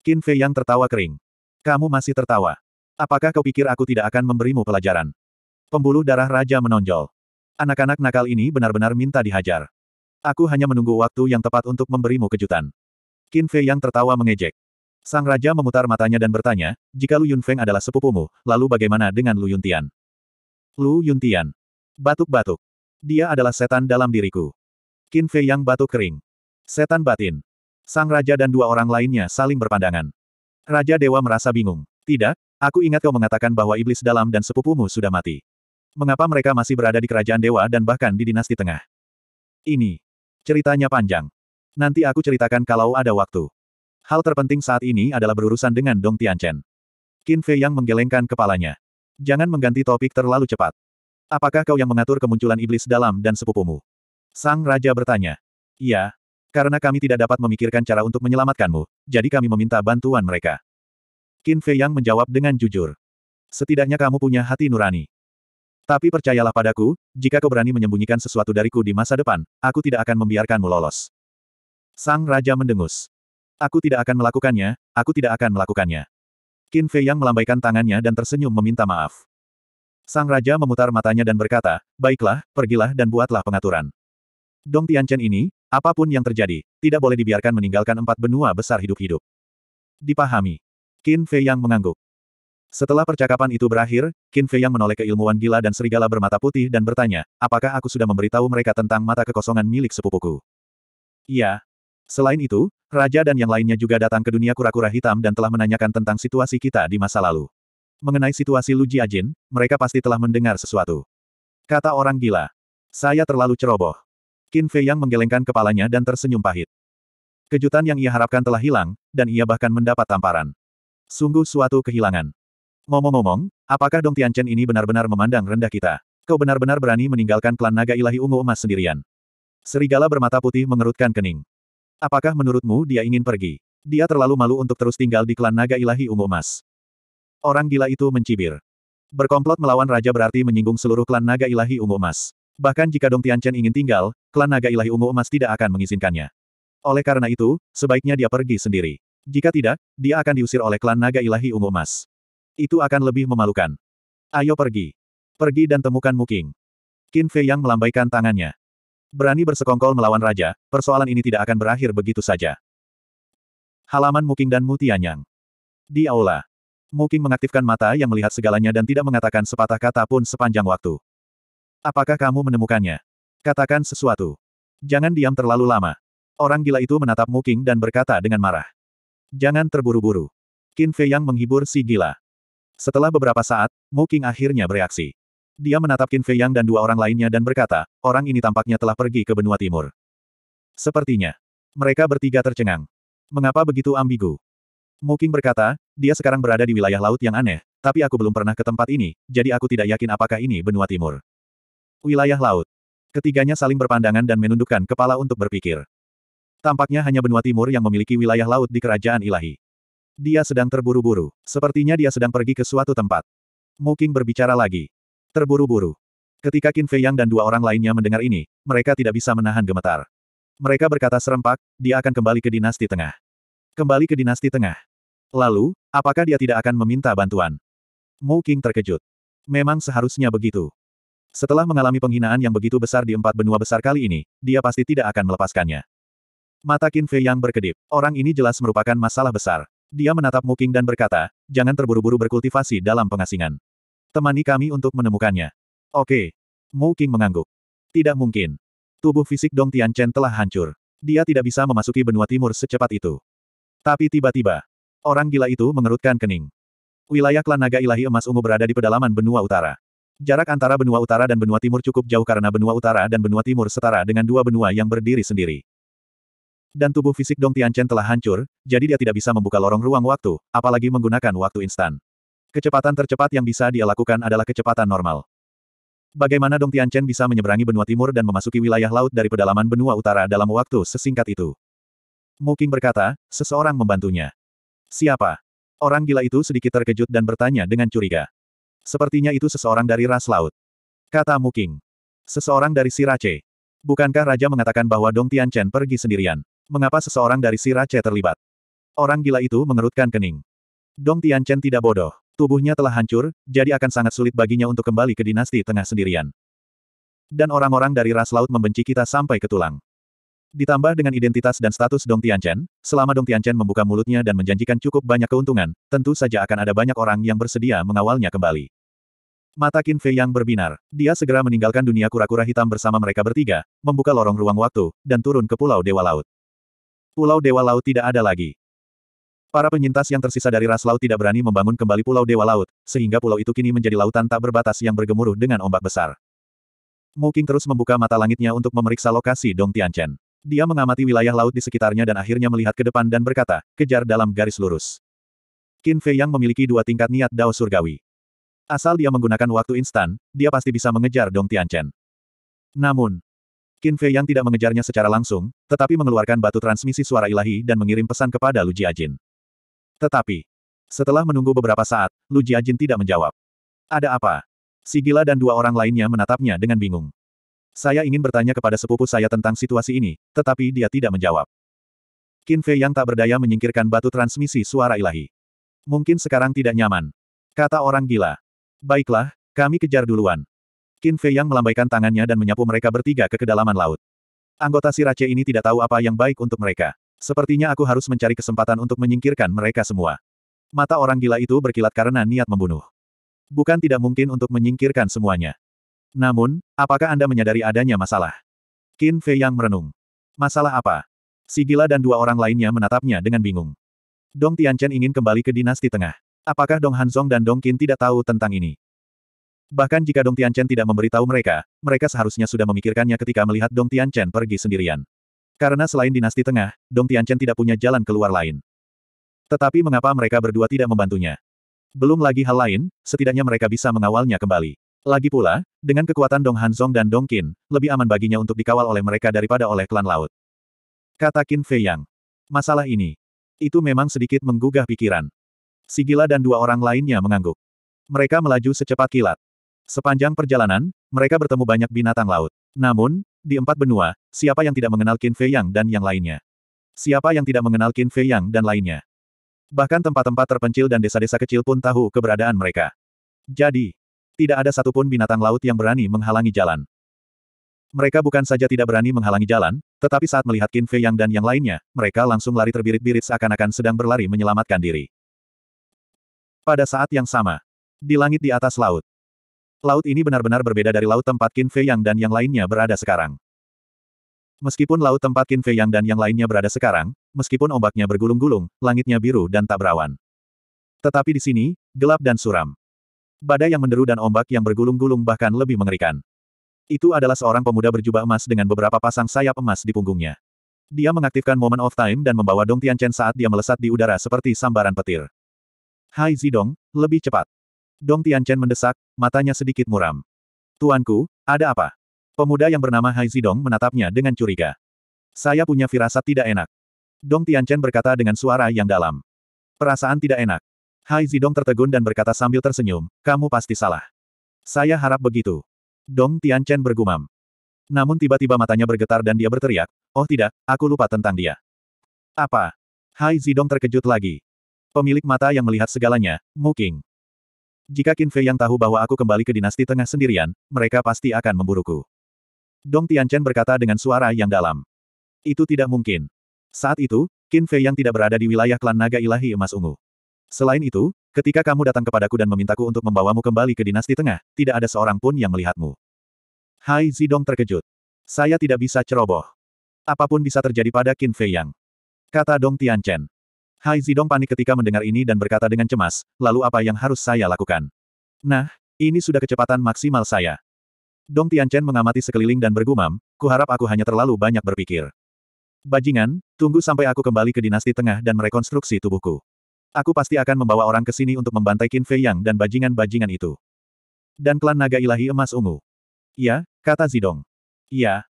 Qin Fei yang tertawa kering. Kamu masih tertawa. Apakah kau pikir aku tidak akan memberimu pelajaran? Pembuluh darah raja menonjol. Anak-anak nakal ini benar-benar minta dihajar. Aku hanya menunggu waktu yang tepat untuk memberimu kejutan. Qin Fei yang tertawa mengejek. Sang raja memutar matanya dan bertanya, jika Lu Feng adalah sepupumu, lalu bagaimana dengan Lu Yun Tian? Lu Yun Tian. Batuk-batuk. Dia adalah setan dalam diriku. Qin Fei yang batuk kering. Setan batin. Sang raja dan dua orang lainnya saling berpandangan. Raja Dewa merasa bingung. Tidak, aku ingat kau mengatakan bahwa iblis dalam dan sepupumu sudah mati. Mengapa mereka masih berada di kerajaan dewa dan bahkan di dinasti tengah? Ini. Ceritanya panjang. Nanti aku ceritakan kalau ada waktu. Hal terpenting saat ini adalah berurusan dengan Dong Tianchen. Qin Fei yang menggelengkan kepalanya. Jangan mengganti topik terlalu cepat. Apakah kau yang mengatur kemunculan iblis dalam dan sepupumu? Sang Raja bertanya. Iya, karena kami tidak dapat memikirkan cara untuk menyelamatkanmu, jadi kami meminta bantuan mereka. Qin Fei Yang menjawab dengan jujur. Setidaknya kamu punya hati nurani. Tapi percayalah padaku, jika kau berani menyembunyikan sesuatu dariku di masa depan, aku tidak akan membiarkanmu lolos. Sang Raja mendengus. Aku tidak akan melakukannya, aku tidak akan melakukannya. Qin Fei Yang melambaikan tangannya dan tersenyum meminta maaf. Sang Raja memutar matanya dan berkata, baiklah, pergilah dan buatlah pengaturan. Dong Tianchen ini, Apapun yang terjadi, tidak boleh dibiarkan meninggalkan empat benua besar hidup-hidup. Dipahami. Qin Fei Yang mengangguk. Setelah percakapan itu berakhir, Qin Fei Yang menoleh ke ilmuwan gila dan serigala bermata putih dan bertanya, apakah aku sudah memberitahu mereka tentang mata kekosongan milik sepupuku? Iya. Selain itu, Raja dan yang lainnya juga datang ke dunia kura-kura hitam dan telah menanyakan tentang situasi kita di masa lalu. Mengenai situasi Lu Jiajin, mereka pasti telah mendengar sesuatu. Kata orang gila. Saya terlalu ceroboh. Qin Fei Yang menggelengkan kepalanya dan tersenyum pahit. Kejutan yang ia harapkan telah hilang, dan ia bahkan mendapat tamparan. Sungguh suatu kehilangan. Ngomong-ngomong, apakah Dong Tianchen ini benar-benar memandang rendah kita? Kau benar-benar berani meninggalkan klan naga ilahi ungu emas sendirian. Serigala bermata putih mengerutkan kening. Apakah menurutmu dia ingin pergi? Dia terlalu malu untuk terus tinggal di klan naga ilahi ungu emas. Orang gila itu mencibir. Berkomplot melawan raja berarti menyinggung seluruh klan naga ilahi ungu emas. Bahkan jika Dong Tianchen ingin tinggal, klan naga ilahi ungu emas tidak akan mengizinkannya. Oleh karena itu, sebaiknya dia pergi sendiri. Jika tidak, dia akan diusir oleh klan naga ilahi ungu emas. Itu akan lebih memalukan. Ayo pergi. Pergi dan temukan Muking. Qin Fei yang melambaikan tangannya. Berani bersekongkol melawan raja, persoalan ini tidak akan berakhir begitu saja. Halaman Muking dan Mutianyang. Di aula. Muking mengaktifkan mata yang melihat segalanya dan tidak mengatakan sepatah kata pun sepanjang waktu. Apakah kamu menemukannya? Katakan sesuatu. Jangan diam terlalu lama. Orang gila itu menatap Muking dan berkata dengan marah. Jangan terburu-buru. Qin Fei Yang menghibur si gila. Setelah beberapa saat, Muking akhirnya bereaksi. Dia menatap Qin Fei Yang dan dua orang lainnya dan berkata, orang ini tampaknya telah pergi ke benua timur. Sepertinya. Mereka bertiga tercengang. Mengapa begitu ambigu? Muking berkata, dia sekarang berada di wilayah laut yang aneh, tapi aku belum pernah ke tempat ini, jadi aku tidak yakin apakah ini benua timur. Wilayah laut. Ketiganya saling berpandangan dan menundukkan kepala untuk berpikir. Tampaknya hanya benua timur yang memiliki wilayah laut di kerajaan ilahi. Dia sedang terburu-buru. Sepertinya dia sedang pergi ke suatu tempat. Muking berbicara lagi. Terburu-buru. Ketika Qin Fei Yang dan dua orang lainnya mendengar ini, mereka tidak bisa menahan gemetar. Mereka berkata serempak, dia akan kembali ke dinasti tengah. Kembali ke dinasti tengah. Lalu, apakah dia tidak akan meminta bantuan? Mu King terkejut. Memang seharusnya begitu. Setelah mengalami penghinaan yang begitu besar di empat benua besar kali ini, dia pasti tidak akan melepaskannya. Mata Qin Fei yang berkedip. Orang ini jelas merupakan masalah besar. Dia menatap Muking dan berkata, jangan terburu-buru berkultivasi dalam pengasingan. Temani kami untuk menemukannya. Oke. Muking mengangguk. Tidak mungkin. Tubuh fisik Dong Tian Chen telah hancur. Dia tidak bisa memasuki benua timur secepat itu. Tapi tiba-tiba, orang gila itu mengerutkan kening. Wilayah klan naga ilahi emas ungu berada di pedalaman benua utara. Jarak antara benua utara dan benua timur cukup jauh karena benua utara dan benua timur setara dengan dua benua yang berdiri sendiri. Dan tubuh fisik Dong Tianchen telah hancur, jadi dia tidak bisa membuka lorong ruang waktu, apalagi menggunakan waktu instan. Kecepatan tercepat yang bisa dia lakukan adalah kecepatan normal. Bagaimana Dong Tianchen bisa menyeberangi benua timur dan memasuki wilayah laut dari pedalaman benua utara dalam waktu sesingkat itu? Muking berkata, seseorang membantunya. Siapa? Orang gila itu sedikit terkejut dan bertanya dengan curiga. Sepertinya itu seseorang dari ras laut. Kata Muking. Seseorang dari Sirace. Bukankah Raja mengatakan bahwa Dong Tianchen pergi sendirian? Mengapa seseorang dari Sirace terlibat? Orang gila itu mengerutkan kening. Dong Tianchen tidak bodoh. Tubuhnya telah hancur, jadi akan sangat sulit baginya untuk kembali ke dinasti tengah sendirian. Dan orang-orang dari ras laut membenci kita sampai ke tulang. Ditambah dengan identitas dan status Dong Tianchen, selama Dong Tianchen membuka mulutnya dan menjanjikan cukup banyak keuntungan, tentu saja akan ada banyak orang yang bersedia mengawalnya kembali. Mata Qin Fei yang berbinar. Dia segera meninggalkan dunia kura-kura hitam bersama mereka bertiga, membuka lorong ruang waktu, dan turun ke Pulau Dewa Laut. Pulau Dewa Laut tidak ada lagi. Para penyintas yang tersisa dari ras laut tidak berani membangun kembali Pulau Dewa Laut, sehingga pulau itu kini menjadi lautan tak berbatas yang bergemuruh dengan ombak besar. Mu Qing terus membuka mata langitnya untuk memeriksa lokasi Dong Tianchen. Dia mengamati wilayah laut di sekitarnya dan akhirnya melihat ke depan dan berkata, kejar dalam garis lurus. Qin Fei yang memiliki dua tingkat niat Dao Surgawi. Asal dia menggunakan waktu instan, dia pasti bisa mengejar Dong Tianchen. Namun, Qin Fei yang tidak mengejarnya secara langsung, tetapi mengeluarkan batu transmisi suara ilahi dan mengirim pesan kepada Lu Jiajin. Tetapi, setelah menunggu beberapa saat, Lu Jiajin tidak menjawab. Ada apa? Si gila dan dua orang lainnya menatapnya dengan bingung. Saya ingin bertanya kepada sepupu saya tentang situasi ini, tetapi dia tidak menjawab. Qin Fei yang tak berdaya menyingkirkan batu transmisi suara ilahi. Mungkin sekarang tidak nyaman. Kata orang gila. Baiklah, kami kejar duluan. Qin Fei yang melambaikan tangannya dan menyapu mereka bertiga ke kedalaman laut. Anggota Sirace ini tidak tahu apa yang baik untuk mereka. Sepertinya aku harus mencari kesempatan untuk menyingkirkan mereka semua. Mata orang gila itu berkilat karena niat membunuh. Bukan tidak mungkin untuk menyingkirkan semuanya. Namun, apakah Anda menyadari adanya masalah? Qin Fei yang merenung. Masalah apa? Si gila dan dua orang lainnya menatapnya dengan bingung. Dong Tianchen ingin kembali ke dinasti tengah. Apakah Dong Hanzong dan Dong Qin tidak tahu tentang ini? Bahkan jika Dong Tianchen tidak memberitahu mereka, mereka seharusnya sudah memikirkannya ketika melihat Dong Tianchen pergi sendirian. Karena selain dinasti tengah, Dong Tianchen tidak punya jalan keluar lain. Tetapi mengapa mereka berdua tidak membantunya? Belum lagi hal lain, setidaknya mereka bisa mengawalnya kembali. Lagi pula, dengan kekuatan Dong Hanzong dan Dong Qin, lebih aman baginya untuk dikawal oleh mereka daripada oleh klan laut. Kata Qin Fei Yang. Masalah ini. Itu memang sedikit menggugah pikiran. Sigila dan dua orang lainnya mengangguk. Mereka melaju secepat kilat. Sepanjang perjalanan, mereka bertemu banyak binatang laut. Namun, di empat benua, siapa yang tidak mengenal Qin Fei Yang dan yang lainnya? Siapa yang tidak mengenal Qin Fei Yang dan lainnya? Bahkan tempat-tempat terpencil dan desa-desa kecil pun tahu keberadaan mereka. Jadi, tidak ada satupun binatang laut yang berani menghalangi jalan. Mereka bukan saja tidak berani menghalangi jalan, tetapi saat melihat Qin Fei Yang dan yang lainnya, mereka langsung lari terbirit-birit seakan-akan sedang berlari menyelamatkan diri. Pada saat yang sama, di langit di atas laut, laut ini benar-benar berbeda dari laut tempat Qin Fei Yang dan yang lainnya berada sekarang. Meskipun laut tempat Qin Fei Yang dan yang lainnya berada sekarang, meskipun ombaknya bergulung-gulung, langitnya biru dan tak berawan. Tetapi di sini, gelap dan suram. Badai yang menderu dan ombak yang bergulung-gulung bahkan lebih mengerikan. Itu adalah seorang pemuda berjubah emas dengan beberapa pasang sayap emas di punggungnya. Dia mengaktifkan Moment of Time dan membawa Dong Tianchen saat dia melesat di udara seperti sambaran petir. Hai Zidong, lebih cepat. Dong Tianchen mendesak, matanya sedikit muram. Tuanku, ada apa? Pemuda yang bernama Hai Zidong menatapnya dengan curiga. Saya punya firasat tidak enak. Dong Tianchen berkata dengan suara yang dalam. Perasaan tidak enak. Hai Zidong tertegun dan berkata sambil tersenyum, kamu pasti salah. Saya harap begitu. Dong Tianchen bergumam. Namun tiba-tiba matanya bergetar dan dia berteriak, oh tidak, aku lupa tentang dia. Apa? Hai Zidong terkejut lagi. Pemilik mata yang melihat segalanya, Muking. Jika Qin Fei yang tahu bahwa aku kembali ke dinasti tengah sendirian, mereka pasti akan memburuku. Dong Tianchen berkata dengan suara yang dalam. Itu tidak mungkin. Saat itu, Qin Fei yang tidak berada di wilayah klan naga ilahi emas ungu. Selain itu, ketika kamu datang kepadaku dan memintaku untuk membawamu kembali ke dinasti tengah, tidak ada seorang pun yang melihatmu. Hai Zidong terkejut. Saya tidak bisa ceroboh. Apapun bisa terjadi pada Qin Fei Yang. Kata Dong Tianchen. Hai Zidong panik ketika mendengar ini dan berkata dengan cemas, lalu apa yang harus saya lakukan? Nah, ini sudah kecepatan maksimal saya. Dong Tianchen mengamati sekeliling dan bergumam, kuharap aku hanya terlalu banyak berpikir. Bajingan, tunggu sampai aku kembali ke dinasti tengah dan merekonstruksi tubuhku. Aku pasti akan membawa orang ke sini untuk membantai Qin Fei Yang dan bajingan-bajingan itu. Dan klan naga ilahi emas ungu. ya, kata Zidong. Ya,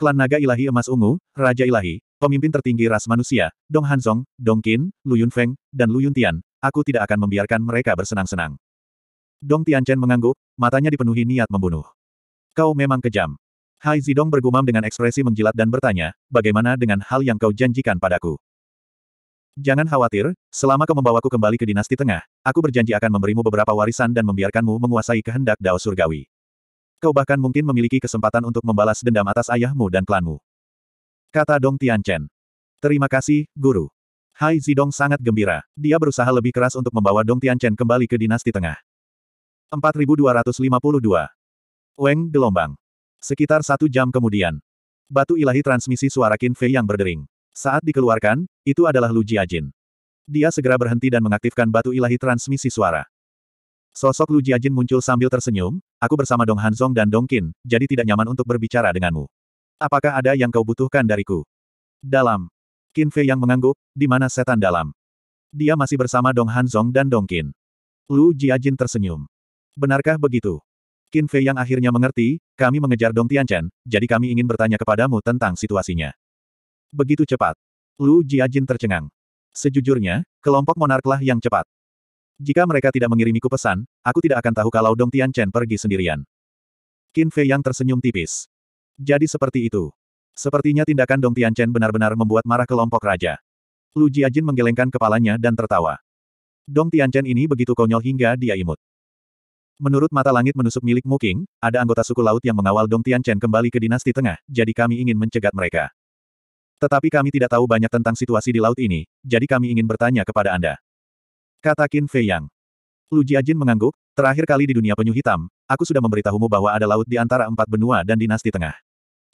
Klan naga ilahi emas ungu, Raja Ilahi, pemimpin tertinggi ras manusia, Dong Hanzong, Dong Qin, Lu Yunfeng, dan Lu Yuntian, aku tidak akan membiarkan mereka bersenang-senang. Dong Tianchen mengangguk, matanya dipenuhi niat membunuh. Kau memang kejam. Hai Zidong bergumam dengan ekspresi menjilat dan bertanya, bagaimana dengan hal yang kau janjikan padaku? Jangan khawatir, selama kau membawaku kembali ke dinasti tengah, aku berjanji akan memberimu beberapa warisan dan membiarkanmu menguasai kehendak Dao Surgawi. Kau bahkan mungkin memiliki kesempatan untuk membalas dendam atas ayahmu dan klanmu. Kata Dong Tianchen. Terima kasih, Guru. Hai Zidong sangat gembira. Dia berusaha lebih keras untuk membawa Dong Tianchen kembali ke dinasti tengah. 4252. Weng gelombang. Sekitar satu jam kemudian. Batu ilahi transmisi suara Qin Fei yang berdering. Saat dikeluarkan, itu adalah Lu Jiajin. Dia segera berhenti dan mengaktifkan batu ilahi transmisi suara. Sosok Lu Jiajin muncul sambil tersenyum, aku bersama Dong Hanzong dan Dong Qin, jadi tidak nyaman untuk berbicara denganmu. Apakah ada yang kau butuhkan dariku? Dalam. Qin Fei yang mengangguk, di mana setan dalam? Dia masih bersama Dong Hanzong dan Dong Qin. Lu Jiajin tersenyum. Benarkah begitu? Qin Fei yang akhirnya mengerti, kami mengejar Dong Tianchen, jadi kami ingin bertanya kepadamu tentang situasinya. Begitu cepat. Lu Jiajin tercengang. Sejujurnya, kelompok monarklah yang cepat. Jika mereka tidak mengirimiku pesan, aku tidak akan tahu kalau Dong Tianchen pergi sendirian. Qin Fei yang tersenyum tipis. Jadi seperti itu. Sepertinya tindakan Dong Tianchen benar-benar membuat marah kelompok raja. Lu Jiajin menggelengkan kepalanya dan tertawa. Dong Tianchen ini begitu konyol hingga dia imut. Menurut mata langit menusuk milik Muking, ada anggota suku laut yang mengawal Dong Tianchen kembali ke dinasti tengah, jadi kami ingin mencegat mereka. Tetapi kami tidak tahu banyak tentang situasi di laut ini, jadi kami ingin bertanya kepada Anda. Kata Qin Fei Yang. Lu Jiajin mengangguk, terakhir kali di dunia penyu hitam, aku sudah memberitahumu bahwa ada laut di antara empat benua dan dinasti tengah.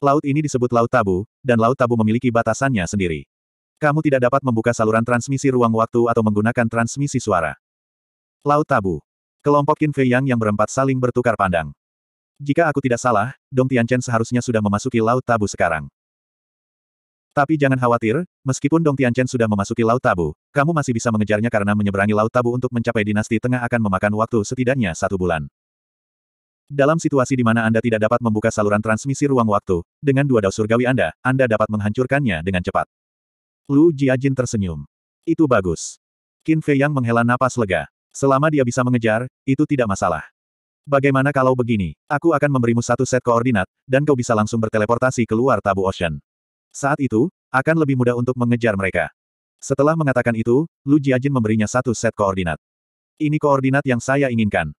Laut ini disebut Laut Tabu, dan Laut Tabu memiliki batasannya sendiri. Kamu tidak dapat membuka saluran transmisi ruang waktu atau menggunakan transmisi suara. Laut Tabu. Kelompok Qin Fei Yang yang berempat saling bertukar pandang. Jika aku tidak salah, Dong Tianchen seharusnya sudah memasuki Laut Tabu sekarang. Tapi jangan khawatir, meskipun Dong Tianchen sudah memasuki Laut Tabu, kamu masih bisa mengejarnya karena menyeberangi Laut Tabu untuk mencapai dinasti tengah akan memakan waktu setidaknya satu bulan. Dalam situasi di mana Anda tidak dapat membuka saluran transmisi ruang waktu, dengan dua dao surgawi Anda, Anda dapat menghancurkannya dengan cepat. Lu Jiajin tersenyum. Itu bagus. Qin Fei yang menghela napas lega. Selama dia bisa mengejar, itu tidak masalah. Bagaimana kalau begini? Aku akan memberimu satu set koordinat, dan kau bisa langsung berteleportasi keluar Tabu Ocean. Saat itu, akan lebih mudah untuk mengejar mereka. Setelah mengatakan itu, Lu Jiajin memberinya satu set koordinat. Ini koordinat yang saya inginkan.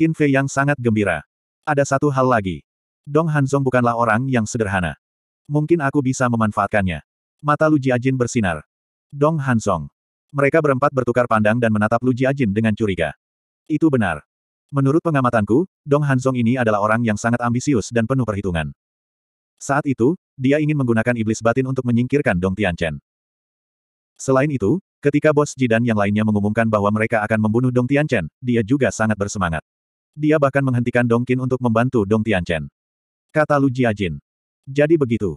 Qin Fei yang sangat gembira. Ada satu hal lagi. Dong Hanzong bukanlah orang yang sederhana. Mungkin aku bisa memanfaatkannya. Mata Lu Jiajin bersinar. Dong Hanzong. Mereka berempat bertukar pandang dan menatap Lu Jiajin dengan curiga. Itu benar. Menurut pengamatanku, Dong Hanzong ini adalah orang yang sangat ambisius dan penuh perhitungan. Saat itu, dia ingin menggunakan iblis batin untuk menyingkirkan Dong Tianchen. Selain itu, ketika bos Ji dan yang lainnya mengumumkan bahwa mereka akan membunuh Dong Tianchen, dia juga sangat bersemangat. Dia bahkan menghentikan Dong Qin untuk membantu Dong Tianchen. Kata Lu Jiajin. Jadi begitu.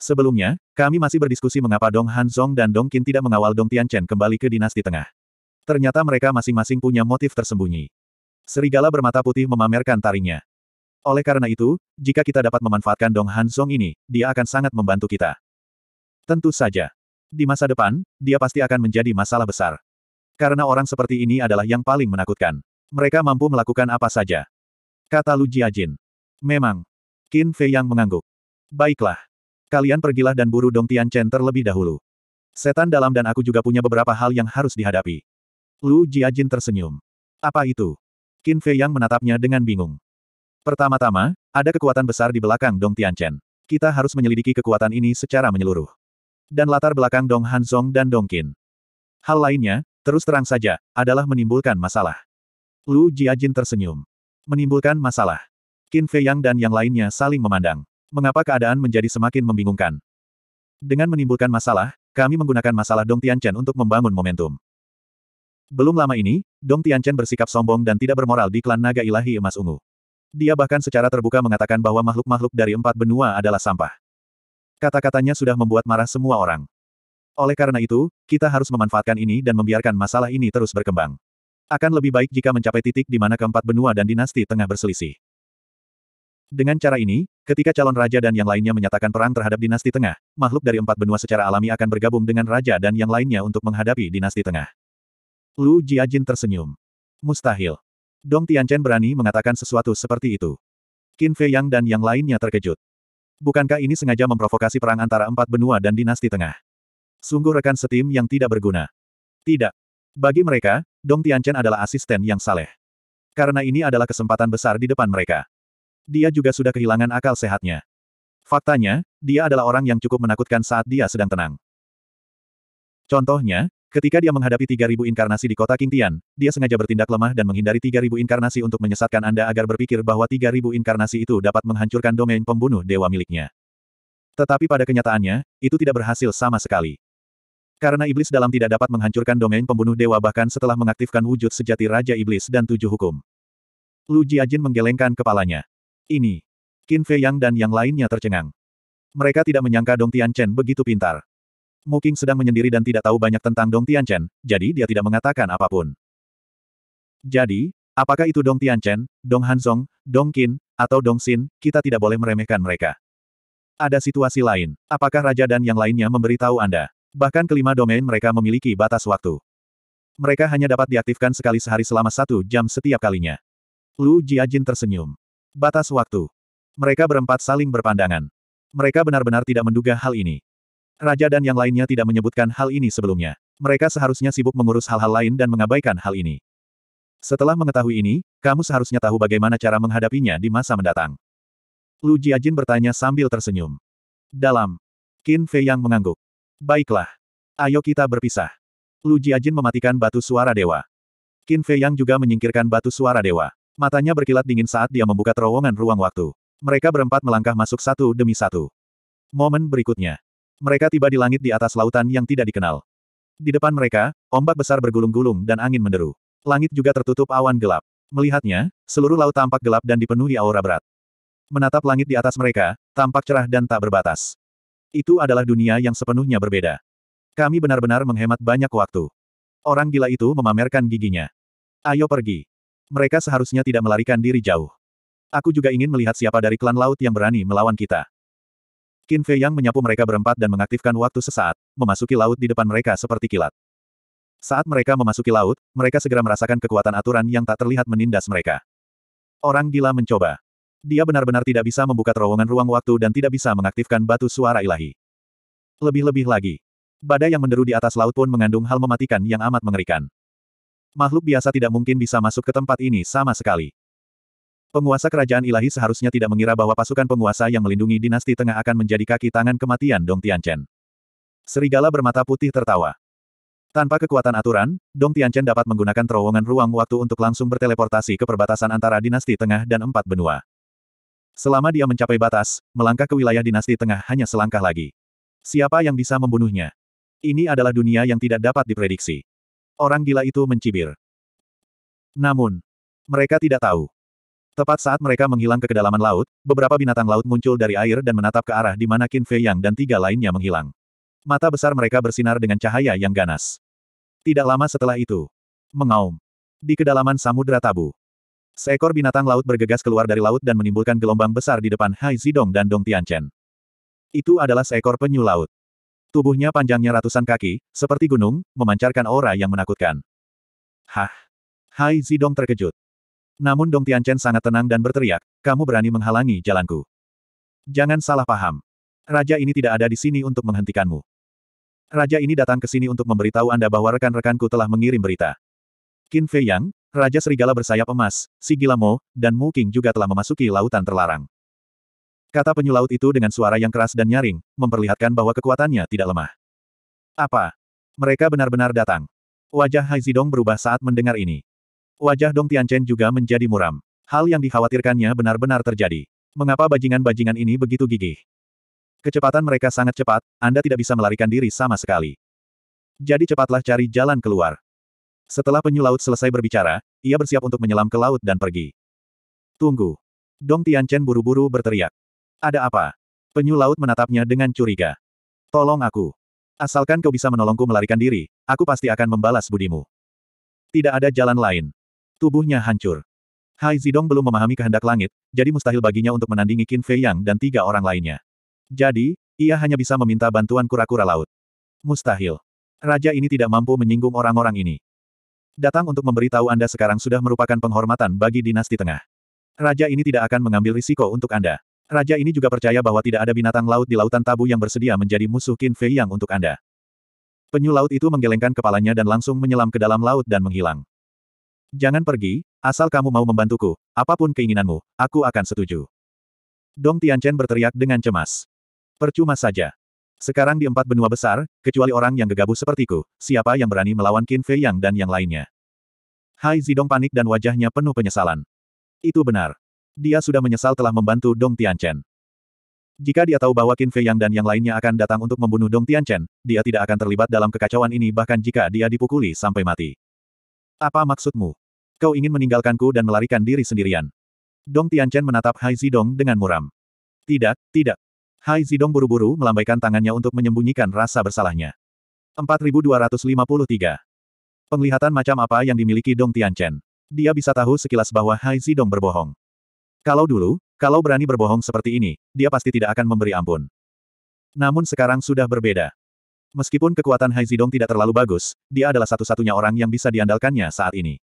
Sebelumnya, kami masih berdiskusi mengapa Dong Han Zong dan Dong Qin tidak mengawal Dong Tianchen kembali ke dinasti tengah. Ternyata mereka masing-masing punya motif tersembunyi. Serigala bermata putih memamerkan taringnya. Oleh karena itu, jika kita dapat memanfaatkan Dong Han ini, dia akan sangat membantu kita. Tentu saja. Di masa depan, dia pasti akan menjadi masalah besar. Karena orang seperti ini adalah yang paling menakutkan. Mereka mampu melakukan apa saja. Kata Lu Jiajin. Memang. Qin Fei yang mengangguk. Baiklah. Kalian pergilah dan buru Dong Tian Chen terlebih dahulu. Setan dalam dan aku juga punya beberapa hal yang harus dihadapi. Lu Jiajin tersenyum. Apa itu? Qin Fei yang menatapnya dengan bingung. Pertama-tama, ada kekuatan besar di belakang Dong Tianchen. Kita harus menyelidiki kekuatan ini secara menyeluruh. Dan latar belakang Dong Hanzong dan Dong Qin. Hal lainnya, terus terang saja, adalah menimbulkan masalah. Lu Jiajin tersenyum. Menimbulkan masalah. Qin Fei Yang dan yang lainnya saling memandang. Mengapa keadaan menjadi semakin membingungkan? Dengan menimbulkan masalah, kami menggunakan masalah Dong Tianchen untuk membangun momentum. Belum lama ini, Dong Tianchen bersikap sombong dan tidak bermoral di klan naga ilahi emas ungu. Dia bahkan secara terbuka mengatakan bahwa makhluk-makhluk dari empat benua adalah sampah. Kata-katanya sudah membuat marah semua orang. Oleh karena itu, kita harus memanfaatkan ini dan membiarkan masalah ini terus berkembang. Akan lebih baik jika mencapai titik di mana keempat benua dan dinasti tengah berselisih. Dengan cara ini, ketika calon raja dan yang lainnya menyatakan perang terhadap dinasti tengah, makhluk dari empat benua secara alami akan bergabung dengan raja dan yang lainnya untuk menghadapi dinasti tengah. Lu Jiajin tersenyum. Mustahil. Dong Tianchen berani mengatakan sesuatu seperti itu. Qin Fei Yang dan yang lainnya terkejut. Bukankah ini sengaja memprovokasi perang antara empat benua dan dinasti tengah? Sungguh rekan setim yang tidak berguna. Tidak. Bagi mereka, Dong Tianchen adalah asisten yang saleh. Karena ini adalah kesempatan besar di depan mereka. Dia juga sudah kehilangan akal sehatnya. Faktanya, dia adalah orang yang cukup menakutkan saat dia sedang tenang. Contohnya, Ketika dia menghadapi 3.000 inkarnasi di kota Kingtian, dia sengaja bertindak lemah dan menghindari 3.000 inkarnasi untuk menyesatkan Anda agar berpikir bahwa 3.000 inkarnasi itu dapat menghancurkan domain pembunuh dewa miliknya. Tetapi pada kenyataannya, itu tidak berhasil sama sekali. Karena iblis dalam tidak dapat menghancurkan domain pembunuh dewa bahkan setelah mengaktifkan wujud sejati Raja Iblis dan tujuh hukum. Lu Jiajin menggelengkan kepalanya. Ini. Qin Fei Yang dan yang lainnya tercengang. Mereka tidak menyangka Dong Tian Chen begitu pintar. Mo Qing sedang menyendiri dan tidak tahu banyak tentang Dong Tianchen, jadi dia tidak mengatakan apapun. Jadi, apakah itu Dong Tianchen, Dong Hanzong, Dong Qin, atau Dong Xin, kita tidak boleh meremehkan mereka. Ada situasi lain. Apakah Raja dan yang lainnya memberitahu Anda? Bahkan kelima domain mereka memiliki batas waktu. Mereka hanya dapat diaktifkan sekali sehari selama satu jam setiap kalinya. Lu Jiajin tersenyum. Batas waktu. Mereka berempat saling berpandangan. Mereka benar-benar tidak menduga hal ini. Raja dan yang lainnya tidak menyebutkan hal ini sebelumnya. Mereka seharusnya sibuk mengurus hal-hal lain dan mengabaikan hal ini. Setelah mengetahui ini, kamu seharusnya tahu bagaimana cara menghadapinya di masa mendatang. Lu Jiajin bertanya sambil tersenyum. Dalam. Qin Fei yang mengangguk. Baiklah. Ayo kita berpisah. Lu Jiajin mematikan batu suara dewa. Qin Fei yang juga menyingkirkan batu suara dewa. Matanya berkilat dingin saat dia membuka terowongan ruang waktu. Mereka berempat melangkah masuk satu demi satu. Momen berikutnya. Mereka tiba di langit di atas lautan yang tidak dikenal. Di depan mereka, ombak besar bergulung-gulung dan angin menderu. Langit juga tertutup awan gelap. Melihatnya, seluruh laut tampak gelap dan dipenuhi aura berat. Menatap langit di atas mereka, tampak cerah dan tak berbatas. Itu adalah dunia yang sepenuhnya berbeda. Kami benar-benar menghemat banyak waktu. Orang gila itu memamerkan giginya. Ayo pergi. Mereka seharusnya tidak melarikan diri jauh. Aku juga ingin melihat siapa dari klan laut yang berani melawan kita. Qin Fei Yang menyapu mereka berempat dan mengaktifkan waktu sesaat, memasuki laut di depan mereka seperti kilat. Saat mereka memasuki laut, mereka segera merasakan kekuatan aturan yang tak terlihat menindas mereka. Orang gila mencoba. Dia benar-benar tidak bisa membuka terowongan ruang waktu dan tidak bisa mengaktifkan batu suara ilahi. Lebih-lebih lagi. Badai yang menderu di atas laut pun mengandung hal mematikan yang amat mengerikan. Makhluk biasa tidak mungkin bisa masuk ke tempat ini sama sekali. Penguasa kerajaan ilahi seharusnya tidak mengira bahwa pasukan penguasa yang melindungi dinasti tengah akan menjadi kaki tangan kematian Dong Tianchen. Serigala bermata putih tertawa. Tanpa kekuatan aturan, Dong Tianchen dapat menggunakan terowongan ruang waktu untuk langsung berteleportasi ke perbatasan antara dinasti tengah dan empat benua. Selama dia mencapai batas, melangkah ke wilayah dinasti tengah hanya selangkah lagi. Siapa yang bisa membunuhnya? Ini adalah dunia yang tidak dapat diprediksi. Orang gila itu mencibir. Namun, mereka tidak tahu. Tepat saat mereka menghilang ke kedalaman laut, beberapa binatang laut muncul dari air dan menatap ke arah di mana Qin Fei Yang dan tiga lainnya menghilang. Mata besar mereka bersinar dengan cahaya yang ganas. Tidak lama setelah itu, mengaum. Di kedalaman samudera tabu, seekor binatang laut bergegas keluar dari laut dan menimbulkan gelombang besar di depan Hai Zidong dan Dong Tianchen. Itu adalah seekor penyu laut. Tubuhnya panjangnya ratusan kaki, seperti gunung, memancarkan aura yang menakutkan. Hah! Hai Zidong terkejut. Namun Dong Tianchen sangat tenang dan berteriak, kamu berani menghalangi jalanku. Jangan salah paham. Raja ini tidak ada di sini untuk menghentikanmu. Raja ini datang ke sini untuk memberitahu Anda bahwa rekan-rekanku telah mengirim berita. Qin Fei Yang, Raja Serigala bersayap emas, si Gilamo, dan Mu King juga telah memasuki lautan terlarang. Kata penyu laut itu dengan suara yang keras dan nyaring, memperlihatkan bahwa kekuatannya tidak lemah. Apa? Mereka benar-benar datang. Wajah Hai Zidong berubah saat mendengar ini. Wajah Dong Tianchen juga menjadi muram. Hal yang dikhawatirkannya benar-benar terjadi. Mengapa bajingan-bajingan ini begitu gigih? Kecepatan mereka sangat cepat, Anda tidak bisa melarikan diri sama sekali. Jadi cepatlah cari jalan keluar. Setelah penyu laut selesai berbicara, ia bersiap untuk menyelam ke laut dan pergi. Tunggu. Dong Tianchen buru-buru berteriak. Ada apa? Penyu laut menatapnya dengan curiga. Tolong aku. Asalkan kau bisa menolongku melarikan diri, aku pasti akan membalas budimu. Tidak ada jalan lain. Tubuhnya hancur. Hai Zidong belum memahami kehendak langit, jadi mustahil baginya untuk menandingi Qin Fei Yang dan tiga orang lainnya. Jadi, ia hanya bisa meminta bantuan kura-kura laut. Mustahil. Raja ini tidak mampu menyinggung orang-orang ini. Datang untuk memberitahu Anda sekarang sudah merupakan penghormatan bagi dinasti tengah. Raja ini tidak akan mengambil risiko untuk Anda. Raja ini juga percaya bahwa tidak ada binatang laut di lautan tabu yang bersedia menjadi musuh Qin Fei Yang untuk Anda. Penyu laut itu menggelengkan kepalanya dan langsung menyelam ke dalam laut dan menghilang. Jangan pergi, asal kamu mau membantuku, apapun keinginanmu, aku akan setuju. Dong Tianchen berteriak dengan cemas. Percuma saja. Sekarang di empat benua besar, kecuali orang yang gegabah sepertiku, siapa yang berani melawan Qin Fei Yang dan yang lainnya? Hai Zidong panik dan wajahnya penuh penyesalan. Itu benar. Dia sudah menyesal telah membantu Dong Tianchen. Jika dia tahu bahwa Qin Fei Yang dan yang lainnya akan datang untuk membunuh Dong Tianchen, dia tidak akan terlibat dalam kekacauan ini bahkan jika dia dipukuli sampai mati. Apa maksudmu? Kau ingin meninggalkanku dan melarikan diri sendirian. Dong Tianchen menatap Hai Zidong dengan muram. Tidak, tidak. Hai Zidong buru-buru melambaikan tangannya untuk menyembunyikan rasa bersalahnya. 4253. Penglihatan macam apa yang dimiliki Dong Tianchen? Dia bisa tahu sekilas bahwa Hai Zidong berbohong. Kalau dulu, kalau berani berbohong seperti ini, dia pasti tidak akan memberi ampun. Namun sekarang sudah berbeda. Meskipun kekuatan Hai Zidong tidak terlalu bagus, dia adalah satu-satunya orang yang bisa diandalkannya saat ini.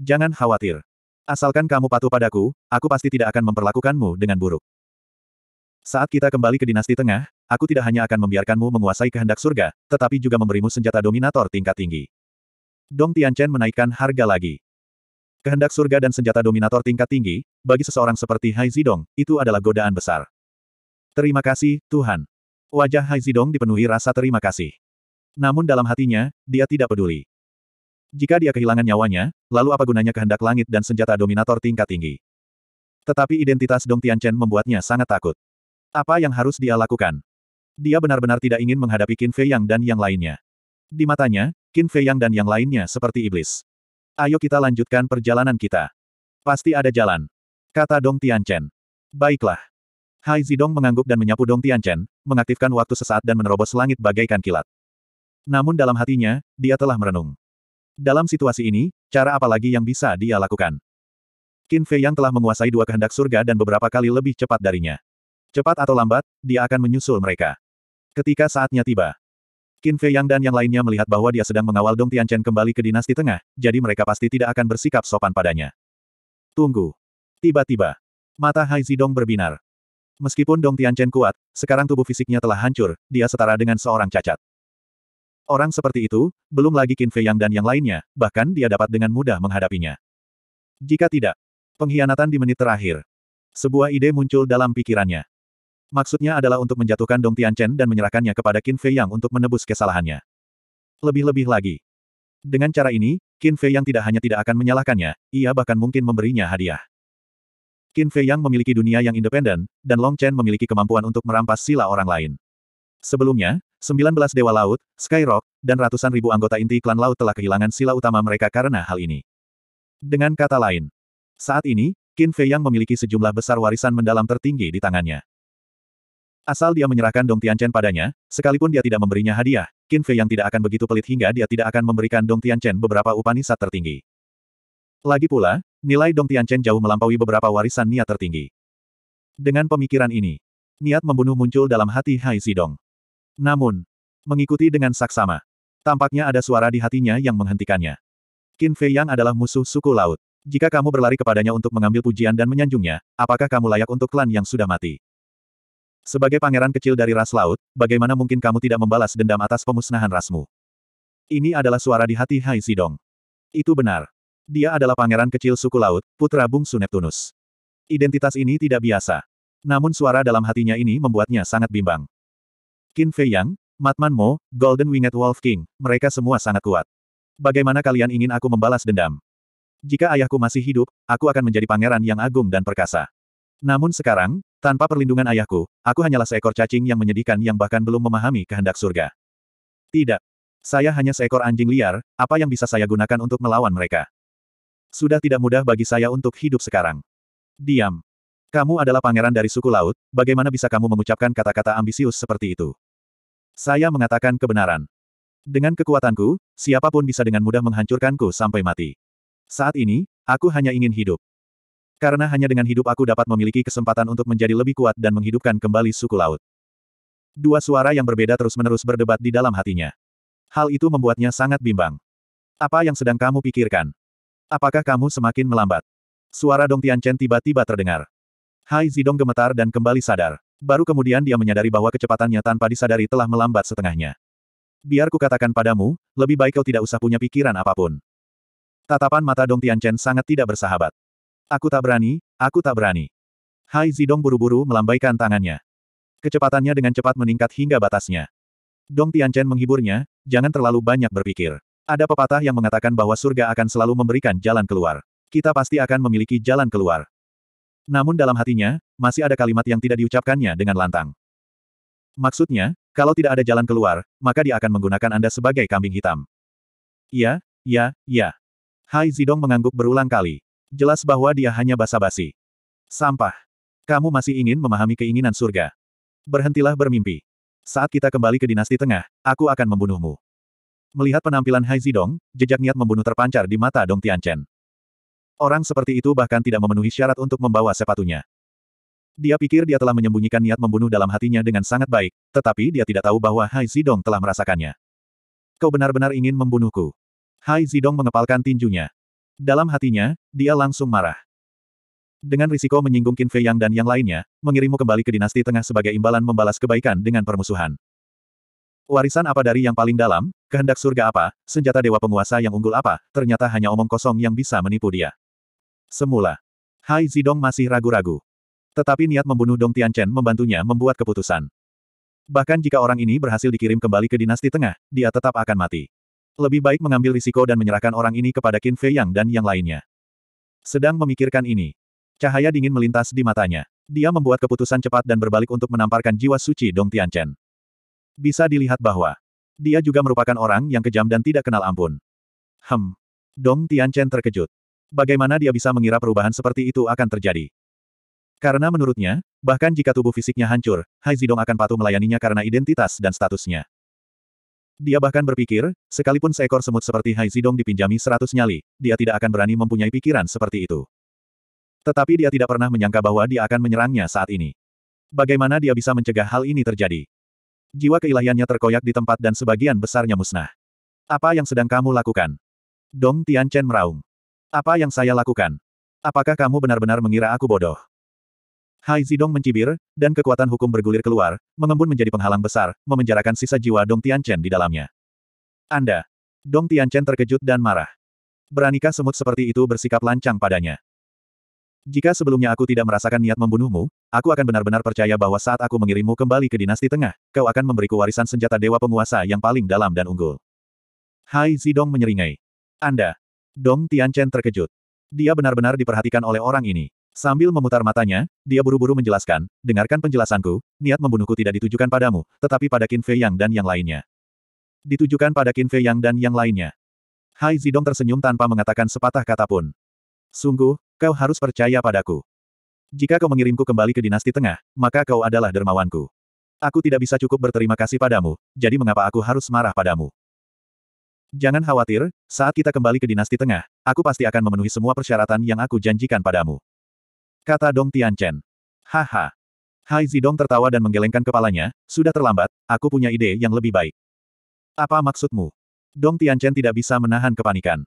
Jangan khawatir. Asalkan kamu patuh padaku, aku pasti tidak akan memperlakukanmu dengan buruk. Saat kita kembali ke dinasti tengah, aku tidak hanya akan membiarkanmu menguasai kehendak surga, tetapi juga memberimu senjata dominator tingkat tinggi. Dong Tianchen menaikkan harga lagi. Kehendak surga dan senjata dominator tingkat tinggi, bagi seseorang seperti Hai Zidong, itu adalah godaan besar. Terima kasih, Tuhan. Wajah Hai Zidong dipenuhi rasa terima kasih. Namun dalam hatinya, dia tidak peduli. Jika dia kehilangan nyawanya, lalu apa gunanya kehendak langit dan senjata dominator tingkat tinggi? Tetapi identitas Dong Tianchen membuatnya sangat takut. Apa yang harus dia lakukan? Dia benar-benar tidak ingin menghadapi Qin Fei Yang dan yang lainnya. Di matanya, Qin Fei Yang dan yang lainnya seperti iblis. Ayo kita lanjutkan perjalanan kita. Pasti ada jalan. Kata Dong Tianchen. Baiklah. Hai Zidong mengangguk dan menyapu Dong Tianchen, mengaktifkan waktu sesaat dan menerobos langit bagaikan kilat. Namun dalam hatinya, dia telah merenung. Dalam situasi ini, cara apa lagi yang bisa dia lakukan? Qin Fei yang telah menguasai dua kehendak surga dan beberapa kali lebih cepat darinya. Cepat atau lambat, dia akan menyusul mereka. Ketika saatnya tiba, Qin Fei Yang dan yang lainnya melihat bahwa dia sedang mengawal Dong Tianchen kembali ke dinasti tengah, jadi mereka pasti tidak akan bersikap sopan padanya. Tunggu. Tiba-tiba, mata Hai Zidong berbinar. Meskipun Dong Tianchen kuat, sekarang tubuh fisiknya telah hancur, dia setara dengan seorang cacat. Orang seperti itu, belum lagi Qin Fei Yang dan yang lainnya, bahkan dia dapat dengan mudah menghadapinya. Jika tidak, pengkhianatan di menit terakhir. Sebuah ide muncul dalam pikirannya. Maksudnya adalah untuk menjatuhkan Dong Tian Chen dan menyerahkannya kepada Qin Fei Yang untuk menebus kesalahannya. Lebih-lebih lagi. Dengan cara ini, Qin Fei Yang tidak hanya tidak akan menyalahkannya, ia bahkan mungkin memberinya hadiah. Qin Fei Yang memiliki dunia yang independen, dan Long Chen memiliki kemampuan untuk merampas sila orang lain. Sebelumnya, 19 Dewa Laut, Skyrock, dan ratusan ribu anggota inti klan laut telah kehilangan sila utama mereka karena hal ini. Dengan kata lain, saat ini, Qin Fei yang memiliki sejumlah besar warisan mendalam tertinggi di tangannya. Asal dia menyerahkan Dong Tianchen padanya, sekalipun dia tidak memberinya hadiah, Qin Fei yang tidak akan begitu pelit hingga dia tidak akan memberikan Dong Tianchen beberapa upanisat tertinggi. Lagi pula, nilai Dong Tianchen jauh melampaui beberapa warisan niat tertinggi. Dengan pemikiran ini, niat membunuh muncul dalam hati Hai Zidong. Namun, mengikuti dengan saksama. Tampaknya ada suara di hatinya yang menghentikannya. Qin Fei Yang adalah musuh suku laut. Jika kamu berlari kepadanya untuk mengambil pujian dan menyanjungnya, apakah kamu layak untuk klan yang sudah mati? Sebagai pangeran kecil dari ras laut, bagaimana mungkin kamu tidak membalas dendam atas pemusnahan rasmu? Ini adalah suara di hati Hai Sidong. Itu benar. Dia adalah pangeran kecil suku laut, putra bungsu Neptunus. Identitas ini tidak biasa. Namun suara dalam hatinya ini membuatnya sangat bimbang. Qin Fei Yang, Matman Mo, Golden Winged Wolf King, mereka semua sangat kuat. Bagaimana kalian ingin aku membalas dendam? Jika ayahku masih hidup, aku akan menjadi pangeran yang agung dan perkasa. Namun sekarang, tanpa perlindungan ayahku, aku hanyalah seekor cacing yang menyedihkan yang bahkan belum memahami kehendak surga. Tidak. Saya hanya seekor anjing liar, apa yang bisa saya gunakan untuk melawan mereka? Sudah tidak mudah bagi saya untuk hidup sekarang. Diam. Kamu adalah pangeran dari suku laut, bagaimana bisa kamu mengucapkan kata-kata ambisius seperti itu? Saya mengatakan kebenaran. Dengan kekuatanku, siapapun bisa dengan mudah menghancurkanku sampai mati. Saat ini, aku hanya ingin hidup. Karena hanya dengan hidup aku dapat memiliki kesempatan untuk menjadi lebih kuat dan menghidupkan kembali suku laut. Dua suara yang berbeda terus-menerus berdebat di dalam hatinya. Hal itu membuatnya sangat bimbang. Apa yang sedang kamu pikirkan? Apakah kamu semakin melambat? Suara Dong Tianchen tiba-tiba terdengar. Hai Zidong gemetar dan kembali sadar. Baru kemudian dia menyadari bahwa kecepatannya tanpa disadari telah melambat setengahnya. Biar katakan padamu, lebih baik kau tidak usah punya pikiran apapun. Tatapan mata Dong Tianchen sangat tidak bersahabat. Aku tak berani, aku tak berani. Hai Zidong buru-buru melambaikan tangannya. Kecepatannya dengan cepat meningkat hingga batasnya. Dong Tianchen menghiburnya, jangan terlalu banyak berpikir. Ada pepatah yang mengatakan bahwa surga akan selalu memberikan jalan keluar. Kita pasti akan memiliki jalan keluar. Namun dalam hatinya, masih ada kalimat yang tidak diucapkannya dengan lantang. Maksudnya, kalau tidak ada jalan keluar, maka dia akan menggunakan Anda sebagai kambing hitam. Iya, iya, iya. Hai Zidong mengangguk berulang kali. Jelas bahwa dia hanya basa-basi. Sampah. Kamu masih ingin memahami keinginan surga. Berhentilah bermimpi. Saat kita kembali ke dinasti tengah, aku akan membunuhmu. Melihat penampilan Hai Zidong, jejak niat membunuh terpancar di mata Dong Tianchen. Orang seperti itu bahkan tidak memenuhi syarat untuk membawa sepatunya. Dia pikir dia telah menyembunyikan niat membunuh dalam hatinya dengan sangat baik, tetapi dia tidak tahu bahwa Hai Zidong telah merasakannya. Kau benar-benar ingin membunuhku. Hai Zidong mengepalkan tinjunya. Dalam hatinya, dia langsung marah. Dengan risiko menyinggung Qin Fei Yang dan yang lainnya, mengirimmu kembali ke dinasti tengah sebagai imbalan membalas kebaikan dengan permusuhan. Warisan apa dari yang paling dalam, kehendak surga apa, senjata dewa penguasa yang unggul apa, ternyata hanya omong kosong yang bisa menipu dia. Semula. Hai Zidong masih ragu-ragu. Tetapi niat membunuh Dong Tianchen membantunya membuat keputusan. Bahkan jika orang ini berhasil dikirim kembali ke dinasti tengah, dia tetap akan mati. Lebih baik mengambil risiko dan menyerahkan orang ini kepada Qin Fei Yang dan yang lainnya. Sedang memikirkan ini. Cahaya dingin melintas di matanya. Dia membuat keputusan cepat dan berbalik untuk menamparkan jiwa suci Dong Tianchen. Bisa dilihat bahwa dia juga merupakan orang yang kejam dan tidak kenal ampun. Hem. Dong Tianchen terkejut bagaimana dia bisa mengira perubahan seperti itu akan terjadi. Karena menurutnya, bahkan jika tubuh fisiknya hancur, Hai Zidong akan patuh melayaninya karena identitas dan statusnya. Dia bahkan berpikir, sekalipun seekor semut seperti Hai Zidong dipinjami seratus nyali, dia tidak akan berani mempunyai pikiran seperti itu. Tetapi dia tidak pernah menyangka bahwa dia akan menyerangnya saat ini. Bagaimana dia bisa mencegah hal ini terjadi? Jiwa keilahiannya terkoyak di tempat dan sebagian besarnya musnah. Apa yang sedang kamu lakukan? Dong Tianchen meraung. Apa yang saya lakukan? Apakah kamu benar-benar mengira aku bodoh? Hai Zidong mencibir, dan kekuatan hukum bergulir keluar, mengembun menjadi penghalang besar, memenjarakan sisa jiwa Dong Tianchen di dalamnya. Anda! Dong Tianchen terkejut dan marah. Beranikah semut seperti itu bersikap lancang padanya? Jika sebelumnya aku tidak merasakan niat membunuhmu, aku akan benar-benar percaya bahwa saat aku mengirimmu kembali ke dinasti tengah, kau akan memberiku warisan senjata dewa penguasa yang paling dalam dan unggul. Hai Zidong menyeringai. Anda, Dong Tianchen terkejut. Dia benar-benar diperhatikan oleh orang ini. Sambil memutar matanya, dia buru-buru menjelaskan, dengarkan penjelasanku, niat membunuhku tidak ditujukan padamu, tetapi pada Qin Fei Yang dan yang lainnya. Ditujukan pada Qin Fei Yang dan yang lainnya. Hai Zidong tersenyum tanpa mengatakan sepatah kata pun. Sungguh, kau harus percaya padaku. Jika kau mengirimku kembali ke dinasti tengah, maka kau adalah dermawanku. Aku tidak bisa cukup berterima kasih padamu, jadi mengapa aku harus marah padamu? Jangan khawatir, saat kita kembali ke dinasti tengah, aku pasti akan memenuhi semua persyaratan yang aku janjikan padamu. Kata Dong Tianchen. Haha. Hai Zidong tertawa dan menggelengkan kepalanya, sudah terlambat, aku punya ide yang lebih baik. Apa maksudmu? Dong Tianchen tidak bisa menahan kepanikan.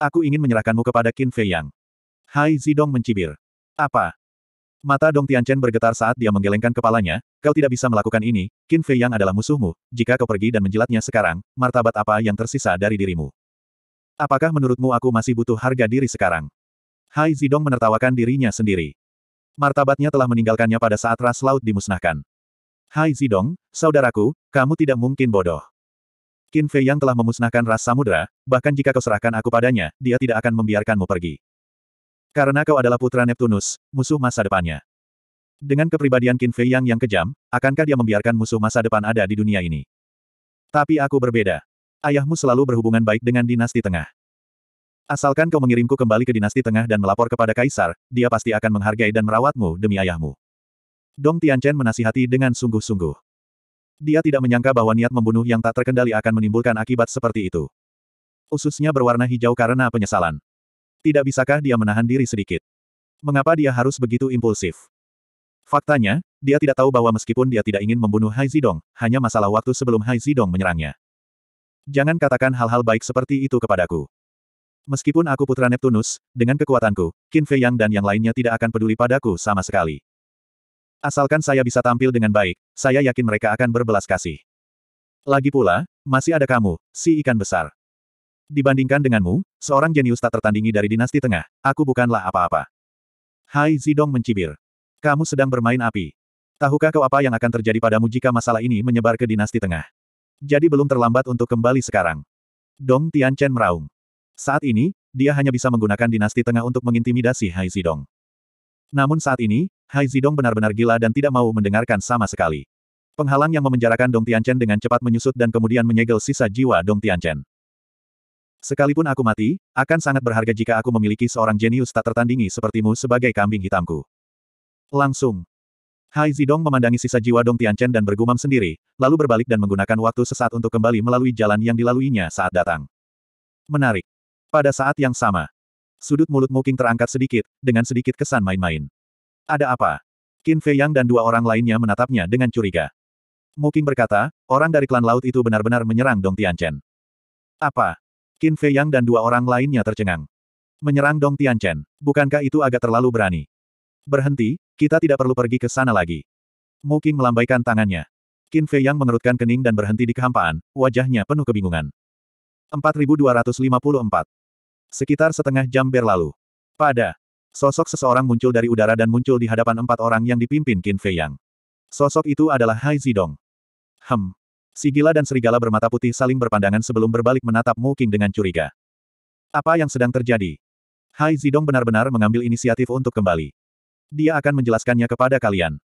Aku ingin menyerahkanmu kepada Qin Fei Yang. Hai Zidong mencibir. Apa? Mata Dong Tianchen bergetar saat dia menggelengkan kepalanya, kau tidak bisa melakukan ini, Qin Fei yang adalah musuhmu, jika kau pergi dan menjilatnya sekarang, martabat apa yang tersisa dari dirimu? Apakah menurutmu aku masih butuh harga diri sekarang? Hai Zidong menertawakan dirinya sendiri. Martabatnya telah meninggalkannya pada saat ras laut dimusnahkan. Hai Zidong, saudaraku, kamu tidak mungkin bodoh. Qin Fei yang telah memusnahkan ras samudra, bahkan jika kau serahkan aku padanya, dia tidak akan membiarkanmu pergi. Karena kau adalah putra Neptunus, musuh masa depannya. Dengan kepribadian Qin Fei Yang yang kejam, akankah dia membiarkan musuh masa depan ada di dunia ini? Tapi aku berbeda. Ayahmu selalu berhubungan baik dengan dinasti tengah. Asalkan kau mengirimku kembali ke dinasti tengah dan melapor kepada kaisar, dia pasti akan menghargai dan merawatmu demi ayahmu. Dong Tianchen menasihati dengan sungguh-sungguh. Dia tidak menyangka bahwa niat membunuh yang tak terkendali akan menimbulkan akibat seperti itu. Ususnya berwarna hijau karena penyesalan. Tidak bisakah dia menahan diri sedikit? Mengapa dia harus begitu impulsif? Faktanya, dia tidak tahu bahwa meskipun dia tidak ingin membunuh Hai Zidong, hanya masalah waktu sebelum Hai Zidong menyerangnya. Jangan katakan hal-hal baik seperti itu kepadaku. Meskipun aku putra Neptunus, dengan kekuatanku, Qin Fei Yang dan yang lainnya tidak akan peduli padaku sama sekali. Asalkan saya bisa tampil dengan baik, saya yakin mereka akan berbelas kasih. Lagi pula, masih ada kamu, si ikan besar. Dibandingkan denganmu, seorang jenius tak tertandingi dari dinasti tengah, aku bukanlah apa-apa. Hai Zidong mencibir. Kamu sedang bermain api. Tahukah kau apa yang akan terjadi padamu jika masalah ini menyebar ke dinasti tengah? Jadi belum terlambat untuk kembali sekarang. Dong Tianchen meraung. Saat ini, dia hanya bisa menggunakan dinasti tengah untuk mengintimidasi Hai Zidong. Namun saat ini, Hai Zidong benar-benar gila dan tidak mau mendengarkan sama sekali. Penghalang yang memenjarakan Dong Tianchen dengan cepat menyusut dan kemudian menyegel sisa jiwa Dong Tianchen. Sekalipun aku mati, akan sangat berharga jika aku memiliki seorang jenius tak tertandingi sepertimu sebagai kambing hitamku. Langsung. Hai Zidong memandangi sisa jiwa Dong Tianchen dan bergumam sendiri, lalu berbalik dan menggunakan waktu sesaat untuk kembali melalui jalan yang dilaluinya saat datang. Menarik. Pada saat yang sama. Sudut mulut Muking terangkat sedikit, dengan sedikit kesan main-main. Ada apa? Qin Fei Yang dan dua orang lainnya menatapnya dengan curiga. Muking berkata, orang dari klan laut itu benar-benar menyerang Dong Tianchen. Apa? Qin Fei Yang dan dua orang lainnya tercengang. Menyerang Dong Tian Chen, bukankah itu agak terlalu berani? Berhenti, kita tidak perlu pergi ke sana lagi. Mu King melambaikan tangannya. Qin Fei Yang mengerutkan kening dan berhenti di kehampaan, wajahnya penuh kebingungan. 4254. Sekitar setengah jam berlalu. Pada, sosok seseorang muncul dari udara dan muncul di hadapan empat orang yang dipimpin Qin Fei Yang. Sosok itu adalah Hai Zidong. Hem, Si dan serigala bermata putih saling berpandangan sebelum berbalik menatap Mu dengan curiga. Apa yang sedang terjadi? Hai Zidong benar-benar mengambil inisiatif untuk kembali. Dia akan menjelaskannya kepada kalian.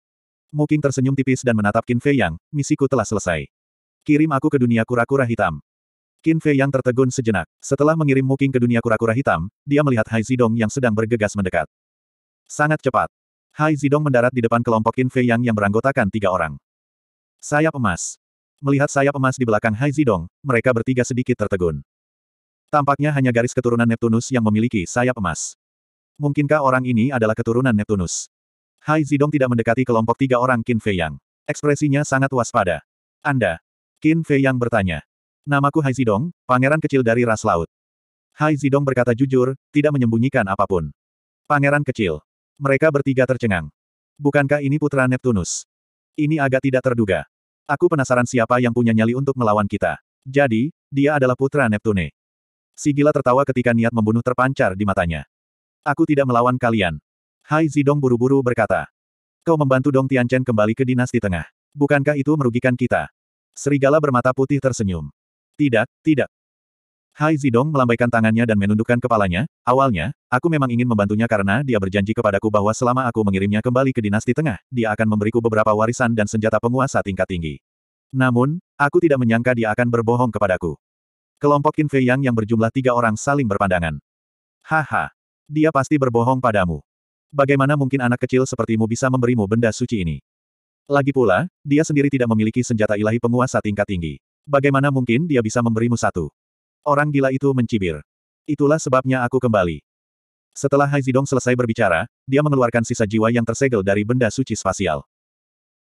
Mu tersenyum tipis dan menatap Qin Fei Yang, misiku telah selesai. Kirim aku ke dunia kura-kura hitam. Qin Fei Yang tertegun sejenak. Setelah mengirim Mu ke dunia kura-kura hitam, dia melihat Hai Zidong yang sedang bergegas mendekat. Sangat cepat. Hai Zidong mendarat di depan kelompok Qin Fei Yang yang beranggotakan tiga orang. Sayap emas. Melihat sayap emas di belakang Hai Zidong, mereka bertiga sedikit tertegun. Tampaknya hanya garis keturunan Neptunus yang memiliki sayap emas. Mungkinkah orang ini adalah keturunan Neptunus? Hai Zidong tidak mendekati kelompok tiga orang Qin Fei Yang. Ekspresinya sangat waspada. Anda? Qin Fei Yang bertanya. Namaku Hai Zidong, pangeran kecil dari ras laut. Hai Zidong berkata jujur, tidak menyembunyikan apapun. Pangeran kecil. Mereka bertiga tercengang. Bukankah ini putra Neptunus? Ini agak tidak terduga. Aku penasaran siapa yang punya nyali untuk melawan kita. Jadi, dia adalah putra Neptune. Si gila tertawa ketika niat membunuh terpancar di matanya. Aku tidak melawan kalian. Hai Zidong buru-buru berkata. Kau membantu Dong Tianchen kembali ke dinasti tengah. Bukankah itu merugikan kita? Serigala bermata putih tersenyum. Tidak, tidak. Hai Zidong melambaikan tangannya dan menundukkan kepalanya, awalnya, aku memang ingin membantunya karena dia berjanji kepadaku bahwa selama aku mengirimnya kembali ke dinasti tengah, dia akan memberiku beberapa warisan dan senjata penguasa tingkat tinggi. Namun, aku tidak menyangka dia akan berbohong kepadaku. Kelompok Qin Fei Yang yang berjumlah tiga orang saling berpandangan. Haha, dia pasti berbohong padamu. Bagaimana mungkin anak kecil sepertimu bisa memberimu benda suci ini? Lagi pula, dia sendiri tidak memiliki senjata ilahi penguasa tingkat tinggi. Bagaimana mungkin dia bisa memberimu satu? Orang gila itu mencibir. Itulah sebabnya aku kembali. Setelah Hai Zidong selesai berbicara, dia mengeluarkan sisa jiwa yang tersegel dari benda suci spasial.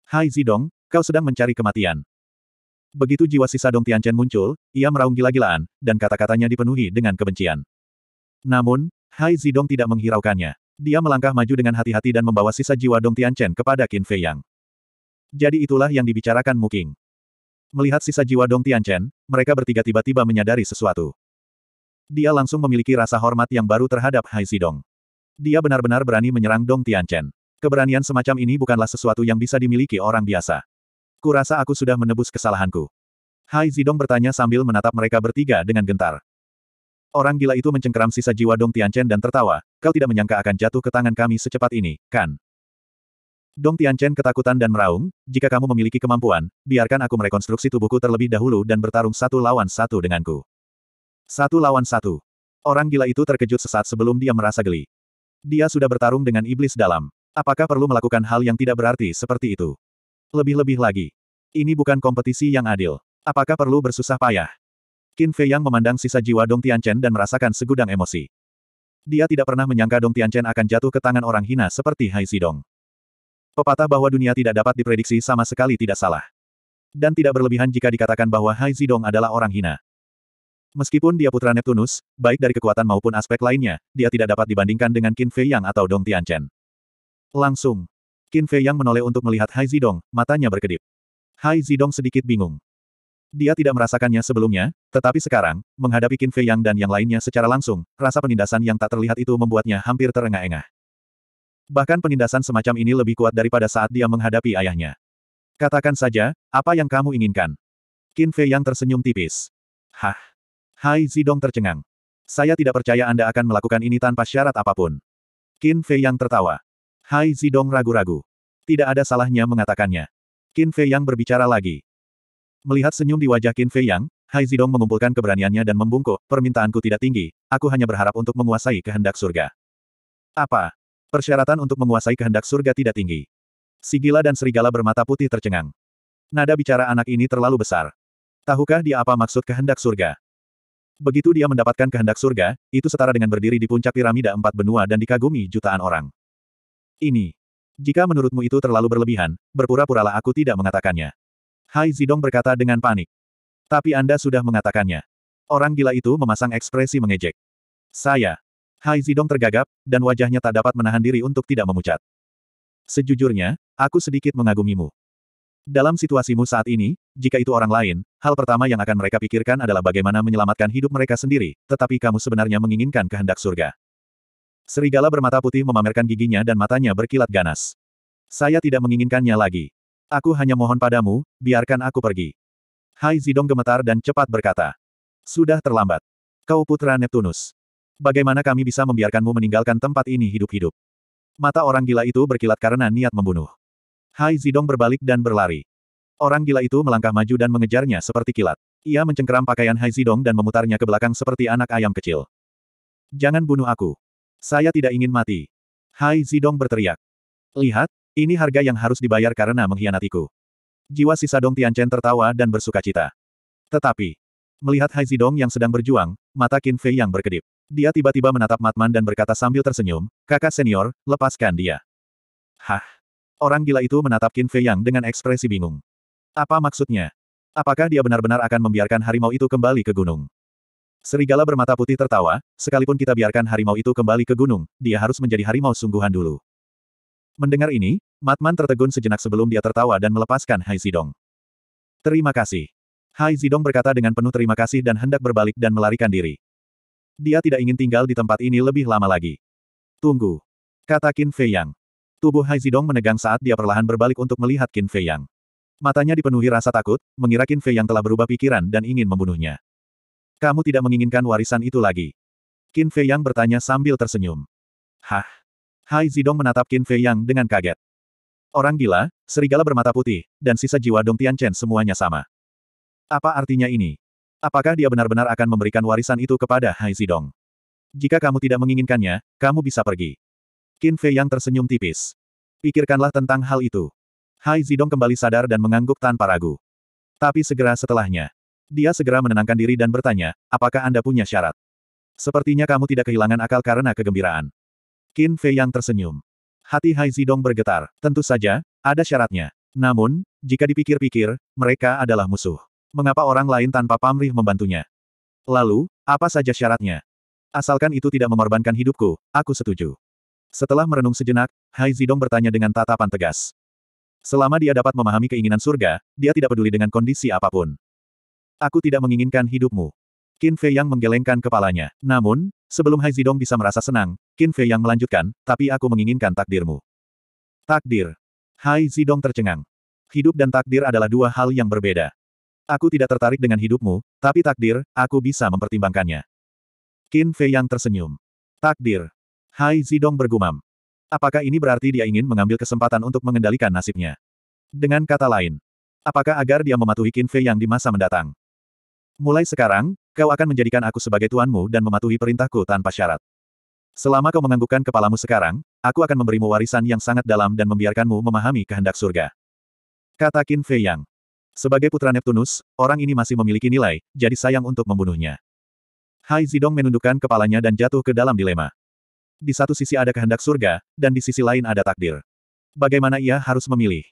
Hai Zidong, kau sedang mencari kematian. Begitu jiwa sisa Dong Tianchen muncul, ia meraung gila-gilaan, dan kata-katanya dipenuhi dengan kebencian. Namun, Hai Zidong tidak menghiraukannya. Dia melangkah maju dengan hati-hati dan membawa sisa jiwa Dong Tianchen kepada Qin Fei Yang. Jadi itulah yang dibicarakan Qing. Melihat sisa jiwa Dong Tianchen, mereka bertiga tiba-tiba menyadari sesuatu. Dia langsung memiliki rasa hormat yang baru terhadap Hai Zidong. Dia benar-benar berani menyerang Dong Tianchen. Keberanian semacam ini bukanlah sesuatu yang bisa dimiliki orang biasa. Kurasa aku sudah menebus kesalahanku. Hai Zidong bertanya sambil menatap mereka bertiga dengan gentar. Orang gila itu mencengkeram sisa jiwa Dong Tianchen dan tertawa, kau tidak menyangka akan jatuh ke tangan kami secepat ini, kan? Dong Tianchen ketakutan dan meraung, jika kamu memiliki kemampuan, biarkan aku merekonstruksi tubuhku terlebih dahulu dan bertarung satu lawan satu denganku. Satu lawan satu. Orang gila itu terkejut sesaat sebelum dia merasa geli. Dia sudah bertarung dengan iblis dalam. Apakah perlu melakukan hal yang tidak berarti seperti itu? Lebih-lebih lagi. Ini bukan kompetisi yang adil. Apakah perlu bersusah payah? Qin Fei Yang memandang sisa jiwa Dong Tianchen dan merasakan segudang emosi. Dia tidak pernah menyangka Dong Tianchen akan jatuh ke tangan orang hina seperti Hai Sidong. Pepatah bahwa dunia tidak dapat diprediksi sama sekali tidak salah. Dan tidak berlebihan jika dikatakan bahwa Hai Zidong adalah orang hina. Meskipun dia putra Neptunus, baik dari kekuatan maupun aspek lainnya, dia tidak dapat dibandingkan dengan Qin Fei Yang atau Dong Tianchen. Langsung. Qin Fei Yang menoleh untuk melihat Hai Zidong, matanya berkedip. Hai Zidong sedikit bingung. Dia tidak merasakannya sebelumnya, tetapi sekarang, menghadapi Qin Fei Yang dan yang lainnya secara langsung, rasa penindasan yang tak terlihat itu membuatnya hampir terengah-engah. Bahkan penindasan semacam ini lebih kuat daripada saat dia menghadapi ayahnya. Katakan saja, apa yang kamu inginkan? Qin Fei yang tersenyum tipis. Hah? Hai Zidong tercengang. Saya tidak percaya Anda akan melakukan ini tanpa syarat apapun. Qin Fei yang tertawa. Hai Zidong ragu-ragu. Tidak ada salahnya mengatakannya. Qin Fei yang berbicara lagi. Melihat senyum di wajah Qin Fei yang, Hai Zidong mengumpulkan keberaniannya dan membungkuk, permintaanku tidak tinggi, aku hanya berharap untuk menguasai kehendak surga. Apa? Persyaratan untuk menguasai kehendak surga tidak tinggi. Sigila dan serigala bermata putih tercengang. Nada bicara anak ini terlalu besar. Tahukah dia apa maksud kehendak surga? Begitu dia mendapatkan kehendak surga, itu setara dengan berdiri di puncak piramida empat benua dan dikagumi jutaan orang. Ini. Jika menurutmu itu terlalu berlebihan, berpura-puralah aku tidak mengatakannya. Hai Zidong berkata dengan panik. Tapi Anda sudah mengatakannya. Orang gila itu memasang ekspresi mengejek. Saya. Hai Zidong tergagap, dan wajahnya tak dapat menahan diri untuk tidak memucat. Sejujurnya, aku sedikit mengagumimu. Dalam situasimu saat ini, jika itu orang lain, hal pertama yang akan mereka pikirkan adalah bagaimana menyelamatkan hidup mereka sendiri, tetapi kamu sebenarnya menginginkan kehendak surga. Serigala bermata putih memamerkan giginya dan matanya berkilat ganas. Saya tidak menginginkannya lagi. Aku hanya mohon padamu, biarkan aku pergi. Hai Zidong gemetar dan cepat berkata. Sudah terlambat. Kau putra Neptunus. Bagaimana kami bisa membiarkanmu meninggalkan tempat ini hidup-hidup? Mata orang gila itu berkilat karena niat membunuh. Hai Zidong berbalik dan berlari. Orang gila itu melangkah maju dan mengejarnya seperti kilat. Ia mencengkeram pakaian Hai Zidong dan memutarnya ke belakang seperti anak ayam kecil. Jangan bunuh aku. Saya tidak ingin mati. Hai Zidong berteriak. Lihat, ini harga yang harus dibayar karena mengkhianatiku. Jiwa sisa Dong Tianchen tertawa dan bersuka cita. Tetapi, melihat Hai Zidong yang sedang berjuang, mata Qin Fei yang berkedip. Dia tiba-tiba menatap Matman dan berkata sambil tersenyum, kakak senior, lepaskan dia. Hah? Orang gila itu menatap Qin Fei Yang dengan ekspresi bingung. Apa maksudnya? Apakah dia benar-benar akan membiarkan harimau itu kembali ke gunung? Serigala bermata putih tertawa, sekalipun kita biarkan harimau itu kembali ke gunung, dia harus menjadi harimau sungguhan dulu. Mendengar ini, Matman tertegun sejenak sebelum dia tertawa dan melepaskan Hai Zidong. Terima kasih. Hai Zidong berkata dengan penuh terima kasih dan hendak berbalik dan melarikan diri. Dia tidak ingin tinggal di tempat ini lebih lama lagi. Tunggu. Kata Qin Fei Yang. Tubuh Hai Zidong menegang saat dia perlahan berbalik untuk melihat Qin Fei Yang. Matanya dipenuhi rasa takut, mengira Qin Fei Yang telah berubah pikiran dan ingin membunuhnya. Kamu tidak menginginkan warisan itu lagi. Qin Fei Yang bertanya sambil tersenyum. Hah? Hai Zidong menatap Qin Fei Yang dengan kaget. Orang gila, serigala bermata putih, dan sisa jiwa Dong Tian Chen semuanya sama. Apa artinya ini? Apakah dia benar-benar akan memberikan warisan itu kepada Hai Zidong? Jika kamu tidak menginginkannya, kamu bisa pergi. Qin Fei yang tersenyum tipis. Pikirkanlah tentang hal itu. Hai Zidong kembali sadar dan mengangguk tanpa ragu. Tapi segera setelahnya, dia segera menenangkan diri dan bertanya, apakah Anda punya syarat? Sepertinya kamu tidak kehilangan akal karena kegembiraan. Qin Fei yang tersenyum. Hati Hai Zidong bergetar. Tentu saja, ada syaratnya. Namun, jika dipikir-pikir, mereka adalah musuh. Mengapa orang lain tanpa pamrih membantunya? Lalu, apa saja syaratnya? Asalkan itu tidak mengorbankan hidupku, aku setuju. Setelah merenung sejenak, Hai Zidong bertanya dengan tatapan tegas. Selama dia dapat memahami keinginan surga, dia tidak peduli dengan kondisi apapun. Aku tidak menginginkan hidupmu. Qin Fei Yang menggelengkan kepalanya. Namun, sebelum Hai Zidong bisa merasa senang, Qin Fei Yang melanjutkan, tapi aku menginginkan takdirmu. Takdir. Hai Zidong tercengang. Hidup dan takdir adalah dua hal yang berbeda. Aku tidak tertarik dengan hidupmu, tapi takdir, aku bisa mempertimbangkannya. Qin Fei yang tersenyum. Takdir. Hai Zidong bergumam. Apakah ini berarti dia ingin mengambil kesempatan untuk mengendalikan nasibnya? Dengan kata lain, apakah agar dia mematuhi Qin Fei yang di masa mendatang? Mulai sekarang, kau akan menjadikan aku sebagai tuanmu dan mematuhi perintahku tanpa syarat. Selama kau menganggukkan kepalamu sekarang, aku akan memberimu warisan yang sangat dalam dan membiarkanmu memahami kehendak surga. Kata Qin Fei Yang. Sebagai putra Neptunus, orang ini masih memiliki nilai, jadi sayang untuk membunuhnya. Hai Zidong menundukkan kepalanya dan jatuh ke dalam dilema. Di satu sisi ada kehendak surga, dan di sisi lain ada takdir. Bagaimana ia harus memilih?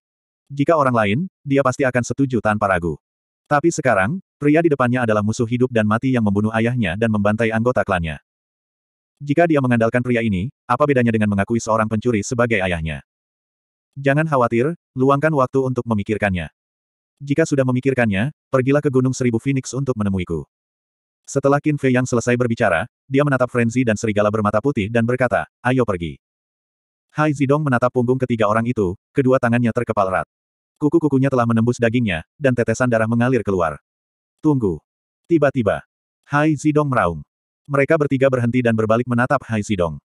Jika orang lain, dia pasti akan setuju tanpa ragu. Tapi sekarang, pria di depannya adalah musuh hidup dan mati yang membunuh ayahnya dan membantai anggota klannya. Jika dia mengandalkan pria ini, apa bedanya dengan mengakui seorang pencuri sebagai ayahnya? Jangan khawatir, luangkan waktu untuk memikirkannya. Jika sudah memikirkannya, pergilah ke Gunung Seribu Phoenix untuk menemuiku. Setelah Qin Fei yang selesai berbicara, dia menatap Frenzy dan serigala bermata putih dan berkata, ayo pergi. Hai Zidong menatap punggung ketiga orang itu, kedua tangannya terkepal erat. Kuku-kukunya telah menembus dagingnya, dan tetesan darah mengalir keluar. Tunggu. Tiba-tiba. Hai Zidong meraung. Mereka bertiga berhenti dan berbalik menatap Hai Zidong.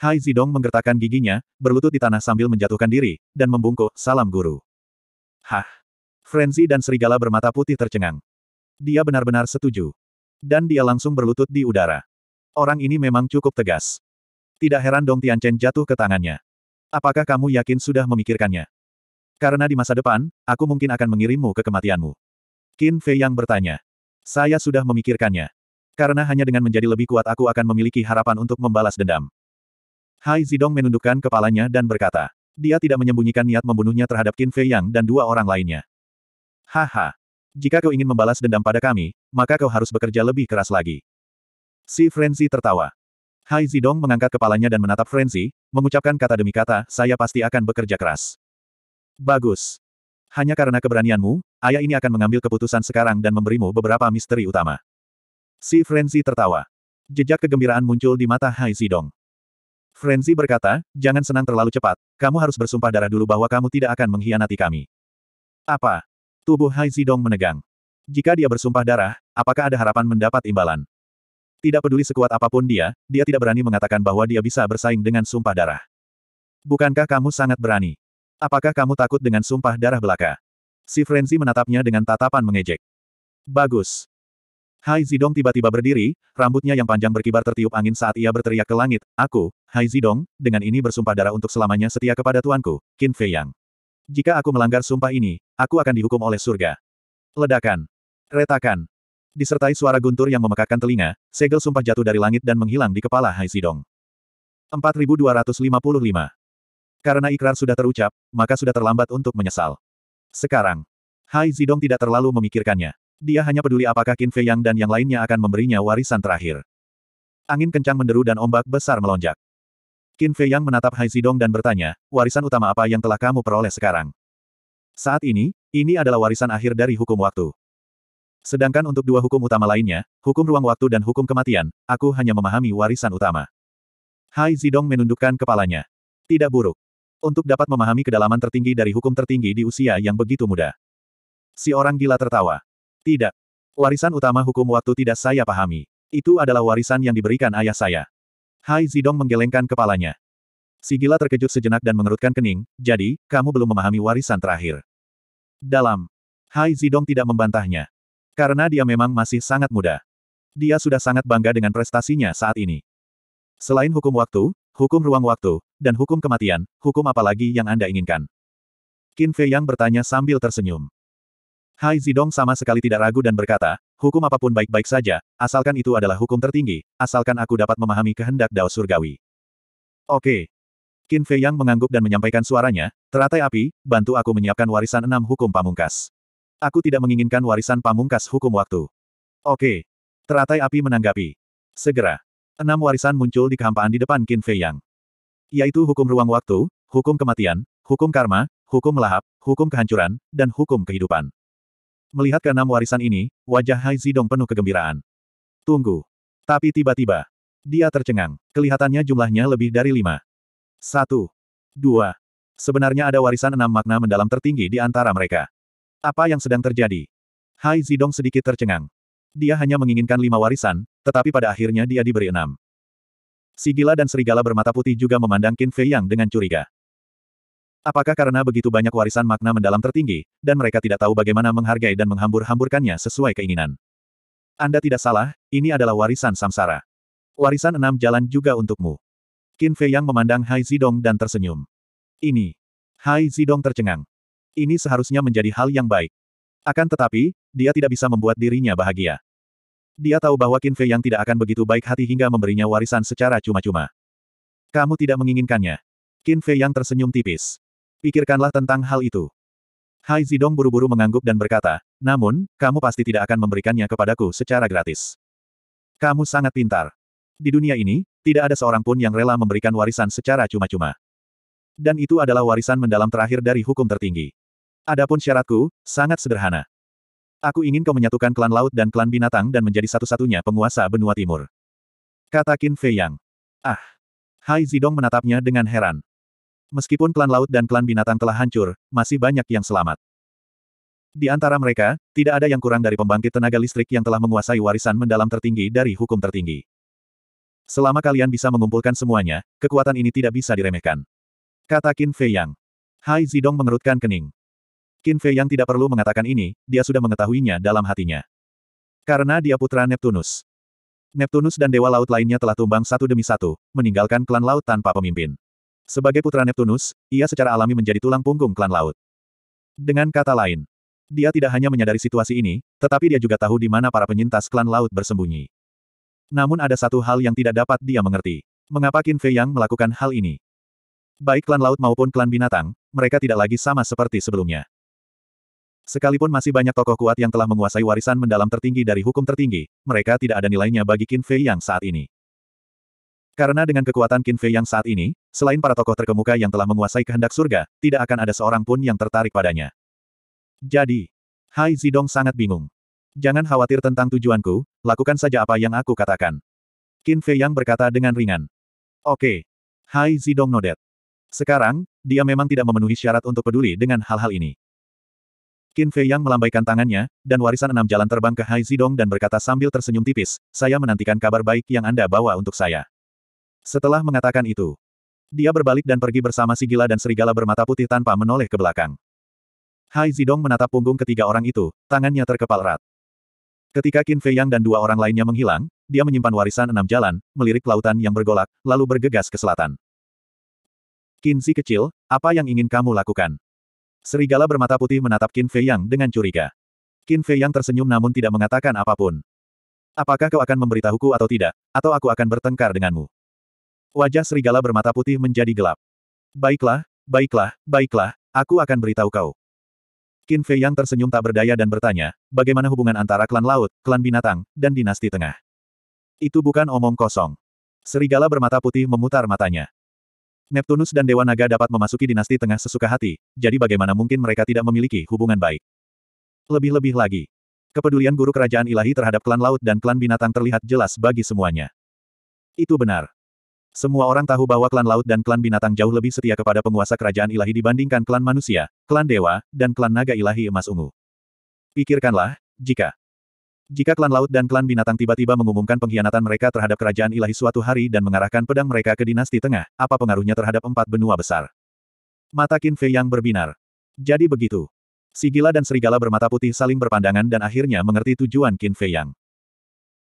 Hai Zidong menggertakkan giginya, berlutut di tanah sambil menjatuhkan diri, dan membungkuk, salam guru. Hah. Frenzy dan serigala bermata putih tercengang. Dia benar-benar setuju. Dan dia langsung berlutut di udara. Orang ini memang cukup tegas. Tidak heran Dong Tianchen jatuh ke tangannya. Apakah kamu yakin sudah memikirkannya? Karena di masa depan, aku mungkin akan mengirimmu ke kematianmu. Qin Fei yang bertanya. Saya sudah memikirkannya. Karena hanya dengan menjadi lebih kuat aku akan memiliki harapan untuk membalas dendam. Hai Zidong menundukkan kepalanya dan berkata. Dia tidak menyembunyikan niat membunuhnya terhadap Qin Fei Yang dan dua orang lainnya. Haha. Jika kau ingin membalas dendam pada kami, maka kau harus bekerja lebih keras lagi. Si Frenzy tertawa. Hai Zidong mengangkat kepalanya dan menatap Frenzy, mengucapkan kata demi kata, saya pasti akan bekerja keras. Bagus. Hanya karena keberanianmu, ayah ini akan mengambil keputusan sekarang dan memberimu beberapa misteri utama. Si Frenzy tertawa. Jejak kegembiraan muncul di mata Hai Zidong. Frenzy berkata, jangan senang terlalu cepat, kamu harus bersumpah darah dulu bahwa kamu tidak akan mengkhianati kami. Apa? Tubuh Hai Zidong menegang. Jika dia bersumpah darah, apakah ada harapan mendapat imbalan? Tidak peduli sekuat apapun dia, dia tidak berani mengatakan bahwa dia bisa bersaing dengan sumpah darah. Bukankah kamu sangat berani? Apakah kamu takut dengan sumpah darah belaka? Si Frenzy menatapnya dengan tatapan mengejek. Bagus. Hai Zidong tiba-tiba berdiri, rambutnya yang panjang berkibar tertiup angin saat ia berteriak ke langit, Aku, Hai Zidong, dengan ini bersumpah darah untuk selamanya setia kepada tuanku, Qin Fei Yang. Jika aku melanggar sumpah ini, Aku akan dihukum oleh surga. Ledakan. Retakan. Disertai suara guntur yang memekakkan telinga, segel sumpah jatuh dari langit dan menghilang di kepala Hai Sidong. 4255. Karena ikrar sudah terucap, maka sudah terlambat untuk menyesal. Sekarang, Hai Zidong tidak terlalu memikirkannya. Dia hanya peduli apakah Qin Fei Yang dan yang lainnya akan memberinya warisan terakhir. Angin kencang menderu dan ombak besar melonjak. Qin Fei Yang menatap Hai Zidong dan bertanya, warisan utama apa yang telah kamu peroleh sekarang? Saat ini, ini adalah warisan akhir dari hukum waktu. Sedangkan untuk dua hukum utama lainnya, hukum ruang waktu dan hukum kematian, aku hanya memahami warisan utama. Hai Zidong menundukkan kepalanya. Tidak buruk. Untuk dapat memahami kedalaman tertinggi dari hukum tertinggi di usia yang begitu muda. Si orang gila tertawa. Tidak. Warisan utama hukum waktu tidak saya pahami. Itu adalah warisan yang diberikan ayah saya. Hai Zidong menggelengkan kepalanya. Sigila terkejut sejenak dan mengerutkan kening, jadi, kamu belum memahami warisan terakhir. Dalam. Hai Zidong tidak membantahnya. Karena dia memang masih sangat muda. Dia sudah sangat bangga dengan prestasinya saat ini. Selain hukum waktu, hukum ruang waktu, dan hukum kematian, hukum apa lagi yang Anda inginkan? Qin Fei Yang bertanya sambil tersenyum. Hai Zidong sama sekali tidak ragu dan berkata, hukum apapun baik-baik saja, asalkan itu adalah hukum tertinggi, asalkan aku dapat memahami kehendak Dao Surgawi. Oke, Qin Fei Yang mengangguk dan menyampaikan suaranya, teratai api, bantu aku menyiapkan warisan enam hukum pamungkas. Aku tidak menginginkan warisan pamungkas hukum waktu. Oke. Teratai api menanggapi. Segera. Enam warisan muncul di kehampaan di depan Qin Fei Yang. Yaitu hukum ruang waktu, hukum kematian, hukum karma, hukum melahap, hukum kehancuran, dan hukum kehidupan. Melihat keenam warisan ini, wajah Hai Zidong penuh kegembiraan. Tunggu. Tapi tiba-tiba, dia tercengang. Kelihatannya jumlahnya lebih dari lima. Satu. Dua. Sebenarnya ada warisan enam makna mendalam tertinggi di antara mereka. Apa yang sedang terjadi? Hai Zidong sedikit tercengang. Dia hanya menginginkan lima warisan, tetapi pada akhirnya dia diberi enam. Si dan serigala bermata putih juga memandang Qin Fei Yang dengan curiga. Apakah karena begitu banyak warisan makna mendalam tertinggi, dan mereka tidak tahu bagaimana menghargai dan menghambur-hamburkannya sesuai keinginan? Anda tidak salah, ini adalah warisan samsara. Warisan enam jalan juga untukmu. Qin Fei Yang memandang Hai Zidong dan tersenyum. Ini. Hai Zidong tercengang. Ini seharusnya menjadi hal yang baik. Akan tetapi, dia tidak bisa membuat dirinya bahagia. Dia tahu bahwa Qin Fei Yang tidak akan begitu baik hati hingga memberinya warisan secara cuma-cuma. Kamu tidak menginginkannya. Qin Fei Yang tersenyum tipis. Pikirkanlah tentang hal itu. Hai Zidong buru-buru mengangguk dan berkata, namun, kamu pasti tidak akan memberikannya kepadaku secara gratis. Kamu sangat pintar. Di dunia ini, tidak ada seorang pun yang rela memberikan warisan secara cuma-cuma. Dan itu adalah warisan mendalam terakhir dari hukum tertinggi. Adapun syaratku, sangat sederhana. Aku ingin kau menyatukan klan laut dan klan binatang dan menjadi satu-satunya penguasa benua timur. Kata Qin Fei Yang. Ah. Hai Zidong menatapnya dengan heran. Meskipun klan laut dan klan binatang telah hancur, masih banyak yang selamat. Di antara mereka, tidak ada yang kurang dari pembangkit tenaga listrik yang telah menguasai warisan mendalam tertinggi dari hukum tertinggi. Selama kalian bisa mengumpulkan semuanya, kekuatan ini tidak bisa diremehkan. Kata Qin Fei Yang. Hai Zidong mengerutkan kening. Qin Fei Yang tidak perlu mengatakan ini, dia sudah mengetahuinya dalam hatinya. Karena dia putra Neptunus. Neptunus dan dewa laut lainnya telah tumbang satu demi satu, meninggalkan klan laut tanpa pemimpin. Sebagai putra Neptunus, ia secara alami menjadi tulang punggung klan laut. Dengan kata lain, dia tidak hanya menyadari situasi ini, tetapi dia juga tahu di mana para penyintas klan laut bersembunyi. Namun ada satu hal yang tidak dapat dia mengerti. Mengapa Qin Fei Yang melakukan hal ini? Baik klan laut maupun klan binatang, mereka tidak lagi sama seperti sebelumnya. Sekalipun masih banyak tokoh kuat yang telah menguasai warisan mendalam tertinggi dari hukum tertinggi, mereka tidak ada nilainya bagi Qin Fei Yang saat ini. Karena dengan kekuatan Qin Fei Yang saat ini, selain para tokoh terkemuka yang telah menguasai kehendak surga, tidak akan ada seorang pun yang tertarik padanya. Jadi, Hai Zidong sangat bingung. Jangan khawatir tentang tujuanku, lakukan saja apa yang aku katakan. Qin Fei Yang berkata dengan ringan. Oke. Okay. Hai Zidong Nodet. Sekarang, dia memang tidak memenuhi syarat untuk peduli dengan hal-hal ini. Qin Fei Yang melambaikan tangannya, dan warisan enam jalan terbang ke Hai Zidong dan berkata sambil tersenyum tipis, saya menantikan kabar baik yang Anda bawa untuk saya. Setelah mengatakan itu, dia berbalik dan pergi bersama si gila dan serigala bermata putih tanpa menoleh ke belakang. Hai Zidong menatap punggung ketiga orang itu, tangannya terkepal erat. Ketika Qin Fei Yang dan dua orang lainnya menghilang, dia menyimpan warisan enam jalan, melirik lautan yang bergolak, lalu bergegas ke selatan. Qin si kecil, apa yang ingin kamu lakukan? Serigala bermata putih menatap Qin Fei Yang dengan curiga. Qin Fei Yang tersenyum namun tidak mengatakan apapun. Apakah kau akan memberitahuku atau tidak, atau aku akan bertengkar denganmu? Wajah serigala bermata putih menjadi gelap. Baiklah, baiklah, baiklah, aku akan beritahu kau. Qin Fei Yang tersenyum tak berdaya dan bertanya, bagaimana hubungan antara klan laut, klan binatang, dan dinasti tengah? Itu bukan omong kosong. Serigala bermata putih memutar matanya. Neptunus dan Dewa Naga dapat memasuki dinasti tengah sesuka hati, jadi bagaimana mungkin mereka tidak memiliki hubungan baik? Lebih-lebih lagi. Kepedulian guru kerajaan ilahi terhadap klan laut dan klan binatang terlihat jelas bagi semuanya. Itu benar. Semua orang tahu bahwa klan laut dan klan binatang jauh lebih setia kepada penguasa kerajaan ilahi dibandingkan klan manusia, klan dewa, dan klan naga ilahi emas ungu. Pikirkanlah, jika jika klan laut dan klan binatang tiba-tiba mengumumkan pengkhianatan mereka terhadap kerajaan ilahi suatu hari dan mengarahkan pedang mereka ke dinasti tengah, apa pengaruhnya terhadap empat benua besar? Mata Qin Fei yang berbinar. Jadi begitu. Sigila dan serigala bermata putih saling berpandangan dan akhirnya mengerti tujuan Qin Fei Yang.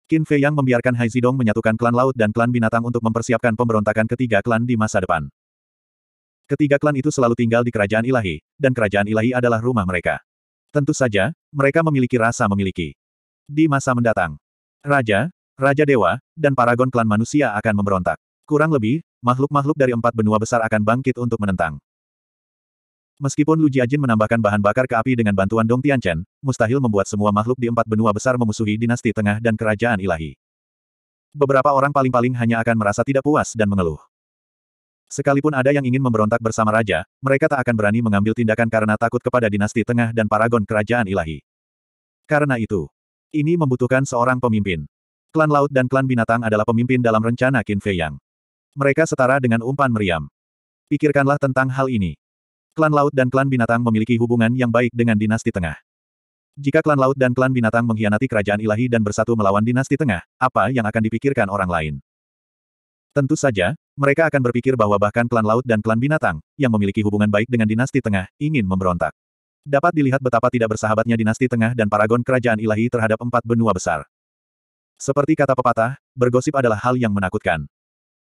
Qin Fei yang membiarkan Hai Zidong menyatukan klan laut dan klan binatang untuk mempersiapkan pemberontakan ketiga klan di masa depan. Ketiga klan itu selalu tinggal di kerajaan ilahi, dan kerajaan ilahi adalah rumah mereka. Tentu saja, mereka memiliki rasa memiliki. Di masa mendatang, Raja, Raja Dewa, dan Paragon klan manusia akan memberontak. Kurang lebih, makhluk-makhluk dari empat benua besar akan bangkit untuk menentang. Meskipun Lu Jiajin menambahkan bahan bakar ke api dengan bantuan Dong Tianchen, mustahil membuat semua makhluk di empat benua besar memusuhi dinasti tengah dan kerajaan ilahi. Beberapa orang paling-paling hanya akan merasa tidak puas dan mengeluh. Sekalipun ada yang ingin memberontak bersama raja, mereka tak akan berani mengambil tindakan karena takut kepada dinasti tengah dan paragon kerajaan ilahi. Karena itu, ini membutuhkan seorang pemimpin. Klan laut dan klan binatang adalah pemimpin dalam rencana Qin Fei Yang. Mereka setara dengan umpan meriam. Pikirkanlah tentang hal ini. Klan Laut dan Klan Binatang memiliki hubungan yang baik dengan dinasti tengah. Jika Klan Laut dan Klan Binatang mengkhianati kerajaan ilahi dan bersatu melawan dinasti tengah, apa yang akan dipikirkan orang lain? Tentu saja, mereka akan berpikir bahwa bahkan Klan Laut dan Klan Binatang, yang memiliki hubungan baik dengan dinasti tengah, ingin memberontak. Dapat dilihat betapa tidak bersahabatnya dinasti tengah dan paragon kerajaan ilahi terhadap empat benua besar. Seperti kata pepatah, bergosip adalah hal yang menakutkan.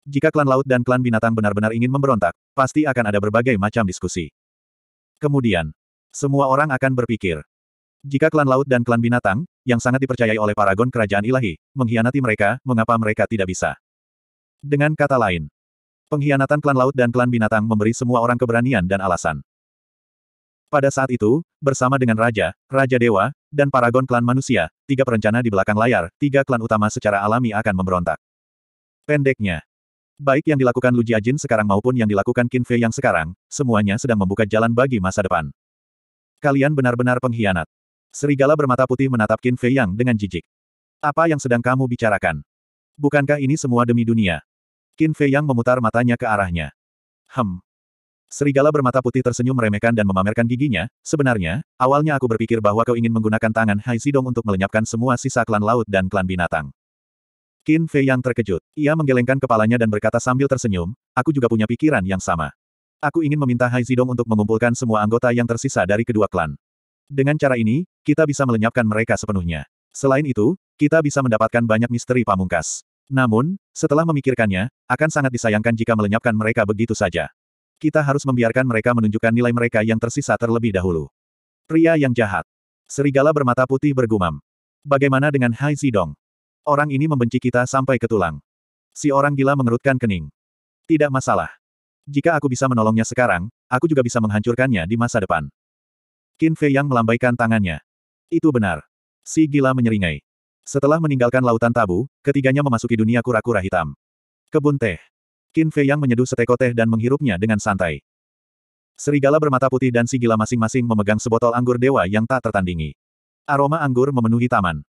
Jika klan laut dan klan binatang benar-benar ingin memberontak, pasti akan ada berbagai macam diskusi. Kemudian, semua orang akan berpikir. Jika klan laut dan klan binatang, yang sangat dipercayai oleh paragon kerajaan ilahi, mengkhianati mereka, mengapa mereka tidak bisa? Dengan kata lain, pengkhianatan klan laut dan klan binatang memberi semua orang keberanian dan alasan. Pada saat itu, bersama dengan Raja, Raja Dewa, dan Paragon Klan Manusia, tiga perencana di belakang layar, tiga klan utama secara alami akan memberontak. Pendeknya, Baik yang dilakukan Lu Jiajin sekarang maupun yang dilakukan Qin Fei yang sekarang, semuanya sedang membuka jalan bagi masa depan. Kalian benar-benar pengkhianat. Serigala bermata putih menatap Qin Fei yang dengan jijik. Apa yang sedang kamu bicarakan? Bukankah ini semua demi dunia? Qin Fei yang memutar matanya ke arahnya. Hem. Serigala bermata putih tersenyum meremehkan dan memamerkan giginya. Sebenarnya, awalnya aku berpikir bahwa kau ingin menggunakan tangan Hai Sidong untuk melenyapkan semua sisa klan laut dan klan binatang. Qin Fei yang terkejut. Ia menggelengkan kepalanya dan berkata sambil tersenyum, aku juga punya pikiran yang sama. Aku ingin meminta Hai Zidong untuk mengumpulkan semua anggota yang tersisa dari kedua klan. Dengan cara ini, kita bisa melenyapkan mereka sepenuhnya. Selain itu, kita bisa mendapatkan banyak misteri pamungkas. Namun, setelah memikirkannya, akan sangat disayangkan jika melenyapkan mereka begitu saja. Kita harus membiarkan mereka menunjukkan nilai mereka yang tersisa terlebih dahulu. Pria yang jahat. Serigala bermata putih bergumam. Bagaimana dengan Hai Zidong? Orang ini membenci kita sampai ke tulang. Si orang gila mengerutkan kening. Tidak masalah. Jika aku bisa menolongnya sekarang, aku juga bisa menghancurkannya di masa depan. Qin Fei yang melambaikan tangannya. Itu benar. Si gila menyeringai. Setelah meninggalkan lautan tabu, ketiganya memasuki dunia kura-kura hitam. Kebun teh. Qin Fei yang menyeduh seteko teh dan menghirupnya dengan santai. Serigala bermata putih dan si gila masing-masing memegang sebotol anggur dewa yang tak tertandingi. Aroma anggur memenuhi taman.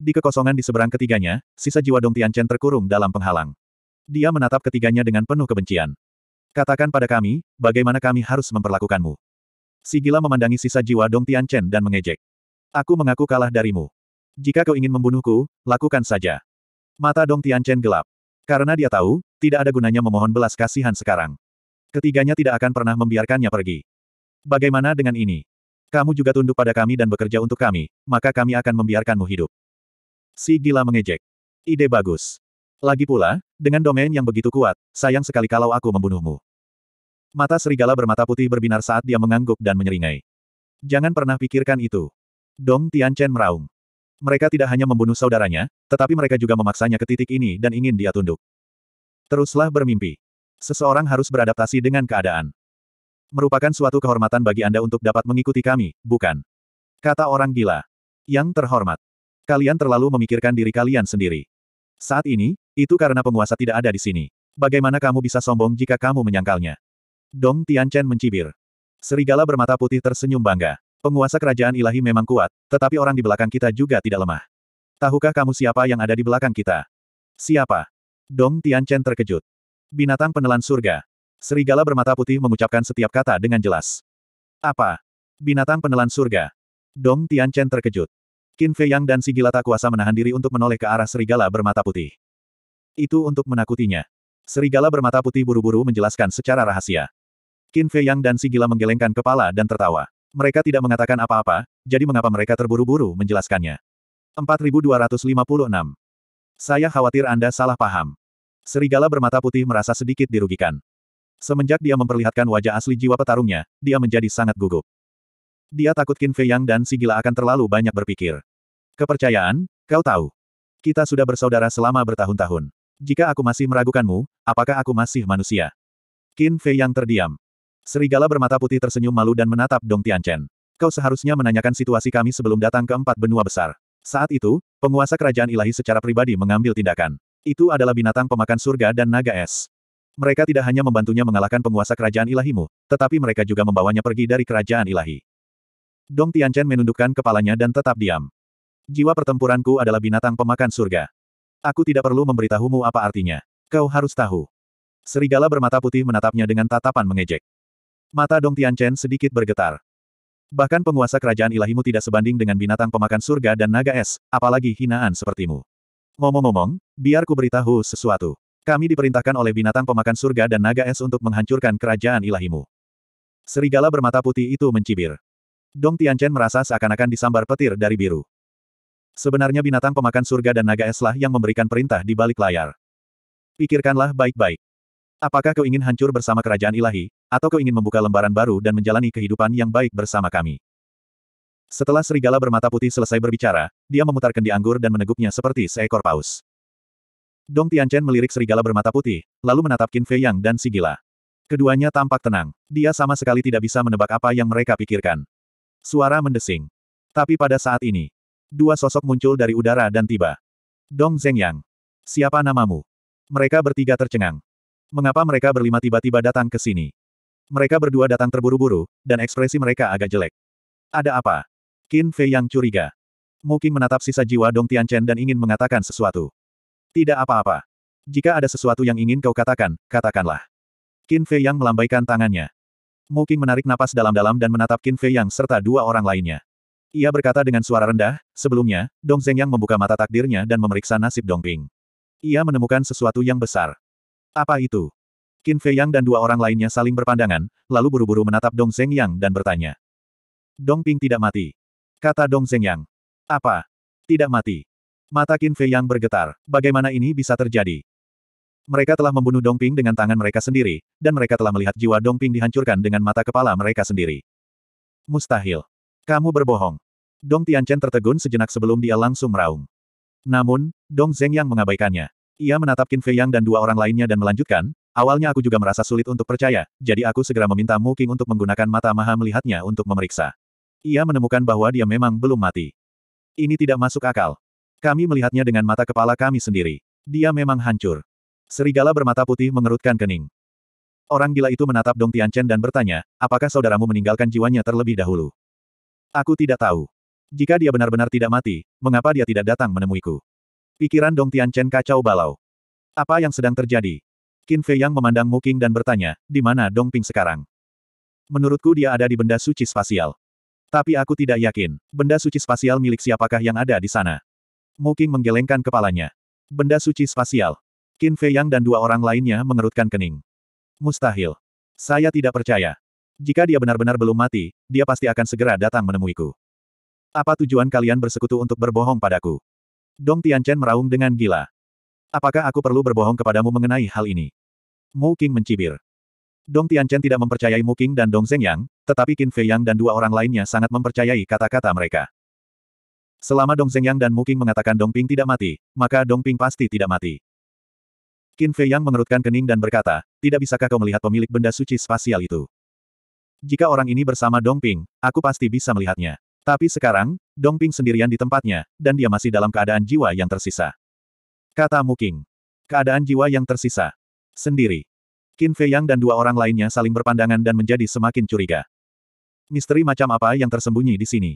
Di kekosongan di seberang ketiganya, sisa jiwa Dong Tianchen terkurung dalam penghalang. Dia menatap ketiganya dengan penuh kebencian. Katakan pada kami, bagaimana kami harus memperlakukanmu. Si gila memandangi sisa jiwa Dong Tianchen dan mengejek. Aku mengaku kalah darimu. Jika kau ingin membunuhku, lakukan saja. Mata Dong Tianchen gelap. Karena dia tahu, tidak ada gunanya memohon belas kasihan sekarang. Ketiganya tidak akan pernah membiarkannya pergi. Bagaimana dengan ini? Kamu juga tunduk pada kami dan bekerja untuk kami, maka kami akan membiarkanmu hidup si gila mengejek. Ide bagus. Lagi pula, dengan domain yang begitu kuat, sayang sekali kalau aku membunuhmu. Mata serigala bermata putih berbinar saat dia mengangguk dan menyeringai. Jangan pernah pikirkan itu. Dong Tianchen meraung. Mereka tidak hanya membunuh saudaranya, tetapi mereka juga memaksanya ke titik ini dan ingin dia tunduk. Teruslah bermimpi. Seseorang harus beradaptasi dengan keadaan. Merupakan suatu kehormatan bagi Anda untuk dapat mengikuti kami, bukan? Kata orang gila. Yang terhormat. Kalian terlalu memikirkan diri kalian sendiri. Saat ini, itu karena penguasa tidak ada di sini. Bagaimana kamu bisa sombong jika kamu menyangkalnya? Dong Tianchen mencibir. Serigala bermata putih tersenyum bangga. Penguasa kerajaan ilahi memang kuat, tetapi orang di belakang kita juga tidak lemah. Tahukah kamu siapa yang ada di belakang kita? Siapa? Dong Tianchen terkejut. Binatang penelan surga. Serigala bermata putih mengucapkan setiap kata dengan jelas. Apa? Binatang penelan surga. Dong Tianchen terkejut. Qin Fei Yang dan si tak kuasa menahan diri untuk menoleh ke arah serigala bermata putih. Itu untuk menakutinya. Serigala bermata putih buru-buru menjelaskan secara rahasia. Qin Fei Yang dan si gila menggelengkan kepala dan tertawa. Mereka tidak mengatakan apa-apa, jadi mengapa mereka terburu-buru menjelaskannya. 4256. Saya khawatir Anda salah paham. Serigala bermata putih merasa sedikit dirugikan. Semenjak dia memperlihatkan wajah asli jiwa petarungnya, dia menjadi sangat gugup. Dia takut Qin Fei Yang dan si gila akan terlalu banyak berpikir. Kepercayaan, kau tahu. Kita sudah bersaudara selama bertahun-tahun. Jika aku masih meragukanmu, apakah aku masih manusia? Qin Fei yang terdiam. Serigala bermata putih tersenyum malu dan menatap Dong Tianchen. Kau seharusnya menanyakan situasi kami sebelum datang ke empat benua besar. Saat itu, penguasa kerajaan ilahi secara pribadi mengambil tindakan. Itu adalah binatang pemakan surga dan naga es. Mereka tidak hanya membantunya mengalahkan penguasa kerajaan ilahimu, tetapi mereka juga membawanya pergi dari kerajaan ilahi. Dong Tianchen menundukkan kepalanya dan tetap diam. Jiwa pertempuranku adalah binatang pemakan surga. Aku tidak perlu memberitahumu apa artinya. Kau harus tahu. Serigala bermata putih menatapnya dengan tatapan mengejek. Mata Dong Tianchen sedikit bergetar. Bahkan penguasa kerajaan ilahimu tidak sebanding dengan binatang pemakan surga dan naga es, apalagi hinaan sepertimu. Ngomong-ngomong, biar ku beritahu sesuatu. Kami diperintahkan oleh binatang pemakan surga dan naga es untuk menghancurkan kerajaan ilahimu. Serigala bermata putih itu mencibir. Dong Tianchen merasa seakan-akan disambar petir dari biru. Sebenarnya binatang pemakan surga dan naga eslah yang memberikan perintah di balik layar. Pikirkanlah baik-baik. Apakah kau ingin hancur bersama kerajaan ilahi, atau kau ingin membuka lembaran baru dan menjalani kehidupan yang baik bersama kami? Setelah serigala bermata putih selesai berbicara, dia memutar kendi anggur dan meneguknya seperti seekor paus. Dong Tianchen melirik serigala bermata putih, lalu menatap Qin Fei Yang dan Si Gila. Keduanya tampak tenang. Dia sama sekali tidak bisa menebak apa yang mereka pikirkan. Suara mendesing. Tapi pada saat ini, Dua sosok muncul dari udara dan tiba. Dong Zhengyang. Siapa namamu? Mereka bertiga tercengang. Mengapa mereka berlima tiba-tiba datang ke sini? Mereka berdua datang terburu-buru, dan ekspresi mereka agak jelek. Ada apa? Qin Fei yang curiga. Muking menatap sisa jiwa Dong Tianchen dan ingin mengatakan sesuatu. Tidak apa-apa. Jika ada sesuatu yang ingin kau katakan, katakanlah. Qin Fei yang melambaikan tangannya. Muking menarik napas dalam-dalam dan menatap Qin Fei yang serta dua orang lainnya. Ia berkata dengan suara rendah, sebelumnya, Dong Zeng yang membuka mata takdirnya dan memeriksa nasib Dong Ping. Ia menemukan sesuatu yang besar. Apa itu? Qin Fei Yang dan dua orang lainnya saling berpandangan, lalu buru-buru menatap Dong Zeng Yang dan bertanya. Dong Ping tidak mati. Kata Dong Zeng Yang. Apa? Tidak mati. Mata Qin Fei Yang bergetar. Bagaimana ini bisa terjadi? Mereka telah membunuh Dong Ping dengan tangan mereka sendiri, dan mereka telah melihat jiwa Dong Ping dihancurkan dengan mata kepala mereka sendiri. Mustahil. Kamu berbohong. Dong Tianchen tertegun sejenak sebelum dia langsung meraung. Namun, Dong Zheng yang mengabaikannya. Ia menatap Qin Fei Yang dan dua orang lainnya dan melanjutkan, awalnya aku juga merasa sulit untuk percaya, jadi aku segera meminta Mu King untuk menggunakan mata maha melihatnya untuk memeriksa. Ia menemukan bahwa dia memang belum mati. Ini tidak masuk akal. Kami melihatnya dengan mata kepala kami sendiri. Dia memang hancur. Serigala bermata putih mengerutkan kening. Orang gila itu menatap Dong Tianchen dan bertanya, apakah saudaramu meninggalkan jiwanya terlebih dahulu? Aku tidak tahu. Jika dia benar-benar tidak mati, mengapa dia tidak datang menemuiku? Pikiran Dong Tianchen kacau balau. Apa yang sedang terjadi? Qin Fei Yang memandang Qing dan bertanya, di mana Dong Ping sekarang? Menurutku dia ada di benda suci spasial. Tapi aku tidak yakin, benda suci spasial milik siapakah yang ada di sana. Qing menggelengkan kepalanya. Benda suci spasial. Qin Fei Yang dan dua orang lainnya mengerutkan kening. Mustahil. Saya tidak percaya. Jika dia benar-benar belum mati, dia pasti akan segera datang menemuiku. Apa tujuan kalian bersekutu untuk berbohong padaku? Dong Tianchen meraung dengan gila. Apakah aku perlu berbohong kepadamu mengenai hal ini? Mu King mencibir. Dong Tianchen tidak mempercayai Mu King dan Dong Zhengyang, tetapi Qin Fei Yang dan dua orang lainnya sangat mempercayai kata-kata mereka. Selama Dong Zhengyang dan Mu King mengatakan Dong Ping tidak mati, maka Dong Ping pasti tidak mati. Qin Fei Yang mengerutkan kening dan berkata, tidak bisakah kau melihat pemilik benda suci spasial itu? Jika orang ini bersama Dongping, aku pasti bisa melihatnya. Tapi sekarang, Dongping sendirian di tempatnya, dan dia masih dalam keadaan jiwa yang tersisa. Kata Muking. Keadaan jiwa yang tersisa. Sendiri. Qin Fei Yang dan dua orang lainnya saling berpandangan dan menjadi semakin curiga. Misteri macam apa yang tersembunyi di sini?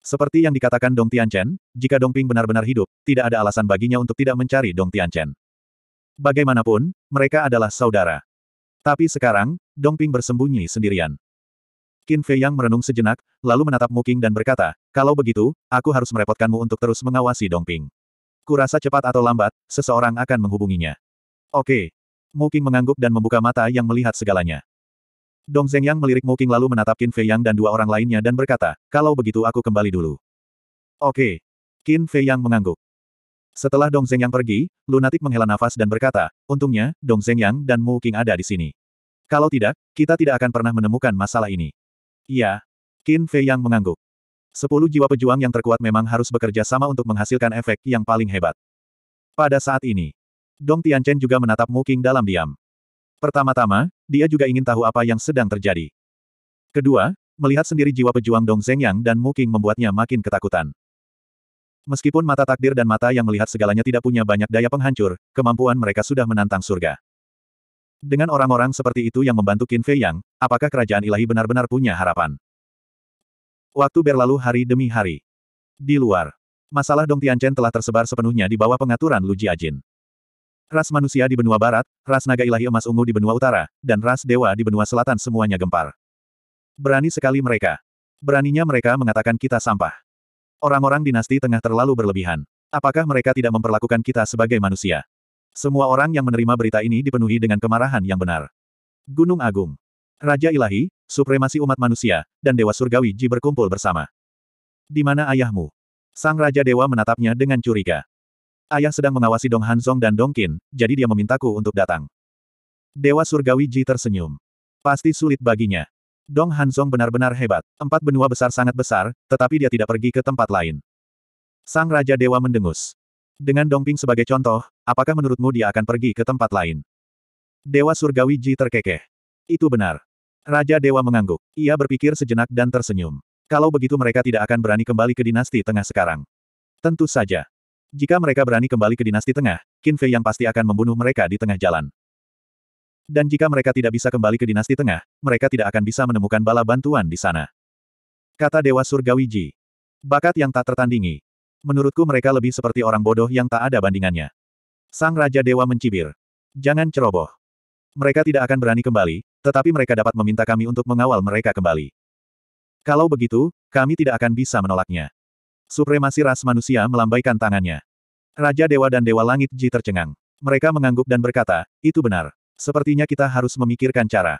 Seperti yang dikatakan Dong Tianchen, jika Dong Ping benar-benar hidup, tidak ada alasan baginya untuk tidak mencari Dong Tianchen. Bagaimanapun, mereka adalah saudara. Tapi sekarang, Dong Ping bersembunyi sendirian. Qin Fei Yang merenung sejenak, lalu menatap Muking dan berkata, kalau begitu, aku harus merepotkanmu untuk terus mengawasi Dongping. Kurasa cepat atau lambat, seseorang akan menghubunginya. Oke. Muking mengangguk dan membuka mata yang melihat segalanya. Dong Zeng Yang melirik Muking lalu menatap Qin Fei Yang dan dua orang lainnya dan berkata, kalau begitu aku kembali dulu. Oke. Qin Fei Yang mengangguk. Setelah Dong Zeng Yang pergi, lunatik menghela nafas dan berkata, untungnya, Dong Zeng Yang dan Muking ada di sini. Kalau tidak, kita tidak akan pernah menemukan masalah ini. Iya. Qin Fei yang mengangguk. Sepuluh jiwa pejuang yang terkuat memang harus bekerja sama untuk menghasilkan efek yang paling hebat. Pada saat ini, Dong Tianchen juga menatap Muking dalam diam. Pertama-tama, dia juga ingin tahu apa yang sedang terjadi. Kedua, melihat sendiri jiwa pejuang Dong Zhengyang dan Muking membuatnya makin ketakutan. Meskipun mata takdir dan mata yang melihat segalanya tidak punya banyak daya penghancur, kemampuan mereka sudah menantang surga. Dengan orang-orang seperti itu yang membantu Qin Fei Yang, apakah kerajaan ilahi benar-benar punya harapan? Waktu berlalu hari demi hari. Di luar, masalah Dong Tianchen telah tersebar sepenuhnya di bawah pengaturan Lu Jiajin. Ras manusia di benua barat, ras naga ilahi emas ungu di benua utara, dan ras dewa di benua selatan semuanya gempar. Berani sekali mereka. Beraninya mereka mengatakan kita sampah. Orang-orang dinasti tengah terlalu berlebihan. Apakah mereka tidak memperlakukan kita sebagai manusia? Semua orang yang menerima berita ini dipenuhi dengan kemarahan yang benar. Gunung Agung. Raja Ilahi, Supremasi Umat Manusia, dan Dewa Surgawi Ji berkumpul bersama. Di mana ayahmu? Sang Raja Dewa menatapnya dengan curiga. Ayah sedang mengawasi Dong Hanzong dan Dong Qin, jadi dia memintaku untuk datang. Dewa Surgawi Ji tersenyum. Pasti sulit baginya. Dong Hanzong benar-benar hebat. Empat benua besar sangat besar, tetapi dia tidak pergi ke tempat lain. Sang Raja Dewa mendengus. Dengan Dongping sebagai contoh, Apakah menurutmu dia akan pergi ke tempat lain? Dewa Surgawi Ji terkekeh. Itu benar. Raja Dewa mengangguk. Ia berpikir sejenak dan tersenyum. Kalau begitu mereka tidak akan berani kembali ke dinasti tengah sekarang. Tentu saja. Jika mereka berani kembali ke dinasti tengah, Qin Fei yang pasti akan membunuh mereka di tengah jalan. Dan jika mereka tidak bisa kembali ke dinasti tengah, mereka tidak akan bisa menemukan bala bantuan di sana. Kata Dewa Surgawi Ji. Bakat yang tak tertandingi. Menurutku mereka lebih seperti orang bodoh yang tak ada bandingannya. Sang Raja Dewa mencibir. Jangan ceroboh. Mereka tidak akan berani kembali, tetapi mereka dapat meminta kami untuk mengawal mereka kembali. Kalau begitu, kami tidak akan bisa menolaknya. Supremasi ras manusia melambaikan tangannya. Raja Dewa dan Dewa Langit Ji tercengang. Mereka mengangguk dan berkata, itu benar. Sepertinya kita harus memikirkan cara.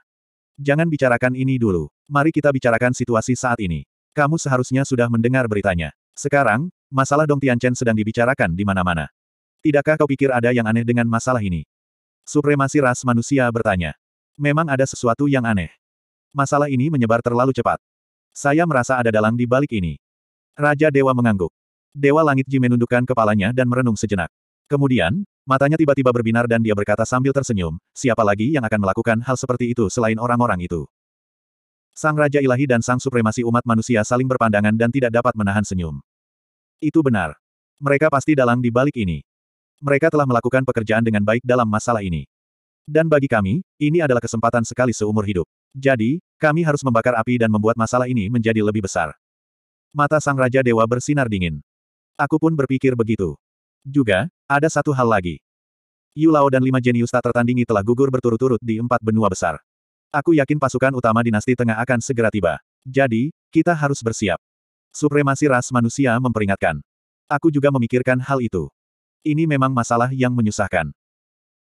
Jangan bicarakan ini dulu. Mari kita bicarakan situasi saat ini. Kamu seharusnya sudah mendengar beritanya. Sekarang, masalah Dong Tianchen sedang dibicarakan di mana-mana. Tidakkah kau pikir ada yang aneh dengan masalah ini? Supremasi ras manusia bertanya. Memang ada sesuatu yang aneh. Masalah ini menyebar terlalu cepat. Saya merasa ada dalang di balik ini. Raja Dewa mengangguk. Dewa Langit Ji menundukkan kepalanya dan merenung sejenak. Kemudian, matanya tiba-tiba berbinar dan dia berkata sambil tersenyum, siapa lagi yang akan melakukan hal seperti itu selain orang-orang itu? Sang Raja Ilahi dan Sang Supremasi Umat Manusia saling berpandangan dan tidak dapat menahan senyum. Itu benar. Mereka pasti dalang di balik ini. Mereka telah melakukan pekerjaan dengan baik dalam masalah ini. Dan bagi kami, ini adalah kesempatan sekali seumur hidup. Jadi, kami harus membakar api dan membuat masalah ini menjadi lebih besar. Mata Sang Raja Dewa bersinar dingin. Aku pun berpikir begitu. Juga, ada satu hal lagi. Yulao dan lima jenius tak tertandingi telah gugur berturut-turut di empat benua besar. Aku yakin pasukan utama dinasti tengah akan segera tiba. Jadi, kita harus bersiap. Supremasi ras manusia memperingatkan. Aku juga memikirkan hal itu. Ini memang masalah yang menyusahkan.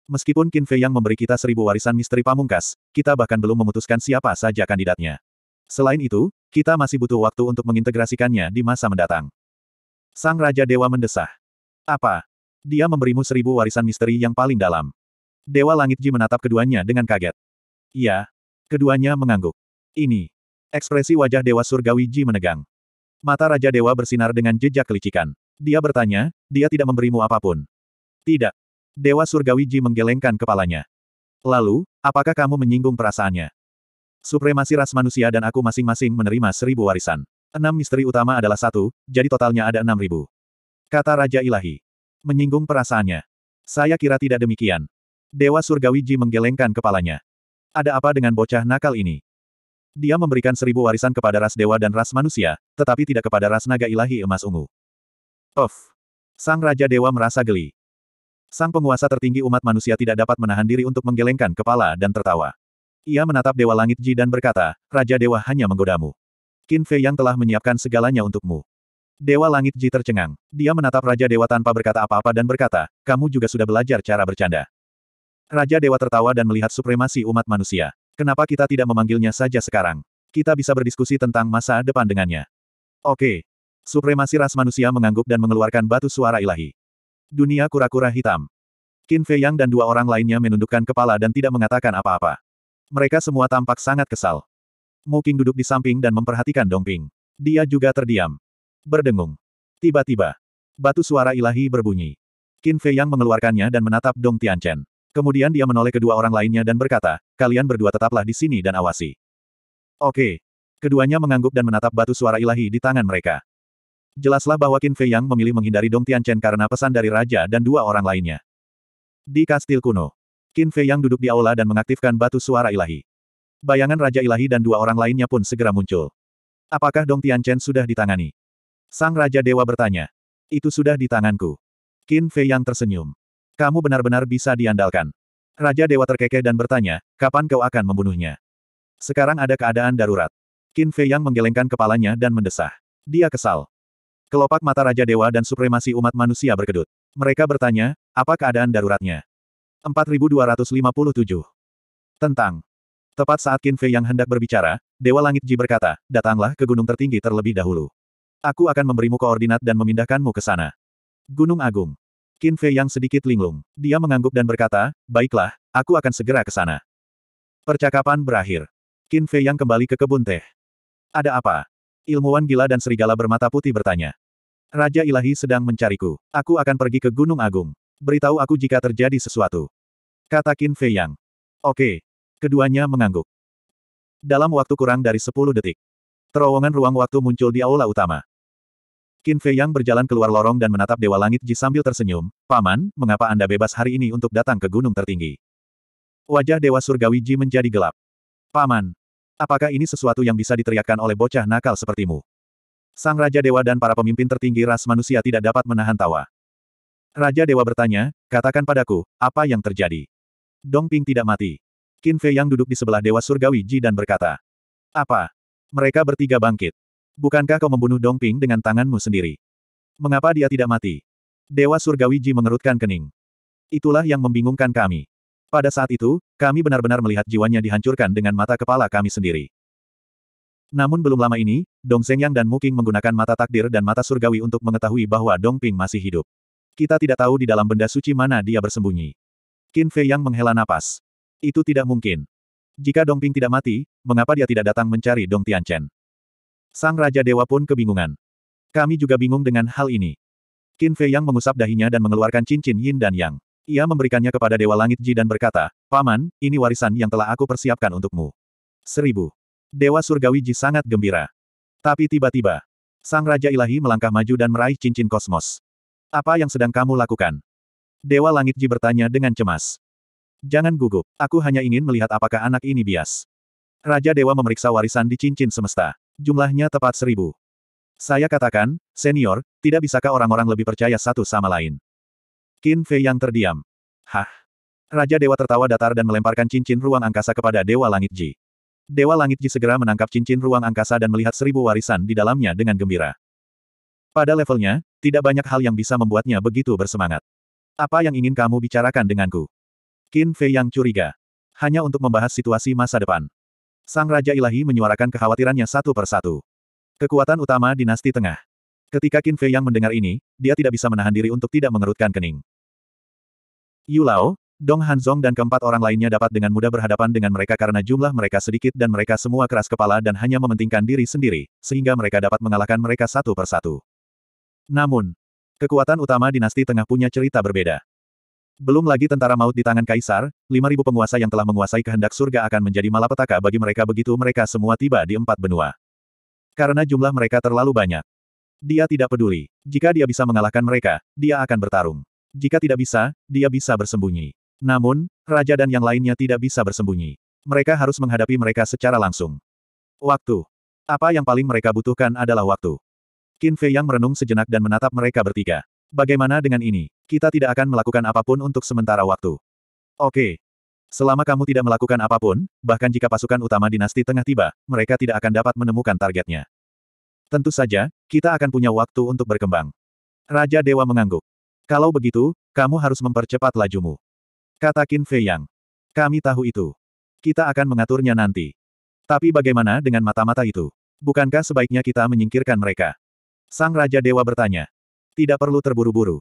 Meskipun Qin Fei yang memberi kita seribu warisan misteri pamungkas, kita bahkan belum memutuskan siapa saja kandidatnya. Selain itu, kita masih butuh waktu untuk mengintegrasikannya di masa mendatang. Sang Raja Dewa mendesah. Apa? Dia memberimu seribu warisan misteri yang paling dalam. Dewa Langit Ji menatap keduanya dengan kaget. Iya. Keduanya mengangguk. Ini. Ekspresi wajah Dewa Surgawi Ji menegang. Mata Raja Dewa bersinar dengan jejak kelicikan. Dia bertanya, dia tidak memberimu apapun. Tidak. Dewa Surgawi Ji menggelengkan kepalanya. Lalu, apakah kamu menyinggung perasaannya? Supremasi ras manusia dan aku masing-masing menerima seribu warisan. Enam misteri utama adalah satu, jadi totalnya ada enam ribu. Kata Raja Ilahi. Menyinggung perasaannya. Saya kira tidak demikian. Dewa Surgawi Ji menggelengkan kepalanya. Ada apa dengan bocah nakal ini? Dia memberikan seribu warisan kepada ras dewa dan ras manusia, tetapi tidak kepada ras naga ilahi emas ungu. Of! Sang Raja Dewa merasa geli. Sang penguasa tertinggi umat manusia tidak dapat menahan diri untuk menggelengkan kepala dan tertawa. Ia menatap Dewa Langit Ji dan berkata, Raja Dewa hanya menggodamu. Qin Fei yang telah menyiapkan segalanya untukmu. Dewa Langit Ji tercengang. Dia menatap Raja Dewa tanpa berkata apa-apa dan berkata, kamu juga sudah belajar cara bercanda. Raja Dewa tertawa dan melihat supremasi umat manusia. Kenapa kita tidak memanggilnya saja sekarang? Kita bisa berdiskusi tentang masa depan dengannya. Oke, Supremasi ras manusia mengangguk dan mengeluarkan batu suara ilahi. Dunia kura-kura hitam. Qin Fei Yang dan dua orang lainnya menundukkan kepala dan tidak mengatakan apa-apa. Mereka semua tampak sangat kesal. Mu Qing duduk di samping dan memperhatikan Dongping. Dia juga terdiam. Berdengung. Tiba-tiba, batu suara ilahi berbunyi. Qin Fei Yang mengeluarkannya dan menatap Dong Tianchen. Kemudian dia menoleh kedua orang lainnya dan berkata, kalian berdua tetaplah di sini dan awasi. Oke. Keduanya mengangguk dan menatap batu suara ilahi di tangan mereka jelaslah bahwa Qin Fei Yang memilih menghindari Dong Tian Chen karena pesan dari raja dan dua orang lainnya. Di kastil kuno, Qin Fei Yang duduk di aula dan mengaktifkan batu suara ilahi. Bayangan Raja Ilahi dan dua orang lainnya pun segera muncul. Apakah Dong Tian Chen sudah ditangani? Sang Raja Dewa bertanya. Itu sudah di tanganku. Qin Fei Yang tersenyum. Kamu benar-benar bisa diandalkan. Raja Dewa terkekeh dan bertanya, kapan kau akan membunuhnya? Sekarang ada keadaan darurat. Qin Fei Yang menggelengkan kepalanya dan mendesah. Dia kesal. Kelopak mata Raja Dewa dan supremasi umat manusia berkedut. Mereka bertanya, apa keadaan daruratnya? 4257. Tentang. Tepat saat Qin Fei yang hendak berbicara, Dewa Langit Ji berkata, datanglah ke gunung tertinggi terlebih dahulu. Aku akan memberimu koordinat dan memindahkanmu ke sana. Gunung Agung. Qin Fei yang sedikit linglung. Dia mengangguk dan berkata, baiklah, aku akan segera ke sana. Percakapan berakhir. Qin Fei yang kembali ke kebun teh. Ada apa? Ilmuwan gila dan serigala bermata putih bertanya. Raja ilahi sedang mencariku. Aku akan pergi ke Gunung Agung. Beritahu aku jika terjadi sesuatu. Kata Qin Fei Yang. Oke. Keduanya mengangguk. Dalam waktu kurang dari 10 detik. Terowongan ruang waktu muncul di aula utama. Qin Fei Yang berjalan keluar lorong dan menatap Dewa Langit Ji sambil tersenyum, Paman, mengapa Anda bebas hari ini untuk datang ke gunung tertinggi? Wajah Dewa Surgawi Ji menjadi gelap. Paman, Apakah ini sesuatu yang bisa diteriakkan oleh bocah nakal sepertimu? Sang Raja Dewa dan para pemimpin tertinggi ras manusia tidak dapat menahan tawa. Raja Dewa bertanya, katakan padaku, apa yang terjadi? Dong Ping tidak mati. Qin Fei yang duduk di sebelah Dewa Surgawi Ji dan berkata, Apa? Mereka bertiga bangkit. Bukankah kau membunuh Dong Ping dengan tanganmu sendiri? Mengapa dia tidak mati? Dewa Surgawi Ji mengerutkan kening. Itulah yang membingungkan kami. Pada saat itu, kami benar-benar melihat jiwanya dihancurkan dengan mata kepala kami sendiri. Namun belum lama ini, Dong Zhengyang dan Muking menggunakan mata takdir dan mata surgawi untuk mengetahui bahwa Dong Ping masih hidup. Kita tidak tahu di dalam benda suci mana dia bersembunyi. Qin Fei Yang menghela napas. Itu tidak mungkin. Jika Dong Ping tidak mati, mengapa dia tidak datang mencari Dong Tianchen? Sang Raja Dewa pun kebingungan. Kami juga bingung dengan hal ini. Qin Fei Yang mengusap dahinya dan mengeluarkan cincin yin dan yang. Ia memberikannya kepada Dewa Langit Ji dan berkata, Paman, ini warisan yang telah aku persiapkan untukmu. Seribu. Dewa Surgawi Ji sangat gembira. Tapi tiba-tiba, Sang Raja Ilahi melangkah maju dan meraih cincin kosmos. Apa yang sedang kamu lakukan? Dewa Langit Ji bertanya dengan cemas. Jangan gugup, aku hanya ingin melihat apakah anak ini bias. Raja Dewa memeriksa warisan di cincin semesta. Jumlahnya tepat seribu. Saya katakan, senior, tidak bisakah orang-orang lebih percaya satu sama lain? Qin Fei yang terdiam. Hah? Raja Dewa tertawa datar dan melemparkan cincin ruang angkasa kepada Dewa Langit Ji. Dewa Langit Ji segera menangkap cincin ruang angkasa dan melihat seribu warisan di dalamnya dengan gembira. Pada levelnya, tidak banyak hal yang bisa membuatnya begitu bersemangat. Apa yang ingin kamu bicarakan denganku? Qin Fei yang curiga. Hanya untuk membahas situasi masa depan. Sang Raja Ilahi menyuarakan kekhawatirannya satu persatu. Kekuatan utama dinasti tengah. Ketika Qin Fei yang mendengar ini, dia tidak bisa menahan diri untuk tidak mengerutkan kening. Yu Lao, Dong Hanzong dan keempat orang lainnya dapat dengan mudah berhadapan dengan mereka karena jumlah mereka sedikit dan mereka semua keras kepala dan hanya mementingkan diri sendiri, sehingga mereka dapat mengalahkan mereka satu persatu. Namun, kekuatan utama dinasti tengah punya cerita berbeda. Belum lagi tentara maut di tangan kaisar, 5.000 penguasa yang telah menguasai kehendak surga akan menjadi malapetaka bagi mereka begitu mereka semua tiba di empat benua. Karena jumlah mereka terlalu banyak. Dia tidak peduli. Jika dia bisa mengalahkan mereka, dia akan bertarung. Jika tidak bisa, dia bisa bersembunyi. Namun, raja dan yang lainnya tidak bisa bersembunyi. Mereka harus menghadapi mereka secara langsung. Waktu. Apa yang paling mereka butuhkan adalah waktu. Qin Fei yang merenung sejenak dan menatap mereka bertiga. Bagaimana dengan ini? Kita tidak akan melakukan apapun untuk sementara waktu. Oke. Selama kamu tidak melakukan apapun, bahkan jika pasukan utama dinasti tengah tiba, mereka tidak akan dapat menemukan targetnya. Tentu saja, kita akan punya waktu untuk berkembang. Raja Dewa mengangguk. Kalau begitu, kamu harus mempercepat lajumu. Kata Qin Fei Yang. Kami tahu itu. Kita akan mengaturnya nanti. Tapi bagaimana dengan mata-mata itu? Bukankah sebaiknya kita menyingkirkan mereka? Sang Raja Dewa bertanya. Tidak perlu terburu-buru.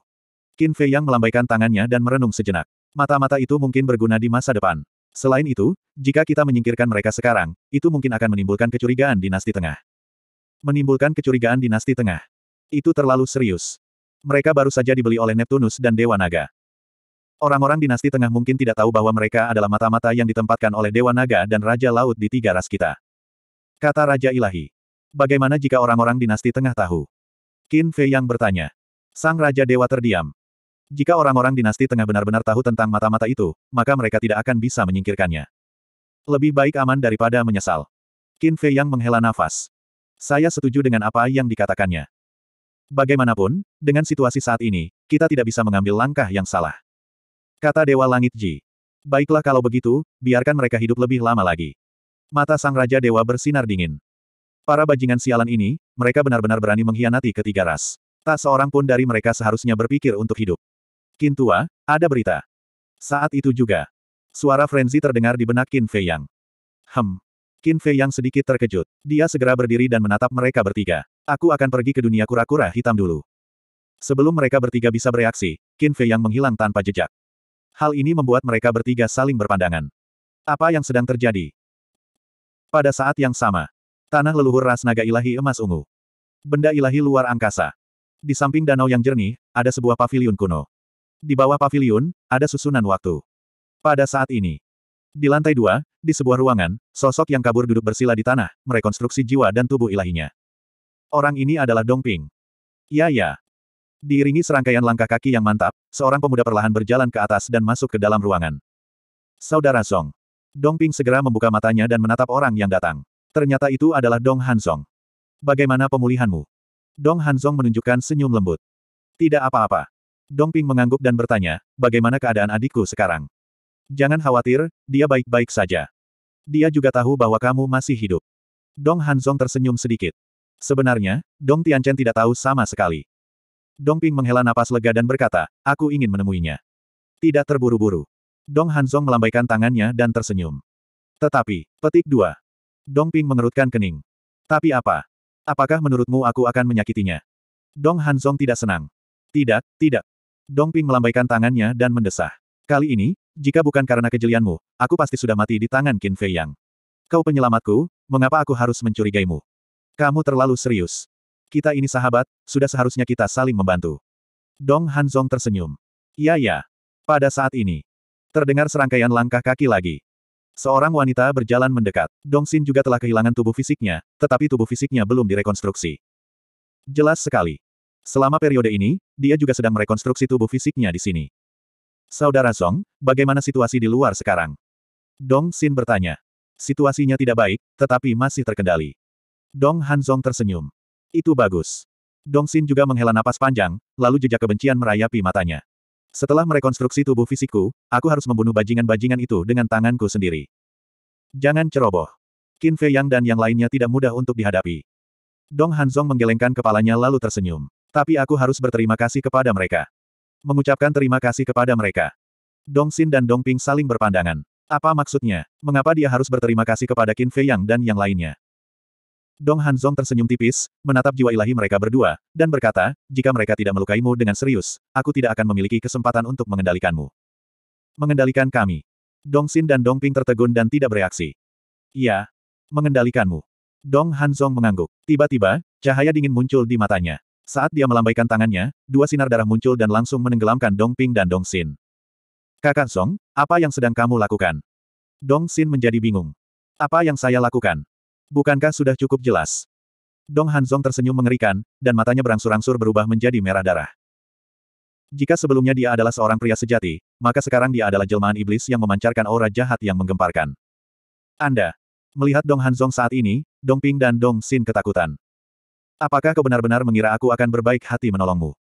Qin Fei Yang melambaikan tangannya dan merenung sejenak. Mata-mata itu mungkin berguna di masa depan. Selain itu, jika kita menyingkirkan mereka sekarang, itu mungkin akan menimbulkan kecurigaan dinasti tengah. Menimbulkan kecurigaan dinasti tengah. Itu terlalu serius. Mereka baru saja dibeli oleh Neptunus dan Dewa Naga. Orang-orang dinasti tengah mungkin tidak tahu bahwa mereka adalah mata-mata yang ditempatkan oleh Dewa Naga dan Raja Laut di tiga ras kita. Kata Raja Ilahi. Bagaimana jika orang-orang dinasti tengah tahu? Qin Fei yang bertanya. Sang Raja Dewa terdiam. Jika orang-orang dinasti tengah benar-benar tahu tentang mata-mata itu, maka mereka tidak akan bisa menyingkirkannya. Lebih baik aman daripada menyesal. Qin Fei yang menghela nafas. Saya setuju dengan apa yang dikatakannya. Bagaimanapun, dengan situasi saat ini, kita tidak bisa mengambil langkah yang salah. Kata Dewa Langit Ji. Baiklah kalau begitu, biarkan mereka hidup lebih lama lagi. Mata Sang Raja Dewa bersinar dingin. Para bajingan sialan ini, mereka benar-benar berani mengkhianati ketiga ras. Tak seorang pun dari mereka seharusnya berpikir untuk hidup. Kintua, ada berita. Saat itu juga. Suara frenzi terdengar di benak Kin Fei Yang. Hem, Qin Fei yang sedikit terkejut. Dia segera berdiri dan menatap mereka bertiga. Aku akan pergi ke dunia kura-kura hitam dulu. Sebelum mereka bertiga bisa bereaksi, Qin Fei yang menghilang tanpa jejak. Hal ini membuat mereka bertiga saling berpandangan. Apa yang sedang terjadi? Pada saat yang sama, tanah leluhur ras naga ilahi emas ungu. Benda ilahi luar angkasa. Di samping danau yang jernih, ada sebuah paviliun kuno. Di bawah paviliun, ada susunan waktu. Pada saat ini, di lantai dua, di sebuah ruangan, sosok yang kabur duduk bersila di tanah, merekonstruksi jiwa dan tubuh ilahinya. Orang ini adalah Dongping. Ya ya. Diiringi serangkaian langkah kaki yang mantap, seorang pemuda perlahan berjalan ke atas dan masuk ke dalam ruangan. Saudara Song. Dongping segera membuka matanya dan menatap orang yang datang. Ternyata itu adalah Dong Hansong. Bagaimana pemulihanmu? Dong Hansong menunjukkan senyum lembut. Tidak apa-apa. Dongping mengangguk dan bertanya, bagaimana keadaan adikku sekarang? Jangan khawatir, dia baik-baik saja. Dia juga tahu bahwa kamu masih hidup. Dong Hanzong tersenyum sedikit. Sebenarnya, Dong Tianchen tidak tahu sama sekali. Dong Ping menghela napas lega dan berkata, aku ingin menemuinya. Tidak terburu-buru. Dong Hanzong melambaikan tangannya dan tersenyum. Tetapi, petik dua. Dong Ping mengerutkan kening. Tapi apa? Apakah menurutmu aku akan menyakitinya? Dong Hanzong tidak senang. Tidak, tidak. Dong Ping melambaikan tangannya dan mendesah. Kali ini, jika bukan karena kejelianmu, aku pasti sudah mati di tangan Qin Fei Yang. Kau penyelamatku, mengapa aku harus mencurigaimu? Kamu terlalu serius. Kita ini sahabat, sudah seharusnya kita saling membantu. Dong Hanzong tersenyum. Iya ya. Pada saat ini. Terdengar serangkaian langkah kaki lagi. Seorang wanita berjalan mendekat. Dong Xin juga telah kehilangan tubuh fisiknya, tetapi tubuh fisiknya belum direkonstruksi. Jelas sekali. Selama periode ini, dia juga sedang merekonstruksi tubuh fisiknya di sini. Saudara Song, bagaimana situasi di luar sekarang? Dong Xin bertanya. Situasinya tidak baik, tetapi masih terkendali. Dong Han Zong tersenyum. Itu bagus. Dong Xin juga menghela napas panjang, lalu jejak kebencian merayapi matanya. Setelah merekonstruksi tubuh fisikku, aku harus membunuh bajingan-bajingan itu dengan tanganku sendiri. Jangan ceroboh. Qin Fei Yang dan yang lainnya tidak mudah untuk dihadapi. Dong Hanzong menggelengkan kepalanya lalu tersenyum. Tapi aku harus berterima kasih kepada mereka mengucapkan terima kasih kepada mereka. Dong Xin dan Dong Ping saling berpandangan. Apa maksudnya? Mengapa dia harus berterima kasih kepada Qin Fei Yang dan yang lainnya? Dong Hanzong tersenyum tipis, menatap jiwa ilahi mereka berdua, dan berkata, jika mereka tidak melukaimu dengan serius, aku tidak akan memiliki kesempatan untuk mengendalikanmu. Mengendalikan kami. Dong Xin dan Dong Ping tertegun dan tidak bereaksi. Iya. Mengendalikanmu. Dong Hanzong mengangguk. Tiba-tiba, cahaya dingin muncul di matanya. Saat dia melambaikan tangannya, dua sinar darah muncul dan langsung menenggelamkan Dong Ping dan Dong Xin. Kakak Song, apa yang sedang kamu lakukan? Dong Xin menjadi bingung. Apa yang saya lakukan? Bukankah sudah cukup jelas? Dong Hanzong tersenyum mengerikan, dan matanya berangsur-angsur berubah menjadi merah darah. Jika sebelumnya dia adalah seorang pria sejati, maka sekarang dia adalah jelmaan iblis yang memancarkan aura jahat yang menggemparkan. Anda. Melihat Dong Hanzong saat ini, Dong Ping dan Dong Xin ketakutan. Apakah kau benar-benar mengira aku akan berbaik hati menolongmu?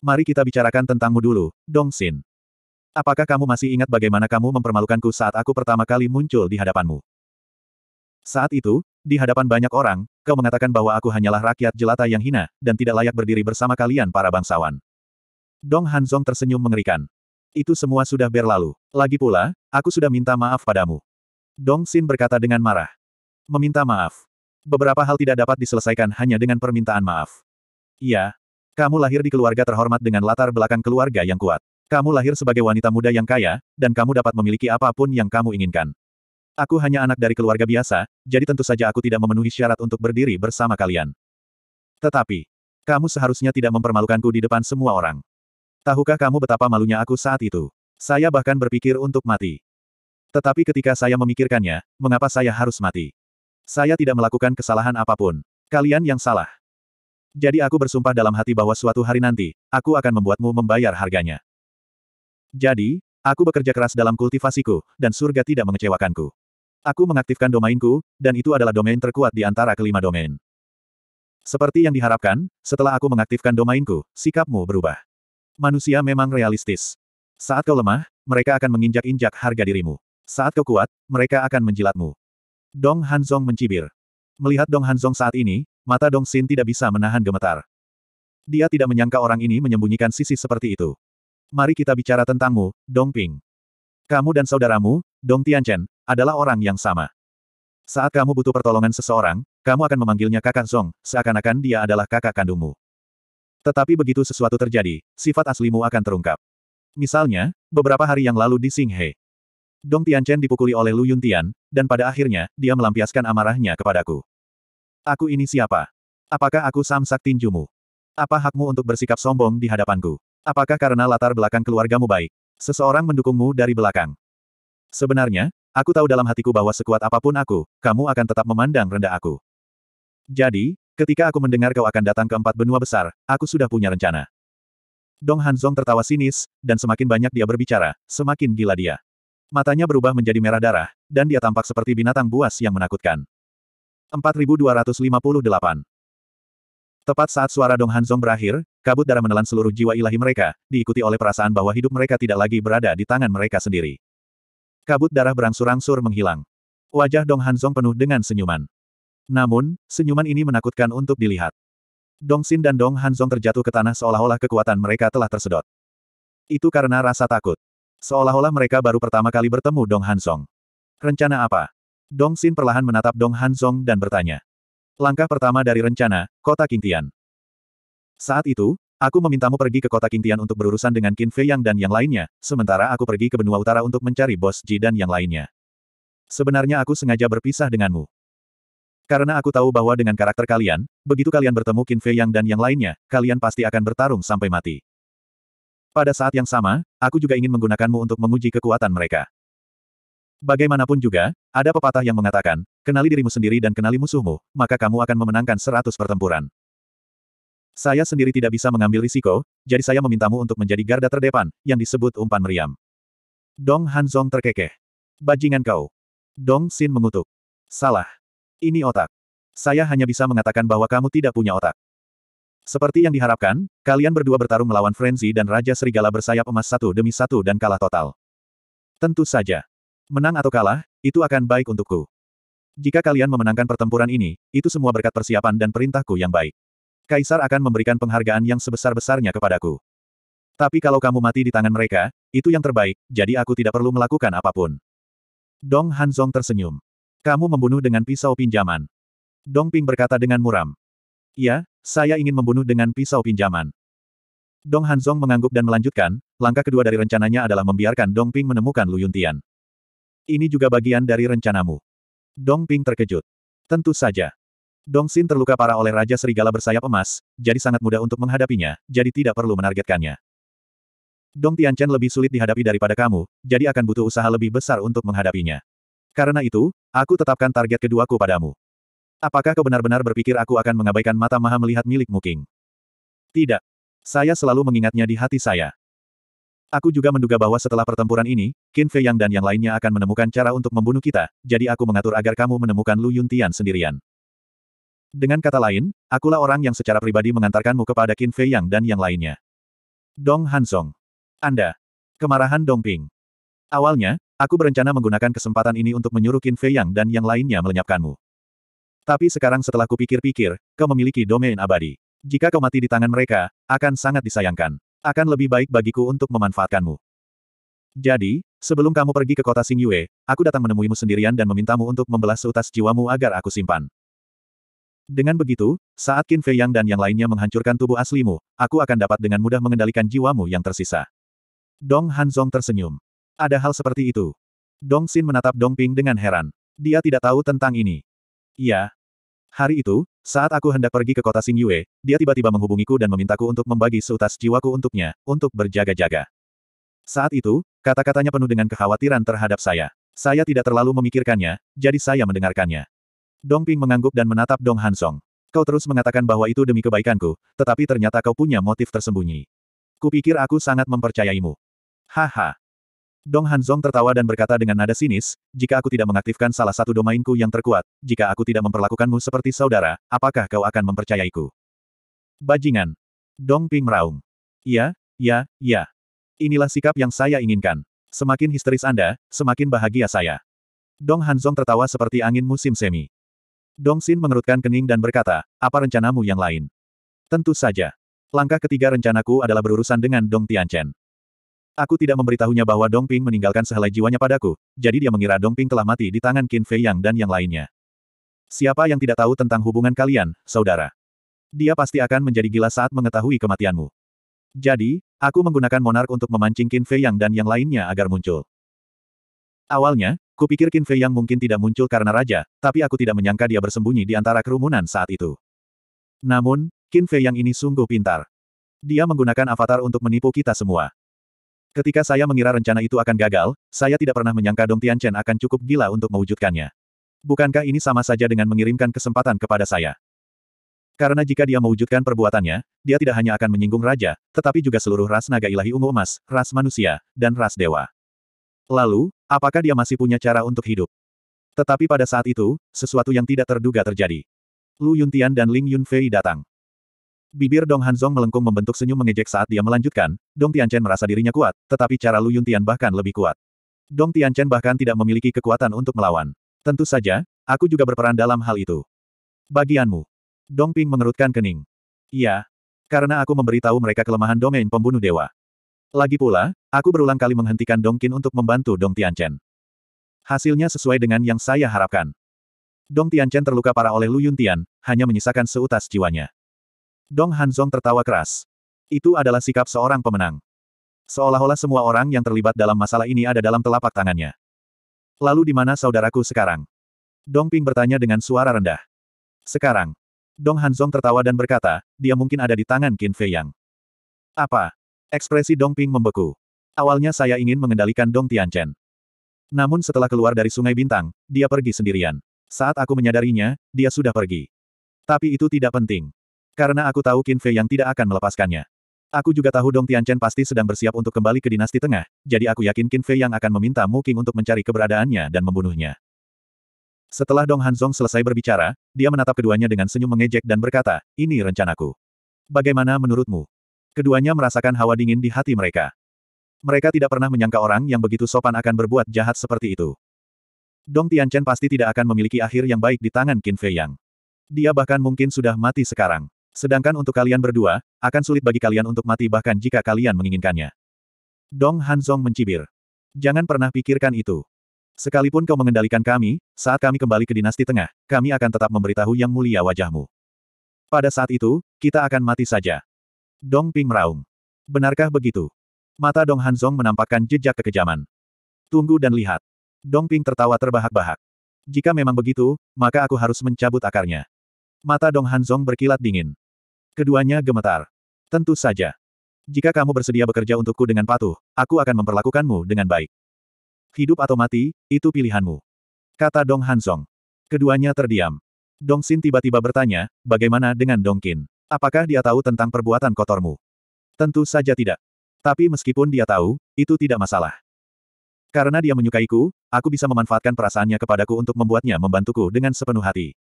Mari kita bicarakan tentangmu dulu, Dong Xin. Apakah kamu masih ingat bagaimana kamu mempermalukanku saat aku pertama kali muncul di hadapanmu? Saat itu, di hadapan banyak orang, kau mengatakan bahwa aku hanyalah rakyat jelata yang hina, dan tidak layak berdiri bersama kalian para bangsawan. Dong Hanzong tersenyum mengerikan. Itu semua sudah berlalu. Lagi pula, aku sudah minta maaf padamu. Dong Xin berkata dengan marah. Meminta maaf. Beberapa hal tidak dapat diselesaikan hanya dengan permintaan maaf. Iya. Kamu lahir di keluarga terhormat dengan latar belakang keluarga yang kuat. Kamu lahir sebagai wanita muda yang kaya, dan kamu dapat memiliki apapun yang kamu inginkan. Aku hanya anak dari keluarga biasa, jadi tentu saja aku tidak memenuhi syarat untuk berdiri bersama kalian. Tetapi, kamu seharusnya tidak mempermalukanku di depan semua orang. Tahukah kamu betapa malunya aku saat itu? Saya bahkan berpikir untuk mati. Tetapi ketika saya memikirkannya, mengapa saya harus mati? Saya tidak melakukan kesalahan apapun. Kalian yang salah. Jadi aku bersumpah dalam hati bahwa suatu hari nanti, aku akan membuatmu membayar harganya. Jadi, aku bekerja keras dalam kultivasiku, dan surga tidak mengecewakanku. Aku mengaktifkan domainku, dan itu adalah domain terkuat di antara kelima domain. Seperti yang diharapkan, setelah aku mengaktifkan domainku, sikapmu berubah. Manusia memang realistis. Saat kau lemah, mereka akan menginjak-injak harga dirimu. Saat kau kuat, mereka akan menjilatmu. Dong Hanzong mencibir. Melihat Dong Hanzong saat ini, mata Dong Xin tidak bisa menahan gemetar. Dia tidak menyangka orang ini menyembunyikan sisi seperti itu. Mari kita bicara tentangmu, Dong Ping. Kamu dan saudaramu, Dong Tianchen, adalah orang yang sama. Saat kamu butuh pertolongan seseorang, kamu akan memanggilnya kakak Zong, seakan-akan dia adalah kakak kandungmu. Tetapi begitu sesuatu terjadi, sifat aslimu akan terungkap. Misalnya, beberapa hari yang lalu di Singhe. Dong Tianchen dipukuli oleh Lu Yuntian, dan pada akhirnya, dia melampiaskan amarahnya kepadaku. Aku ini siapa? Apakah aku samsak tinjumu? Apa hakmu untuk bersikap sombong di hadapanku? Apakah karena latar belakang keluargamu baik? Seseorang mendukungmu dari belakang. Sebenarnya, aku tahu dalam hatiku bahwa sekuat apapun aku, kamu akan tetap memandang rendah aku. Jadi, ketika aku mendengar kau akan datang ke empat benua besar, aku sudah punya rencana. Dong Hanzong tertawa sinis, dan semakin banyak dia berbicara, semakin gila dia. Matanya berubah menjadi merah darah, dan dia tampak seperti binatang buas yang menakutkan. 4258 Tepat saat suara Dong Hanzong berakhir, kabut darah menelan seluruh jiwa ilahi mereka, diikuti oleh perasaan bahwa hidup mereka tidak lagi berada di tangan mereka sendiri. Kabut darah berangsur-angsur menghilang. Wajah Dong Hanzong penuh dengan senyuman. Namun, senyuman ini menakutkan untuk dilihat. Dong Xin dan Dong Hanzong terjatuh ke tanah seolah-olah kekuatan mereka telah tersedot. Itu karena rasa takut. Seolah-olah mereka baru pertama kali bertemu Dong Hansong. Rencana apa? Dong Xin perlahan menatap Dong Hansong dan bertanya. Langkah pertama dari rencana, kota Kingtian. Saat itu, aku memintamu pergi ke kota Kingtian untuk berurusan dengan Qin Fei Yang dan yang lainnya, sementara aku pergi ke benua utara untuk mencari bos Ji dan yang lainnya. Sebenarnya aku sengaja berpisah denganmu. Karena aku tahu bahwa dengan karakter kalian, begitu kalian bertemu Qin Fei Yang dan yang lainnya, kalian pasti akan bertarung sampai mati. Pada saat yang sama, aku juga ingin menggunakanmu untuk menguji kekuatan mereka. Bagaimanapun juga, ada pepatah yang mengatakan, kenali dirimu sendiri dan kenali musuhmu, maka kamu akan memenangkan seratus pertempuran. Saya sendiri tidak bisa mengambil risiko, jadi saya memintamu untuk menjadi garda terdepan, yang disebut umpan meriam. Dong Hanzong terkekeh. Bajingan kau. Dong Xin mengutuk. Salah. Ini otak. Saya hanya bisa mengatakan bahwa kamu tidak punya otak. Seperti yang diharapkan, kalian berdua bertarung melawan Frenzy dan Raja Serigala bersayap emas satu demi satu dan kalah total. Tentu saja. Menang atau kalah, itu akan baik untukku. Jika kalian memenangkan pertempuran ini, itu semua berkat persiapan dan perintahku yang baik. Kaisar akan memberikan penghargaan yang sebesar-besarnya kepadaku. Tapi kalau kamu mati di tangan mereka, itu yang terbaik, jadi aku tidak perlu melakukan apapun. Dong Hanzong tersenyum. Kamu membunuh dengan pisau pinjaman. Dong Ping berkata dengan muram. Ya, saya ingin membunuh dengan pisau pinjaman. Dong Hanzong mengangguk dan melanjutkan, langkah kedua dari rencananya adalah membiarkan Dong Ping menemukan Lu Yuntian. Ini juga bagian dari rencanamu. Dong Ping terkejut. Tentu saja. Dong Xin terluka parah oleh Raja Serigala bersayap emas, jadi sangat mudah untuk menghadapinya, jadi tidak perlu menargetkannya. Dong Tianchen lebih sulit dihadapi daripada kamu, jadi akan butuh usaha lebih besar untuk menghadapinya. Karena itu, aku tetapkan target keduaku padamu. Apakah kau benar-benar berpikir aku akan mengabaikan mata maha melihat milik Muking? Tidak. Saya selalu mengingatnya di hati saya. Aku juga menduga bahwa setelah pertempuran ini, Qin Fei Yang dan yang lainnya akan menemukan cara untuk membunuh kita, jadi aku mengatur agar kamu menemukan Lu Yuntian sendirian. Dengan kata lain, akulah orang yang secara pribadi mengantarkanmu kepada Qin Fei Yang dan yang lainnya. Dong Hansong. Anda. Kemarahan Dong Ping. Awalnya, aku berencana menggunakan kesempatan ini untuk menyuruh Qin Fei Yang dan yang lainnya melenyapkanmu. Tapi sekarang setelah kupikir-pikir, kau memiliki domain abadi. Jika kau mati di tangan mereka, akan sangat disayangkan. Akan lebih baik bagiku untuk memanfaatkanmu. Jadi, sebelum kamu pergi ke kota Singyue, aku datang menemuimu sendirian dan memintamu untuk membelah seutas jiwamu agar aku simpan. Dengan begitu, saat Qin Fei Yang dan yang lainnya menghancurkan tubuh aslimu, aku akan dapat dengan mudah mengendalikan jiwamu yang tersisa. Dong Hanzong tersenyum. Ada hal seperti itu. Dong Xin menatap Dong Ping dengan heran. Dia tidak tahu tentang ini. Ya. Hari itu, saat aku hendak pergi ke kota Xingyue, dia tiba-tiba menghubungiku dan memintaku untuk membagi seutas jiwaku untuknya, untuk berjaga-jaga. Saat itu, kata-katanya penuh dengan kekhawatiran terhadap saya. Saya tidak terlalu memikirkannya, jadi saya mendengarkannya. Dong Ping mengangguk dan menatap Dong Hansong. Kau terus mengatakan bahwa itu demi kebaikanku, tetapi ternyata kau punya motif tersembunyi. Kupikir aku sangat mempercayaimu. Haha, Dong Hanzong tertawa dan berkata dengan nada sinis, jika aku tidak mengaktifkan salah satu domainku yang terkuat, jika aku tidak memperlakukanmu seperti saudara, apakah kau akan mempercayaiku? Bajingan. Dong Ping meraung. "Ya, ya, ya. Inilah sikap yang saya inginkan. Semakin histeris Anda, semakin bahagia saya. Dong Hanzong tertawa seperti angin musim semi. Dong Xin mengerutkan kening dan berkata, apa rencanamu yang lain? Tentu saja. Langkah ketiga rencanaku adalah berurusan dengan Dong Tianchen. Aku tidak memberitahunya bahwa Dong Ping meninggalkan sehelai jiwanya padaku, jadi dia mengira Dong Ping telah mati di tangan Qin Fei Yang dan yang lainnya. Siapa yang tidak tahu tentang hubungan kalian, saudara? Dia pasti akan menjadi gila saat mengetahui kematianmu. Jadi, aku menggunakan monark untuk memancing Qin Fei Yang dan yang lainnya agar muncul. Awalnya, kupikir Qin Fei Yang mungkin tidak muncul karena raja, tapi aku tidak menyangka dia bersembunyi di antara kerumunan saat itu. Namun, Qin Fei Yang ini sungguh pintar. Dia menggunakan avatar untuk menipu kita semua. Ketika saya mengira rencana itu akan gagal, saya tidak pernah menyangka Dong Tianchen akan cukup gila untuk mewujudkannya. Bukankah ini sama saja dengan mengirimkan kesempatan kepada saya? Karena jika dia mewujudkan perbuatannya, dia tidak hanya akan menyinggung raja, tetapi juga seluruh ras naga ilahi ungu emas, ras manusia, dan ras dewa. Lalu, apakah dia masih punya cara untuk hidup? Tetapi pada saat itu, sesuatu yang tidak terduga terjadi. Lu Yuntian dan Ling Yunfei datang. Bibir Dong Hanzong melengkung membentuk senyum mengejek saat dia melanjutkan, Dong Tianchen merasa dirinya kuat, tetapi cara Lu Yuntian bahkan lebih kuat. Dong Tianchen bahkan tidak memiliki kekuatan untuk melawan. Tentu saja, aku juga berperan dalam hal itu. Bagianmu. Dong Ping mengerutkan kening. Iya. Karena aku memberitahu mereka kelemahan domain pembunuh dewa. Lagi pula, aku berulang kali menghentikan Dong Qin untuk membantu Dong Tianchen. Hasilnya sesuai dengan yang saya harapkan. Dong Tianchen terluka parah oleh Lu Yuntian, hanya menyisakan seutas jiwanya. Dong Hanzong tertawa keras. Itu adalah sikap seorang pemenang. Seolah-olah semua orang yang terlibat dalam masalah ini ada dalam telapak tangannya. Lalu di mana saudaraku sekarang? Dong Ping bertanya dengan suara rendah. Sekarang. Dong Hanzong tertawa dan berkata, dia mungkin ada di tangan Qin Fei Yang. Apa? Ekspresi Dong Ping membeku. Awalnya saya ingin mengendalikan Dong Tianchen. Namun setelah keluar dari Sungai Bintang, dia pergi sendirian. Saat aku menyadarinya, dia sudah pergi. Tapi itu tidak penting. Karena aku tahu Qin Fei yang tidak akan melepaskannya. Aku juga tahu Dong Tianchen pasti sedang bersiap untuk kembali ke dinasti tengah, jadi aku yakin Qin Fei yang akan meminta Mu Qing untuk mencari keberadaannya dan membunuhnya. Setelah Dong Hanzong selesai berbicara, dia menatap keduanya dengan senyum mengejek dan berkata, ini rencanaku. Bagaimana menurutmu? Keduanya merasakan hawa dingin di hati mereka. Mereka tidak pernah menyangka orang yang begitu sopan akan berbuat jahat seperti itu. Dong Tianchen pasti tidak akan memiliki akhir yang baik di tangan Qin Fei Yang. Dia bahkan mungkin sudah mati sekarang. Sedangkan untuk kalian berdua, akan sulit bagi kalian untuk mati bahkan jika kalian menginginkannya. Dong Hanzong mencibir. Jangan pernah pikirkan itu. Sekalipun kau mengendalikan kami, saat kami kembali ke dinasti tengah, kami akan tetap memberitahu yang mulia wajahmu. Pada saat itu, kita akan mati saja. Dong Ping meraung. Benarkah begitu? Mata Dong Hanzong menampakkan jejak kekejaman. Tunggu dan lihat. Dong Ping tertawa terbahak-bahak. Jika memang begitu, maka aku harus mencabut akarnya. Mata Dong Hanzong berkilat dingin. Keduanya gemetar. Tentu saja. Jika kamu bersedia bekerja untukku dengan patuh, aku akan memperlakukanmu dengan baik. Hidup atau mati, itu pilihanmu. Kata Dong Hanzong. Keduanya terdiam. Dong Xin tiba-tiba bertanya, bagaimana dengan Dong Qin? Apakah dia tahu tentang perbuatan kotormu? Tentu saja tidak. Tapi meskipun dia tahu, itu tidak masalah. Karena dia menyukaiku, aku bisa memanfaatkan perasaannya kepadaku untuk membuatnya membantuku dengan sepenuh hati.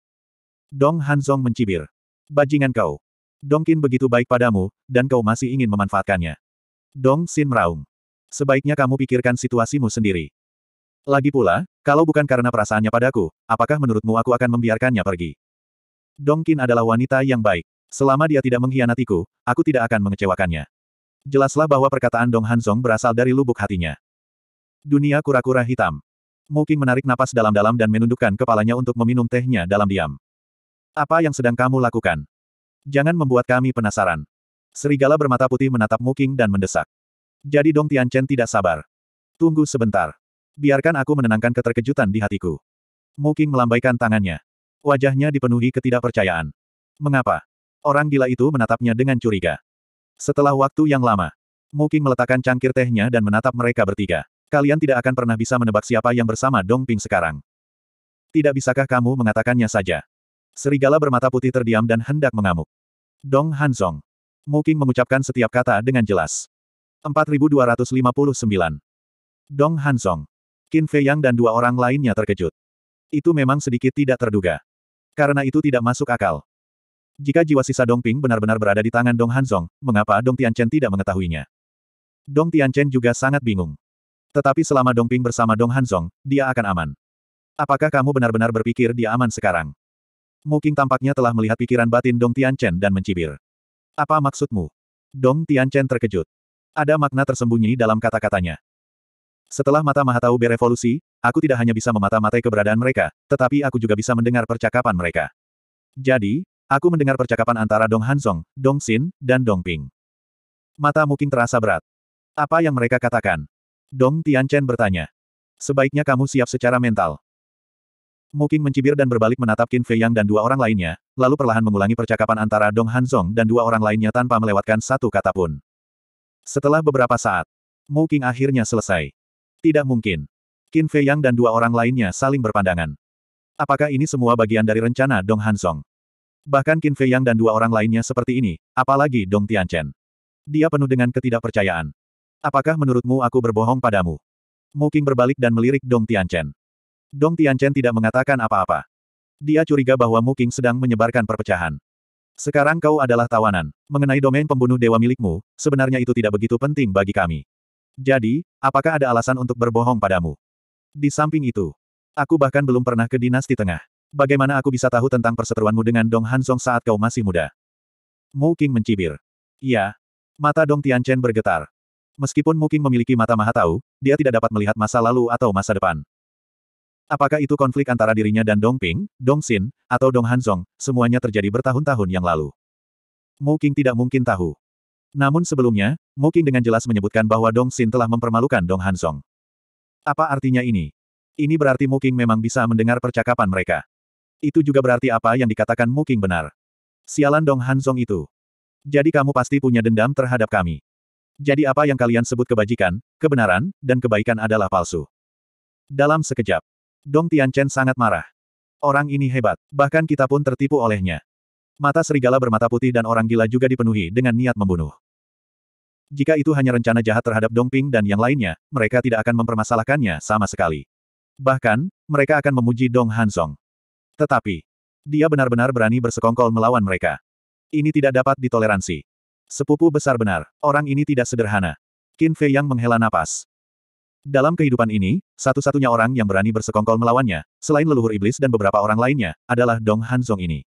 Dong Hanzong mencibir. Bajingan kau. Dong Qin begitu baik padamu, dan kau masih ingin memanfaatkannya. Dong Xin meraung. Sebaiknya kamu pikirkan situasimu sendiri. Lagi pula, kalau bukan karena perasaannya padaku, apakah menurutmu aku akan membiarkannya pergi? Dong Qin adalah wanita yang baik. Selama dia tidak mengkhianatiku, aku tidak akan mengecewakannya. Jelaslah bahwa perkataan Dong Hanzong berasal dari lubuk hatinya. Dunia kura-kura hitam. Muking menarik napas dalam-dalam dan menundukkan kepalanya untuk meminum tehnya dalam diam. Apa yang sedang kamu lakukan? Jangan membuat kami penasaran. Serigala bermata putih menatap Muking dan mendesak. Jadi Dong Tianchen tidak sabar. Tunggu sebentar. Biarkan aku menenangkan keterkejutan di hatiku. Muking melambaikan tangannya. Wajahnya dipenuhi ketidakpercayaan. Mengapa? Orang gila itu menatapnya dengan curiga. Setelah waktu yang lama, Muking meletakkan cangkir tehnya dan menatap mereka bertiga. Kalian tidak akan pernah bisa menebak siapa yang bersama Dong Ping sekarang. Tidak bisakah kamu mengatakannya saja? Serigala bermata putih terdiam dan hendak mengamuk. Dong Hanzong. Muking mengucapkan setiap kata dengan jelas. 4259. Dong Hanzong. Qin Fei Yang dan dua orang lainnya terkejut. Itu memang sedikit tidak terduga. Karena itu tidak masuk akal. Jika jiwa sisa Dong Ping benar-benar berada di tangan Dong Hanzong, mengapa Dong Tianchen tidak mengetahuinya? Dong Tianchen juga sangat bingung. Tetapi selama Dong Ping bersama Dong Hanzong, dia akan aman. Apakah kamu benar-benar berpikir dia aman sekarang? Muking tampaknya telah melihat pikiran batin Dong Tianchen dan mencibir. Apa maksudmu? Dong Tianchen terkejut. Ada makna tersembunyi dalam kata-katanya. Setelah mata Mahatau berevolusi, aku tidak hanya bisa memata-matai keberadaan mereka, tetapi aku juga bisa mendengar percakapan mereka. Jadi, aku mendengar percakapan antara Dong Hansong, Dong Xin, dan Dong Ping. Mata Muking terasa berat. Apa yang mereka katakan? Dong Tianchen bertanya. Sebaiknya kamu siap secara mental. Muking mencibir dan berbalik menatap Qin Fei Yang dan dua orang lainnya, lalu perlahan mengulangi percakapan antara Dong Hanzong dan dua orang lainnya tanpa melewatkan satu kata pun. Setelah beberapa saat, Muking akhirnya selesai. Tidak mungkin. Qin Fei Yang dan dua orang lainnya saling berpandangan. Apakah ini semua bagian dari rencana Dong Hanzong? Bahkan Qin Fei Yang dan dua orang lainnya seperti ini, apalagi Dong Tianchen. Dia penuh dengan ketidakpercayaan. Apakah menurutmu aku berbohong padamu? Muking berbalik dan melirik Dong Tianchen. Dong Tianchen tidak mengatakan apa-apa. Dia curiga bahwa Mu sedang menyebarkan perpecahan. Sekarang kau adalah tawanan. Mengenai domain pembunuh dewa milikmu, sebenarnya itu tidak begitu penting bagi kami. Jadi, apakah ada alasan untuk berbohong padamu? Di samping itu, aku bahkan belum pernah ke dinasti tengah. Bagaimana aku bisa tahu tentang perseteruanmu dengan Dong Hansong saat kau masih muda? Mu mencibir. Iya. Mata Dong Tianchen bergetar. Meskipun Mu memiliki mata maha tahu, dia tidak dapat melihat masa lalu atau masa depan. Apakah itu konflik antara dirinya dan Dong Ping, Dong Xin, atau Dong Hanzong, semuanya terjadi bertahun-tahun yang lalu. Mu Qing tidak mungkin tahu. Namun sebelumnya, Mu Qing dengan jelas menyebutkan bahwa Dong Xin telah mempermalukan Dong Hanzong. Apa artinya ini? Ini berarti Mu Qing memang bisa mendengar percakapan mereka. Itu juga berarti apa yang dikatakan Mu Qing benar. Sialan Dong Hanzong itu. Jadi kamu pasti punya dendam terhadap kami. Jadi apa yang kalian sebut kebajikan, kebenaran, dan kebaikan adalah palsu. Dalam sekejap, Dong Tianchen sangat marah. Orang ini hebat, bahkan kita pun tertipu olehnya. Mata serigala bermata putih dan orang gila juga dipenuhi dengan niat membunuh. Jika itu hanya rencana jahat terhadap Dong Ping dan yang lainnya, mereka tidak akan mempermasalahkannya sama sekali. Bahkan, mereka akan memuji Dong Hansong. Tetapi, dia benar-benar berani bersekongkol melawan mereka. Ini tidak dapat ditoleransi. Sepupu besar benar, orang ini tidak sederhana. Qin Fei yang menghela napas. Dalam kehidupan ini, satu-satunya orang yang berani bersekongkol melawannya, selain leluhur iblis dan beberapa orang lainnya, adalah Dong Hanzong ini.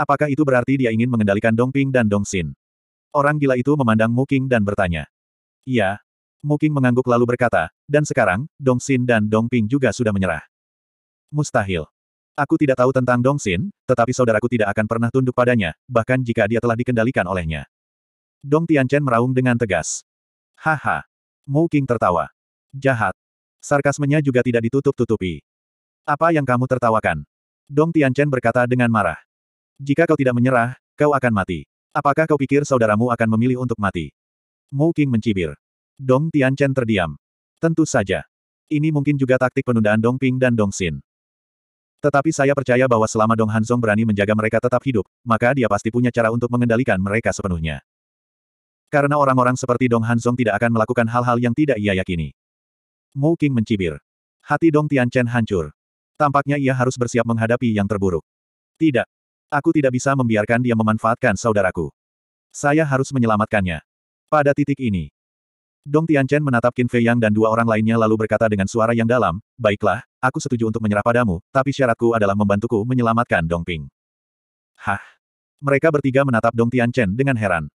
Apakah itu berarti dia ingin mengendalikan Dong Ping dan Dong Xin? Orang gila itu memandang Muking dan bertanya. Iya. Muking mengangguk lalu berkata, dan sekarang, Dong Xin dan Dong Ping juga sudah menyerah. Mustahil. Aku tidak tahu tentang Dong Xin, tetapi saudaraku tidak akan pernah tunduk padanya, bahkan jika dia telah dikendalikan olehnya. Dong Tianchen meraung dengan tegas. Haha. Mu King tertawa. Jahat. Sarkasmenya juga tidak ditutup-tutupi. Apa yang kamu tertawakan? Dong Tianchen berkata dengan marah. Jika kau tidak menyerah, kau akan mati. Apakah kau pikir saudaramu akan memilih untuk mati? Mu Qing mencibir. Dong Tianchen terdiam. Tentu saja. Ini mungkin juga taktik penundaan Dong Ping dan Dong Xin. Tetapi saya percaya bahwa selama Dong Hanzong berani menjaga mereka tetap hidup, maka dia pasti punya cara untuk mengendalikan mereka sepenuhnya. Karena orang-orang seperti Dong Hanzong tidak akan melakukan hal-hal yang tidak ia yakini. Mu King mencibir. Hati Dong Tian Chen hancur. Tampaknya ia harus bersiap menghadapi yang terburuk. Tidak. Aku tidak bisa membiarkan dia memanfaatkan saudaraku. Saya harus menyelamatkannya. Pada titik ini. Dong Tian Chen menatap Qin Fei Yang dan dua orang lainnya lalu berkata dengan suara yang dalam, Baiklah, aku setuju untuk menyerah padamu, tapi syaratku adalah membantuku menyelamatkan Dong Ping. Hah? Mereka bertiga menatap Dong Tian Chen dengan heran.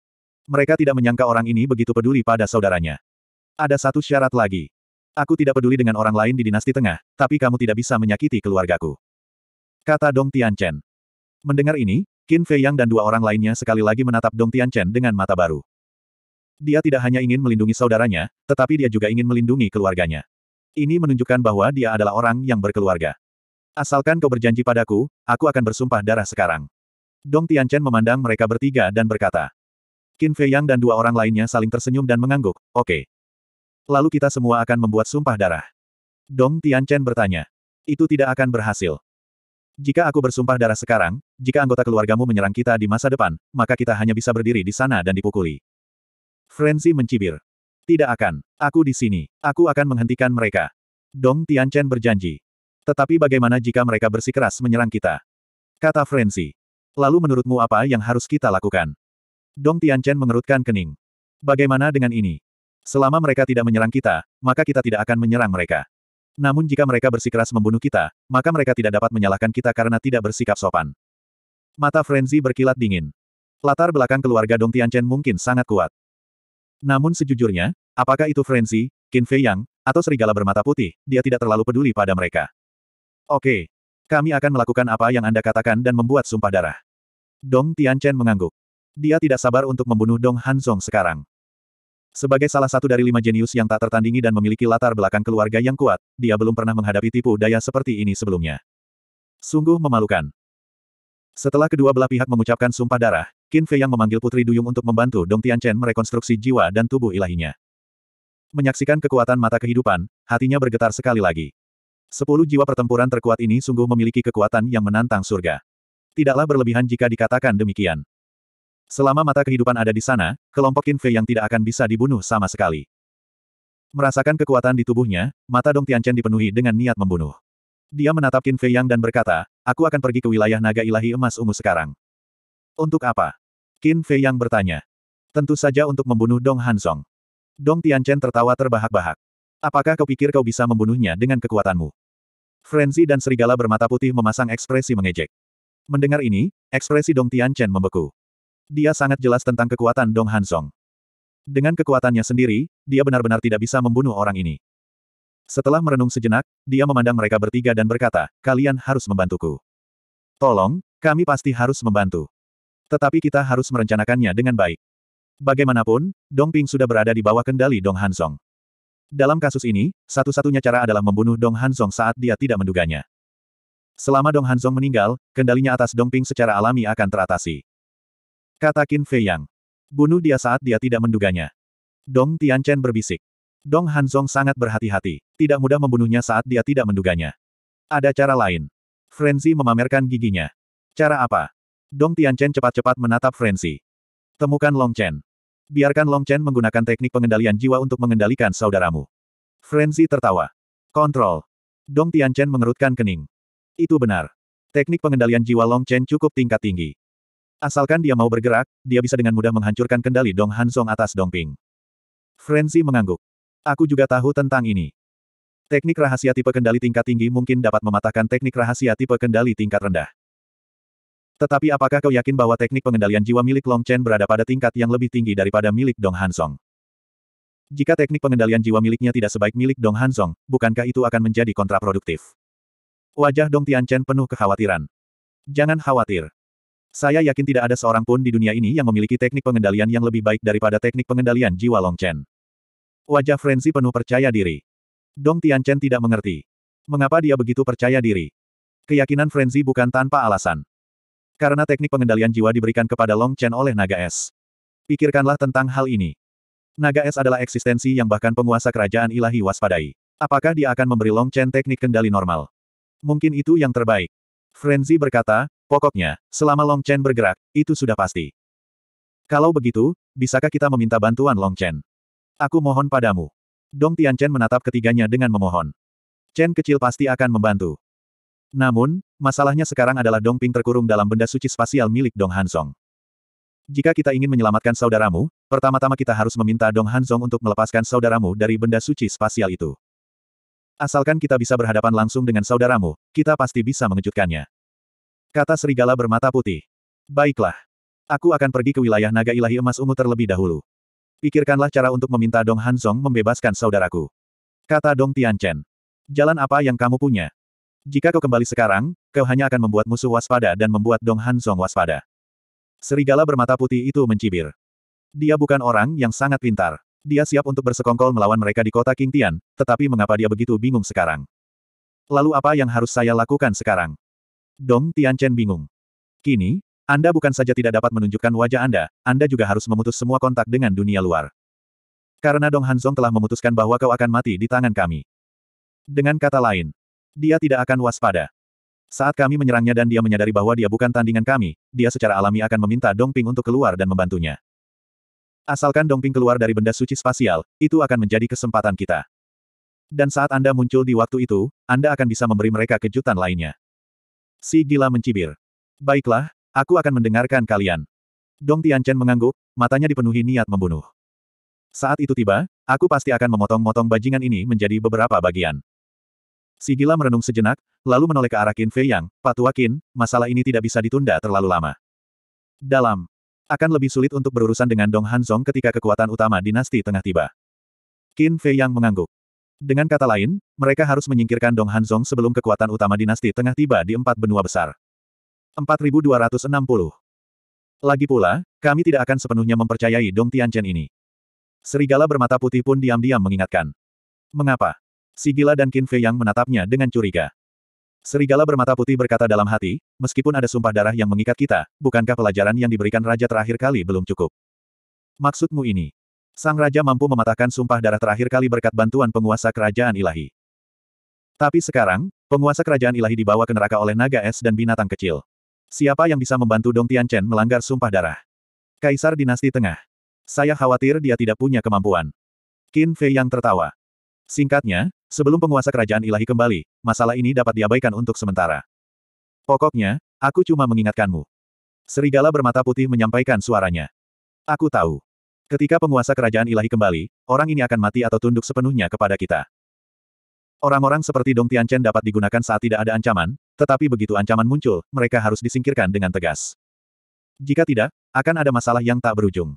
Mereka tidak menyangka orang ini begitu peduli pada saudaranya. Ada satu syarat lagi. Aku tidak peduli dengan orang lain di dinasti tengah, tapi kamu tidak bisa menyakiti keluargaku. Kata Dong Tianchen. Mendengar ini, Qin Fei Yang dan dua orang lainnya sekali lagi menatap Dong Tianchen dengan mata baru. Dia tidak hanya ingin melindungi saudaranya, tetapi dia juga ingin melindungi keluarganya. Ini menunjukkan bahwa dia adalah orang yang berkeluarga. Asalkan kau berjanji padaku, aku akan bersumpah darah sekarang. Dong Tianchen memandang mereka bertiga dan berkata. Qin Fei Yang dan dua orang lainnya saling tersenyum dan mengangguk, oke. Okay. Lalu kita semua akan membuat sumpah darah. Dong Tianchen bertanya. Itu tidak akan berhasil. Jika aku bersumpah darah sekarang, jika anggota keluargamu menyerang kita di masa depan, maka kita hanya bisa berdiri di sana dan dipukuli. Frenzy mencibir. Tidak akan. Aku di sini. Aku akan menghentikan mereka. Dong Tianchen berjanji. Tetapi bagaimana jika mereka bersikeras menyerang kita? Kata Frenzy. Lalu menurutmu apa yang harus kita lakukan? Dong Tianchen mengerutkan kening. Bagaimana dengan ini? Selama mereka tidak menyerang kita, maka kita tidak akan menyerang mereka. Namun jika mereka bersikeras membunuh kita, maka mereka tidak dapat menyalahkan kita karena tidak bersikap sopan. Mata Frenzy berkilat dingin. Latar belakang keluarga Dong Tianchen mungkin sangat kuat. Namun sejujurnya, apakah itu Frenzy, Qin Fei Yang, atau serigala bermata putih, dia tidak terlalu peduli pada mereka. Oke, kami akan melakukan apa yang Anda katakan dan membuat sumpah darah. Dong Tianchen mengangguk. Dia tidak sabar untuk membunuh Dong Hanzong sekarang. Sebagai salah satu dari lima jenius yang tak tertandingi dan memiliki latar belakang keluarga yang kuat, dia belum pernah menghadapi tipu daya seperti ini sebelumnya. Sungguh memalukan. Setelah kedua belah pihak mengucapkan sumpah darah, Qin Fei yang memanggil Putri Duyung untuk membantu Dong Tianchen merekonstruksi jiwa dan tubuh ilahinya. Menyaksikan kekuatan mata kehidupan, hatinya bergetar sekali lagi. Sepuluh jiwa pertempuran terkuat ini sungguh memiliki kekuatan yang menantang surga. Tidaklah berlebihan jika dikatakan demikian. Selama mata kehidupan ada di sana, kelompok Qin Fei yang tidak akan bisa dibunuh sama sekali. Merasakan kekuatan di tubuhnya, mata Dong Tianchen dipenuhi dengan niat membunuh. Dia menatap Qin Fei Yang dan berkata, aku akan pergi ke wilayah naga ilahi emas ungu sekarang. Untuk apa? Qin Fei Yang bertanya. Tentu saja untuk membunuh Dong Hansong. Dong Tianchen tertawa terbahak-bahak. Apakah kau pikir kau bisa membunuhnya dengan kekuatanmu? Frenzy dan serigala bermata putih memasang ekspresi mengejek. Mendengar ini, ekspresi Dong Tianchen membeku. Dia sangat jelas tentang kekuatan Dong Hansong. Dengan kekuatannya sendiri, dia benar-benar tidak bisa membunuh orang ini. Setelah merenung sejenak, dia memandang mereka bertiga dan berkata, kalian harus membantuku. Tolong, kami pasti harus membantu. Tetapi kita harus merencanakannya dengan baik. Bagaimanapun, Dong Ping sudah berada di bawah kendali Dong Hansong. Dalam kasus ini, satu-satunya cara adalah membunuh Dong Hansong saat dia tidak menduganya. Selama Dong Hansong meninggal, kendalinya atas Dong Ping secara alami akan teratasi. Kata Qin Fei Yang. Bunuh dia saat dia tidak menduganya. Dong Tianchen berbisik. Dong Hanzong sangat berhati-hati. Tidak mudah membunuhnya saat dia tidak menduganya. Ada cara lain. Frenzy memamerkan giginya. Cara apa? Dong Tianchen cepat-cepat menatap Frenzy. Temukan Long Chen. Biarkan Long Chen menggunakan teknik pengendalian jiwa untuk mengendalikan saudaramu. Frenzy tertawa. Kontrol. Dong Tianchen mengerutkan kening. Itu benar. Teknik pengendalian jiwa Long Chen cukup tingkat tinggi. Asalkan dia mau bergerak, dia bisa dengan mudah menghancurkan kendali Dong Hansong atas Dong Ping. Frenzy mengangguk. Aku juga tahu tentang ini. Teknik rahasia tipe kendali tingkat tinggi mungkin dapat mematahkan teknik rahasia tipe kendali tingkat rendah. Tetapi apakah kau yakin bahwa teknik pengendalian jiwa milik Long Chen berada pada tingkat yang lebih tinggi daripada milik Dong Hansong? Jika teknik pengendalian jiwa miliknya tidak sebaik milik Dong Hansong, bukankah itu akan menjadi kontraproduktif? Wajah Dong Tian Chen penuh kekhawatiran. Jangan khawatir. Saya yakin tidak ada seorang pun di dunia ini yang memiliki teknik pengendalian yang lebih baik daripada teknik pengendalian jiwa Long Chen. Wajah Frenzy penuh percaya diri. Dong Tian Chen tidak mengerti. Mengapa dia begitu percaya diri? Keyakinan Frenzy bukan tanpa alasan. Karena teknik pengendalian jiwa diberikan kepada Long Chen oleh Naga Es. Pikirkanlah tentang hal ini. Naga Es adalah eksistensi yang bahkan penguasa kerajaan ilahi waspadai. Apakah dia akan memberi Long Chen teknik kendali normal? Mungkin itu yang terbaik. Frenzy berkata, Pokoknya, selama Long Chen bergerak, itu sudah pasti. Kalau begitu, bisakah kita meminta bantuan Long Chen? Aku mohon padamu. Dong Tian Chen menatap ketiganya dengan memohon. Chen kecil pasti akan membantu. Namun, masalahnya sekarang adalah Dong Ping terkurung dalam benda suci spasial milik Dong Hansong. Jika kita ingin menyelamatkan saudaramu, pertama-tama kita harus meminta Dong Hansong untuk melepaskan saudaramu dari benda suci spasial itu. Asalkan kita bisa berhadapan langsung dengan saudaramu, kita pasti bisa mengejutkannya. Kata serigala bermata putih. Baiklah. Aku akan pergi ke wilayah naga ilahi emas ungu terlebih dahulu. Pikirkanlah cara untuk meminta Dong hansong membebaskan saudaraku. Kata Dong Tianchen. Jalan apa yang kamu punya? Jika kau kembali sekarang, kau hanya akan membuat musuh waspada dan membuat Dong hansong waspada. Serigala bermata putih itu mencibir. Dia bukan orang yang sangat pintar. Dia siap untuk bersekongkol melawan mereka di kota King Tian, tetapi mengapa dia begitu bingung sekarang? Lalu apa yang harus saya lakukan sekarang? Dong Tianchen bingung. Kini, Anda bukan saja tidak dapat menunjukkan wajah Anda, Anda juga harus memutus semua kontak dengan dunia luar. Karena Dong Hanzong telah memutuskan bahwa kau akan mati di tangan kami. Dengan kata lain, dia tidak akan waspada. Saat kami menyerangnya dan dia menyadari bahwa dia bukan tandingan kami, dia secara alami akan meminta Dong Ping untuk keluar dan membantunya. Asalkan Dong Ping keluar dari benda suci spasial, itu akan menjadi kesempatan kita. Dan saat Anda muncul di waktu itu, Anda akan bisa memberi mereka kejutan lainnya. Si gila mencibir. Baiklah, aku akan mendengarkan kalian. Dong Tianchen mengangguk, matanya dipenuhi niat membunuh. Saat itu tiba, aku pasti akan memotong-motong bajingan ini menjadi beberapa bagian. Si gila merenung sejenak, lalu menoleh ke arah Qin Fei Yang, Patua Qin, masalah ini tidak bisa ditunda terlalu lama. Dalam. Akan lebih sulit untuk berurusan dengan Dong Hanzong ketika kekuatan utama dinasti tengah tiba. Qin Fei Yang mengangguk. Dengan kata lain, mereka harus menyingkirkan Dong Hanzong sebelum kekuatan utama dinasti tengah tiba di empat benua besar. 4260. Lagi pula, kami tidak akan sepenuhnya mempercayai Dong Tianchen ini. Serigala bermata putih pun diam-diam mengingatkan. Mengapa? Sigila dan Qin Fei yang menatapnya dengan curiga. Serigala bermata putih berkata dalam hati, meskipun ada sumpah darah yang mengikat kita, bukankah pelajaran yang diberikan raja terakhir kali belum cukup? Maksudmu ini? Sang Raja mampu mematahkan sumpah darah terakhir kali berkat bantuan penguasa kerajaan ilahi. Tapi sekarang, penguasa kerajaan ilahi dibawa ke neraka oleh naga es dan binatang kecil. Siapa yang bisa membantu Dong Tianchen melanggar sumpah darah? Kaisar Dinasti Tengah. Saya khawatir dia tidak punya kemampuan. Qin Fei yang tertawa. Singkatnya, sebelum penguasa kerajaan ilahi kembali, masalah ini dapat diabaikan untuk sementara. Pokoknya, aku cuma mengingatkanmu. Serigala bermata putih menyampaikan suaranya. Aku tahu. Ketika penguasa kerajaan ilahi kembali, orang ini akan mati atau tunduk sepenuhnya kepada kita. Orang-orang seperti Dong Tianchen dapat digunakan saat tidak ada ancaman, tetapi begitu ancaman muncul, mereka harus disingkirkan dengan tegas. Jika tidak, akan ada masalah yang tak berujung.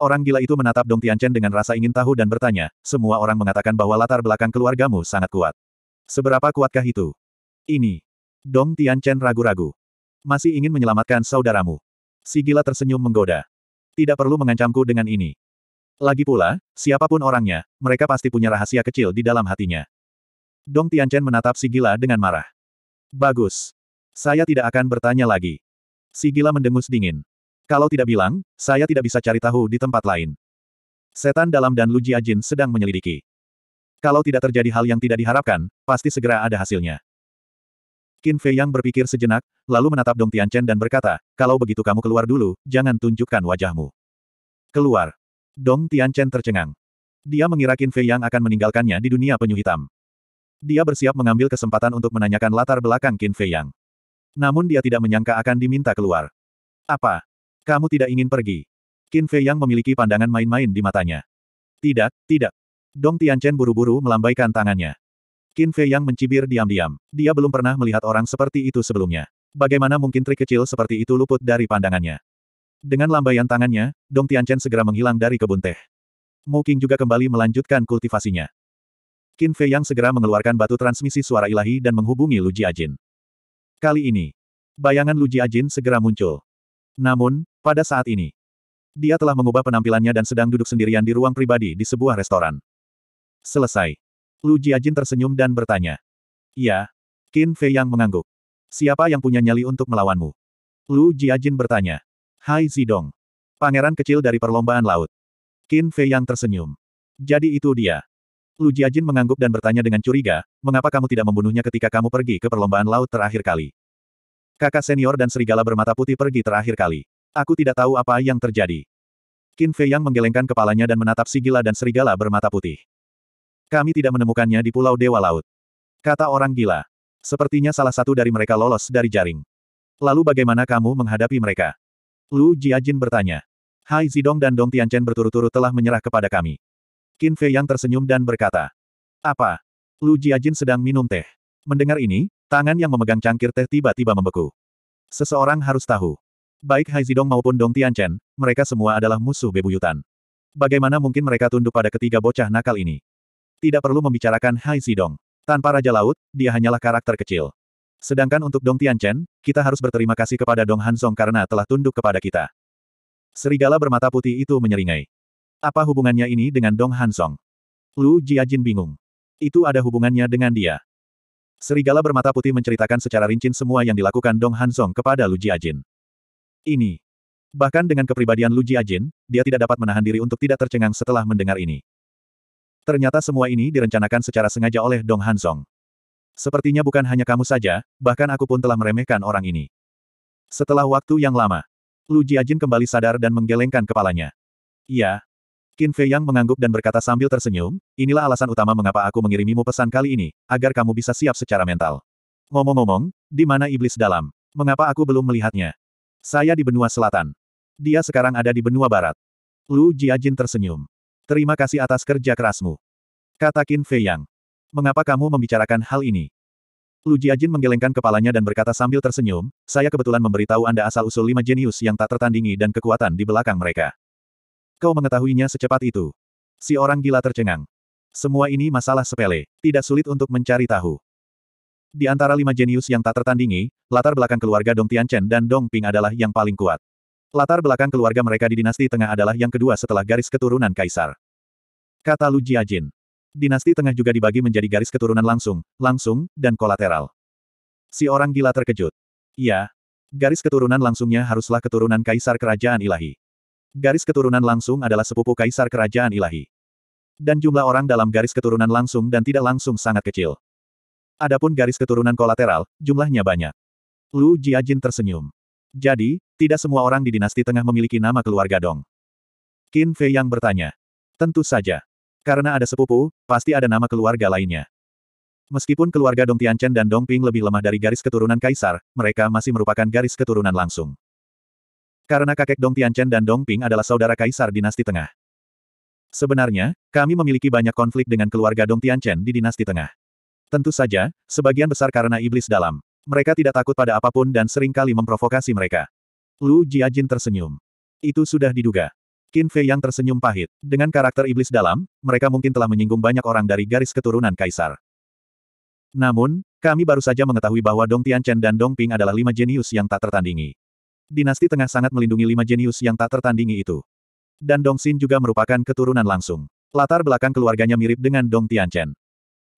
Orang gila itu menatap Dong Tianchen dengan rasa ingin tahu dan bertanya, semua orang mengatakan bahwa latar belakang keluargamu sangat kuat. Seberapa kuatkah itu? Ini. Dong Tianchen ragu-ragu. Masih ingin menyelamatkan saudaramu. Si gila tersenyum menggoda. Tidak perlu mengancamku dengan ini. Lagi pula, siapapun orangnya, mereka pasti punya rahasia kecil di dalam hatinya. Dong Tianchen menatap si gila dengan marah. Bagus. Saya tidak akan bertanya lagi. Si gila mendengus dingin. Kalau tidak bilang, saya tidak bisa cari tahu di tempat lain. Setan dalam dan Lu Jiajin sedang menyelidiki. Kalau tidak terjadi hal yang tidak diharapkan, pasti segera ada hasilnya. Qin Fei Yang berpikir sejenak, lalu menatap Dong Tian Chen dan berkata, kalau begitu kamu keluar dulu, jangan tunjukkan wajahmu. Keluar. Dong Tian Chen tercengang. Dia mengira Qin Fei Yang akan meninggalkannya di dunia penyu hitam. Dia bersiap mengambil kesempatan untuk menanyakan latar belakang Qin Fei Yang. Namun dia tidak menyangka akan diminta keluar. Apa? Kamu tidak ingin pergi? Qin Fei Yang memiliki pandangan main-main di matanya. Tidak, tidak. Dong Tian Chen buru-buru melambaikan tangannya. Qin Fei yang mencibir diam-diam. Dia belum pernah melihat orang seperti itu sebelumnya. Bagaimana mungkin trik kecil seperti itu luput dari pandangannya? Dengan lambaian tangannya, Dong Tianchen segera menghilang dari kebun teh. Mu Qing juga kembali melanjutkan kultivasinya. Qin Fei yang segera mengeluarkan batu transmisi suara ilahi dan menghubungi Lu Jiajin. Kali ini, bayangan Lu Jiajin segera muncul. Namun, pada saat ini, dia telah mengubah penampilannya dan sedang duduk sendirian di ruang pribadi di sebuah restoran. Selesai. Lu Jiajin tersenyum dan bertanya. Ya. Qin Fei yang mengangguk. Siapa yang punya nyali untuk melawanmu? Lu Jiajin bertanya. Hai Zidong. Pangeran kecil dari perlombaan laut. Qin Fei yang tersenyum. Jadi itu dia. Lu Jiajin mengangguk dan bertanya dengan curiga, mengapa kamu tidak membunuhnya ketika kamu pergi ke perlombaan laut terakhir kali? Kakak senior dan serigala bermata putih pergi terakhir kali. Aku tidak tahu apa yang terjadi. Qin Fei yang menggelengkan kepalanya dan menatap Sigila dan serigala bermata putih. Kami tidak menemukannya di Pulau Dewa Laut. Kata orang gila. Sepertinya salah satu dari mereka lolos dari jaring. Lalu bagaimana kamu menghadapi mereka? Lu Jiajin bertanya. Hai Zidong dan Dong Tianchen berturut-turut telah menyerah kepada kami. Qin Fei yang tersenyum dan berkata. Apa? Lu Jiajin sedang minum teh. Mendengar ini, tangan yang memegang cangkir teh tiba-tiba membeku. Seseorang harus tahu. Baik Hai Zidong maupun Dong Tianchen, mereka semua adalah musuh bebuyutan. Bagaimana mungkin mereka tunduk pada ketiga bocah nakal ini? Tidak perlu membicarakan Hai Sidong. Tanpa Raja Laut, dia hanyalah karakter kecil. Sedangkan untuk Dong Tianchen, kita harus berterima kasih kepada Dong Hansong karena telah tunduk kepada kita. Serigala bermata putih itu menyeringai. Apa hubungannya ini dengan Dong Hansong? Lu Jiajin bingung. Itu ada hubungannya dengan dia. Serigala bermata putih menceritakan secara rinci semua yang dilakukan Dong Hansong kepada Lu Jiajin. Ini. Bahkan dengan kepribadian Lu Jiajin, dia tidak dapat menahan diri untuk tidak tercengang setelah mendengar ini. Ternyata semua ini direncanakan secara sengaja oleh Dong Hansong. Sepertinya bukan hanya kamu saja, bahkan aku pun telah meremehkan orang ini. Setelah waktu yang lama, Lu Jiajin kembali sadar dan menggelengkan kepalanya. Iya. Qin Fei Yang mengangguk dan berkata sambil tersenyum, inilah alasan utama mengapa aku mengirimimu pesan kali ini, agar kamu bisa siap secara mental. Ngomong-ngomong, di mana iblis dalam? Mengapa aku belum melihatnya? Saya di benua selatan. Dia sekarang ada di benua barat. Lu Jiajin tersenyum. Terima kasih atas kerja kerasmu. Kata Qin Fei Yang. Mengapa kamu membicarakan hal ini? Lu Jiajin menggelengkan kepalanya dan berkata sambil tersenyum, saya kebetulan memberitahu Anda asal-usul lima jenius yang tak tertandingi dan kekuatan di belakang mereka. Kau mengetahuinya secepat itu. Si orang gila tercengang. Semua ini masalah sepele, tidak sulit untuk mencari tahu. Di antara lima jenius yang tak tertandingi, latar belakang keluarga Dong Tianchen dan Dong Ping adalah yang paling kuat. Latar belakang keluarga mereka di dinasti tengah adalah yang kedua setelah garis keturunan kaisar. Kata Lu Jiajin. Dinasti tengah juga dibagi menjadi garis keturunan langsung, langsung, dan kolateral. Si orang gila terkejut. Ya, Garis keturunan langsungnya haruslah keturunan kaisar kerajaan ilahi. Garis keturunan langsung adalah sepupu kaisar kerajaan ilahi. Dan jumlah orang dalam garis keturunan langsung dan tidak langsung sangat kecil. Adapun garis keturunan kolateral, jumlahnya banyak. Lu Jiajin tersenyum. Jadi, tidak semua orang di dinasti tengah memiliki nama keluarga Dong. Qin Fei yang bertanya. Tentu saja. Karena ada sepupu, pasti ada nama keluarga lainnya. Meskipun keluarga Dong Tianchen dan Dong Ping lebih lemah dari garis keturunan kaisar, mereka masih merupakan garis keturunan langsung. Karena kakek Dong Tianchen dan Dong Ping adalah saudara kaisar dinasti tengah. Sebenarnya, kami memiliki banyak konflik dengan keluarga Dong Tianchen di dinasti tengah. Tentu saja, sebagian besar karena iblis dalam. Mereka tidak takut pada apapun dan seringkali memprovokasi mereka. Lu Jiajin tersenyum. Itu sudah diduga. Qin Fei yang tersenyum pahit. Dengan karakter iblis dalam, mereka mungkin telah menyinggung banyak orang dari garis keturunan kaisar. Namun, kami baru saja mengetahui bahwa Dong Tianchen dan Dong Ping adalah lima jenius yang tak tertandingi. Dinasti Tengah sangat melindungi lima jenius yang tak tertandingi itu. Dan Dong Xin juga merupakan keturunan langsung. Latar belakang keluarganya mirip dengan Dong Tianchen.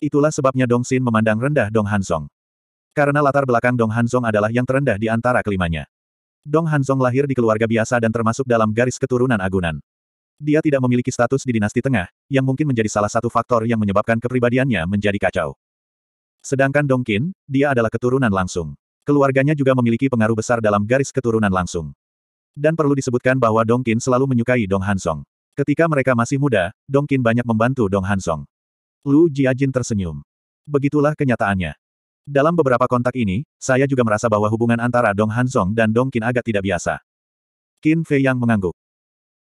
Itulah sebabnya Dong Xin memandang rendah Dong Hansong. Karena latar belakang Dong Hanzong adalah yang terendah di antara kelimanya. Dong Hanzong lahir di keluarga biasa dan termasuk dalam garis keturunan agunan. Dia tidak memiliki status di dinasti tengah, yang mungkin menjadi salah satu faktor yang menyebabkan kepribadiannya menjadi kacau. Sedangkan Dong Qin, dia adalah keturunan langsung. Keluarganya juga memiliki pengaruh besar dalam garis keturunan langsung. Dan perlu disebutkan bahwa Dong Qin selalu menyukai Dong Hansong. Ketika mereka masih muda, Dong Qin banyak membantu Dong Hansong. Lu Jiajin tersenyum. Begitulah kenyataannya. Dalam beberapa kontak ini, saya juga merasa bahwa hubungan antara Dong Hansong dan Dong Qin agak tidak biasa. Qin Fei yang mengangguk.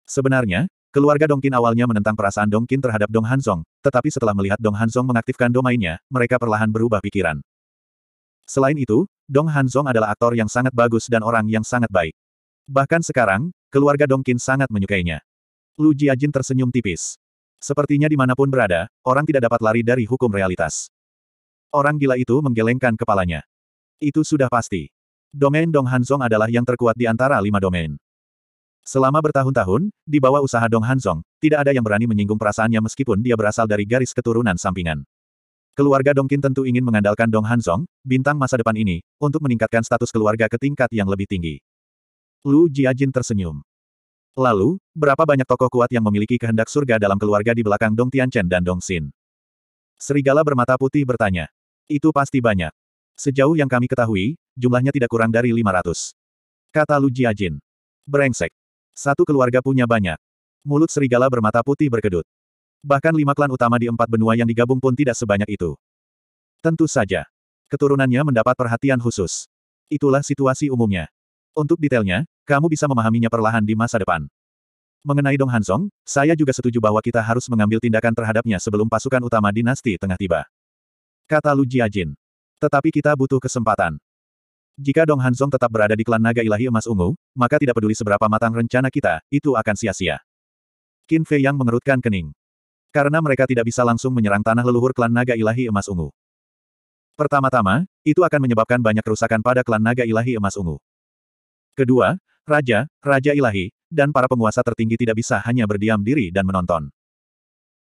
Sebenarnya, keluarga Dong Qin awalnya menentang perasaan Dong Qin terhadap Dong Hansong, tetapi setelah melihat Dong Hansong mengaktifkan domainnya, mereka perlahan berubah pikiran. Selain itu, Dong Hansong adalah aktor yang sangat bagus dan orang yang sangat baik. Bahkan sekarang, keluarga Dong Qin sangat menyukainya. Lu Jiajin tersenyum tipis. Sepertinya dimanapun berada, orang tidak dapat lari dari hukum realitas. Orang gila itu menggelengkan kepalanya. Itu sudah pasti. Domain Dong Hanzong adalah yang terkuat di antara lima domain. Selama bertahun-tahun, di bawah usaha Dong Hanzong, tidak ada yang berani menyinggung perasaannya meskipun dia berasal dari garis keturunan sampingan. Keluarga Dongkin tentu ingin mengandalkan Dong Hanzong, bintang masa depan ini, untuk meningkatkan status keluarga ke tingkat yang lebih tinggi. Lu Jiajin tersenyum. Lalu, berapa banyak tokoh kuat yang memiliki kehendak surga dalam keluarga di belakang Dong Tianchen dan Dong Xin? Serigala bermata putih bertanya. Itu pasti banyak. Sejauh yang kami ketahui, jumlahnya tidak kurang dari 500. Kata Lu Jiajin. Brengsek. Satu keluarga punya banyak. Mulut serigala bermata putih berkedut. Bahkan lima klan utama di empat benua yang digabung pun tidak sebanyak itu. Tentu saja. Keturunannya mendapat perhatian khusus. Itulah situasi umumnya. Untuk detailnya, kamu bisa memahaminya perlahan di masa depan. Mengenai Dong Hansong, saya juga setuju bahwa kita harus mengambil tindakan terhadapnya sebelum pasukan utama dinasti tengah tiba. Kata Lu Jiajin. Tetapi kita butuh kesempatan. Jika Dong Hansong tetap berada di klan naga ilahi emas ungu, maka tidak peduli seberapa matang rencana kita, itu akan sia-sia. Qin Fei yang mengerutkan kening. Karena mereka tidak bisa langsung menyerang tanah leluhur klan naga ilahi emas ungu. Pertama-tama, itu akan menyebabkan banyak kerusakan pada klan naga ilahi emas ungu. Kedua, raja, raja ilahi, dan para penguasa tertinggi tidak bisa hanya berdiam diri dan menonton.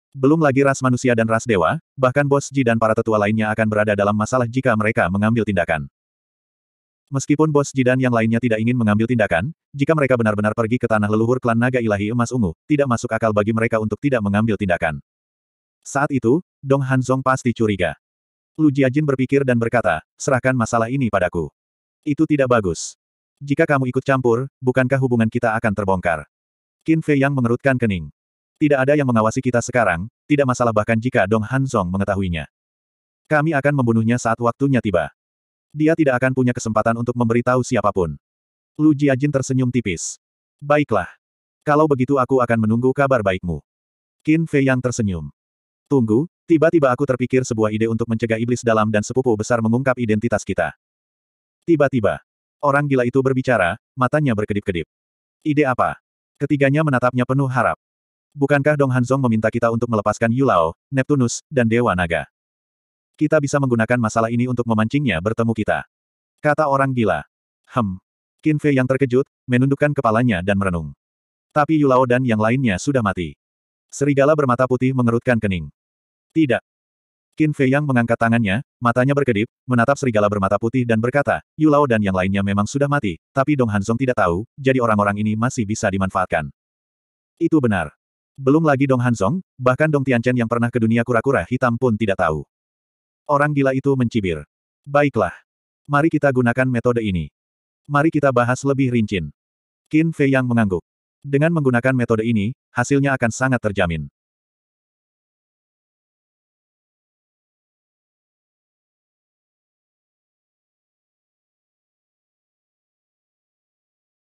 Belum lagi ras manusia dan ras dewa, bahkan bos Ji dan para tetua lainnya akan berada dalam masalah jika mereka mengambil tindakan. Meskipun bos Ji dan yang lainnya tidak ingin mengambil tindakan, jika mereka benar-benar pergi ke tanah leluhur klan naga ilahi emas ungu, tidak masuk akal bagi mereka untuk tidak mengambil tindakan. Saat itu, Dong Hanzong pasti curiga. Lu Jiajin berpikir dan berkata, serahkan masalah ini padaku. Itu tidak bagus. Jika kamu ikut campur, bukankah hubungan kita akan terbongkar? Qin Fei yang mengerutkan kening. Tidak ada yang mengawasi kita sekarang, tidak masalah bahkan jika Dong Hanzong mengetahuinya. Kami akan membunuhnya saat waktunya tiba. Dia tidak akan punya kesempatan untuk memberitahu siapapun. Lu Jiajin tersenyum tipis. Baiklah. Kalau begitu aku akan menunggu kabar baikmu. Qin Fei yang tersenyum. Tunggu, tiba-tiba aku terpikir sebuah ide untuk mencegah iblis dalam dan sepupu besar mengungkap identitas kita. Tiba-tiba, orang gila itu berbicara, matanya berkedip-kedip. Ide apa? Ketiganya menatapnya penuh harap. Bukankah Dong Hanzong meminta kita untuk melepaskan Yulao, Neptunus, dan Dewa Naga? Kita bisa menggunakan masalah ini untuk memancingnya bertemu kita. Kata orang gila. Hem. Qin Fei yang terkejut, menundukkan kepalanya dan merenung. Tapi Yulao dan yang lainnya sudah mati. Serigala bermata putih mengerutkan kening. Tidak. Qin Fei yang mengangkat tangannya, matanya berkedip, menatap serigala bermata putih dan berkata, Yulao dan yang lainnya memang sudah mati, tapi Dong Hanzong tidak tahu, jadi orang-orang ini masih bisa dimanfaatkan. Itu benar. Belum lagi Dong Hansong, bahkan Dong Tianchen yang pernah ke dunia kura-kura hitam pun tidak tahu. Orang gila itu mencibir. Baiklah. Mari kita gunakan metode ini. Mari kita bahas lebih rinci. Qin Fei yang mengangguk. Dengan menggunakan metode ini, hasilnya akan sangat terjamin.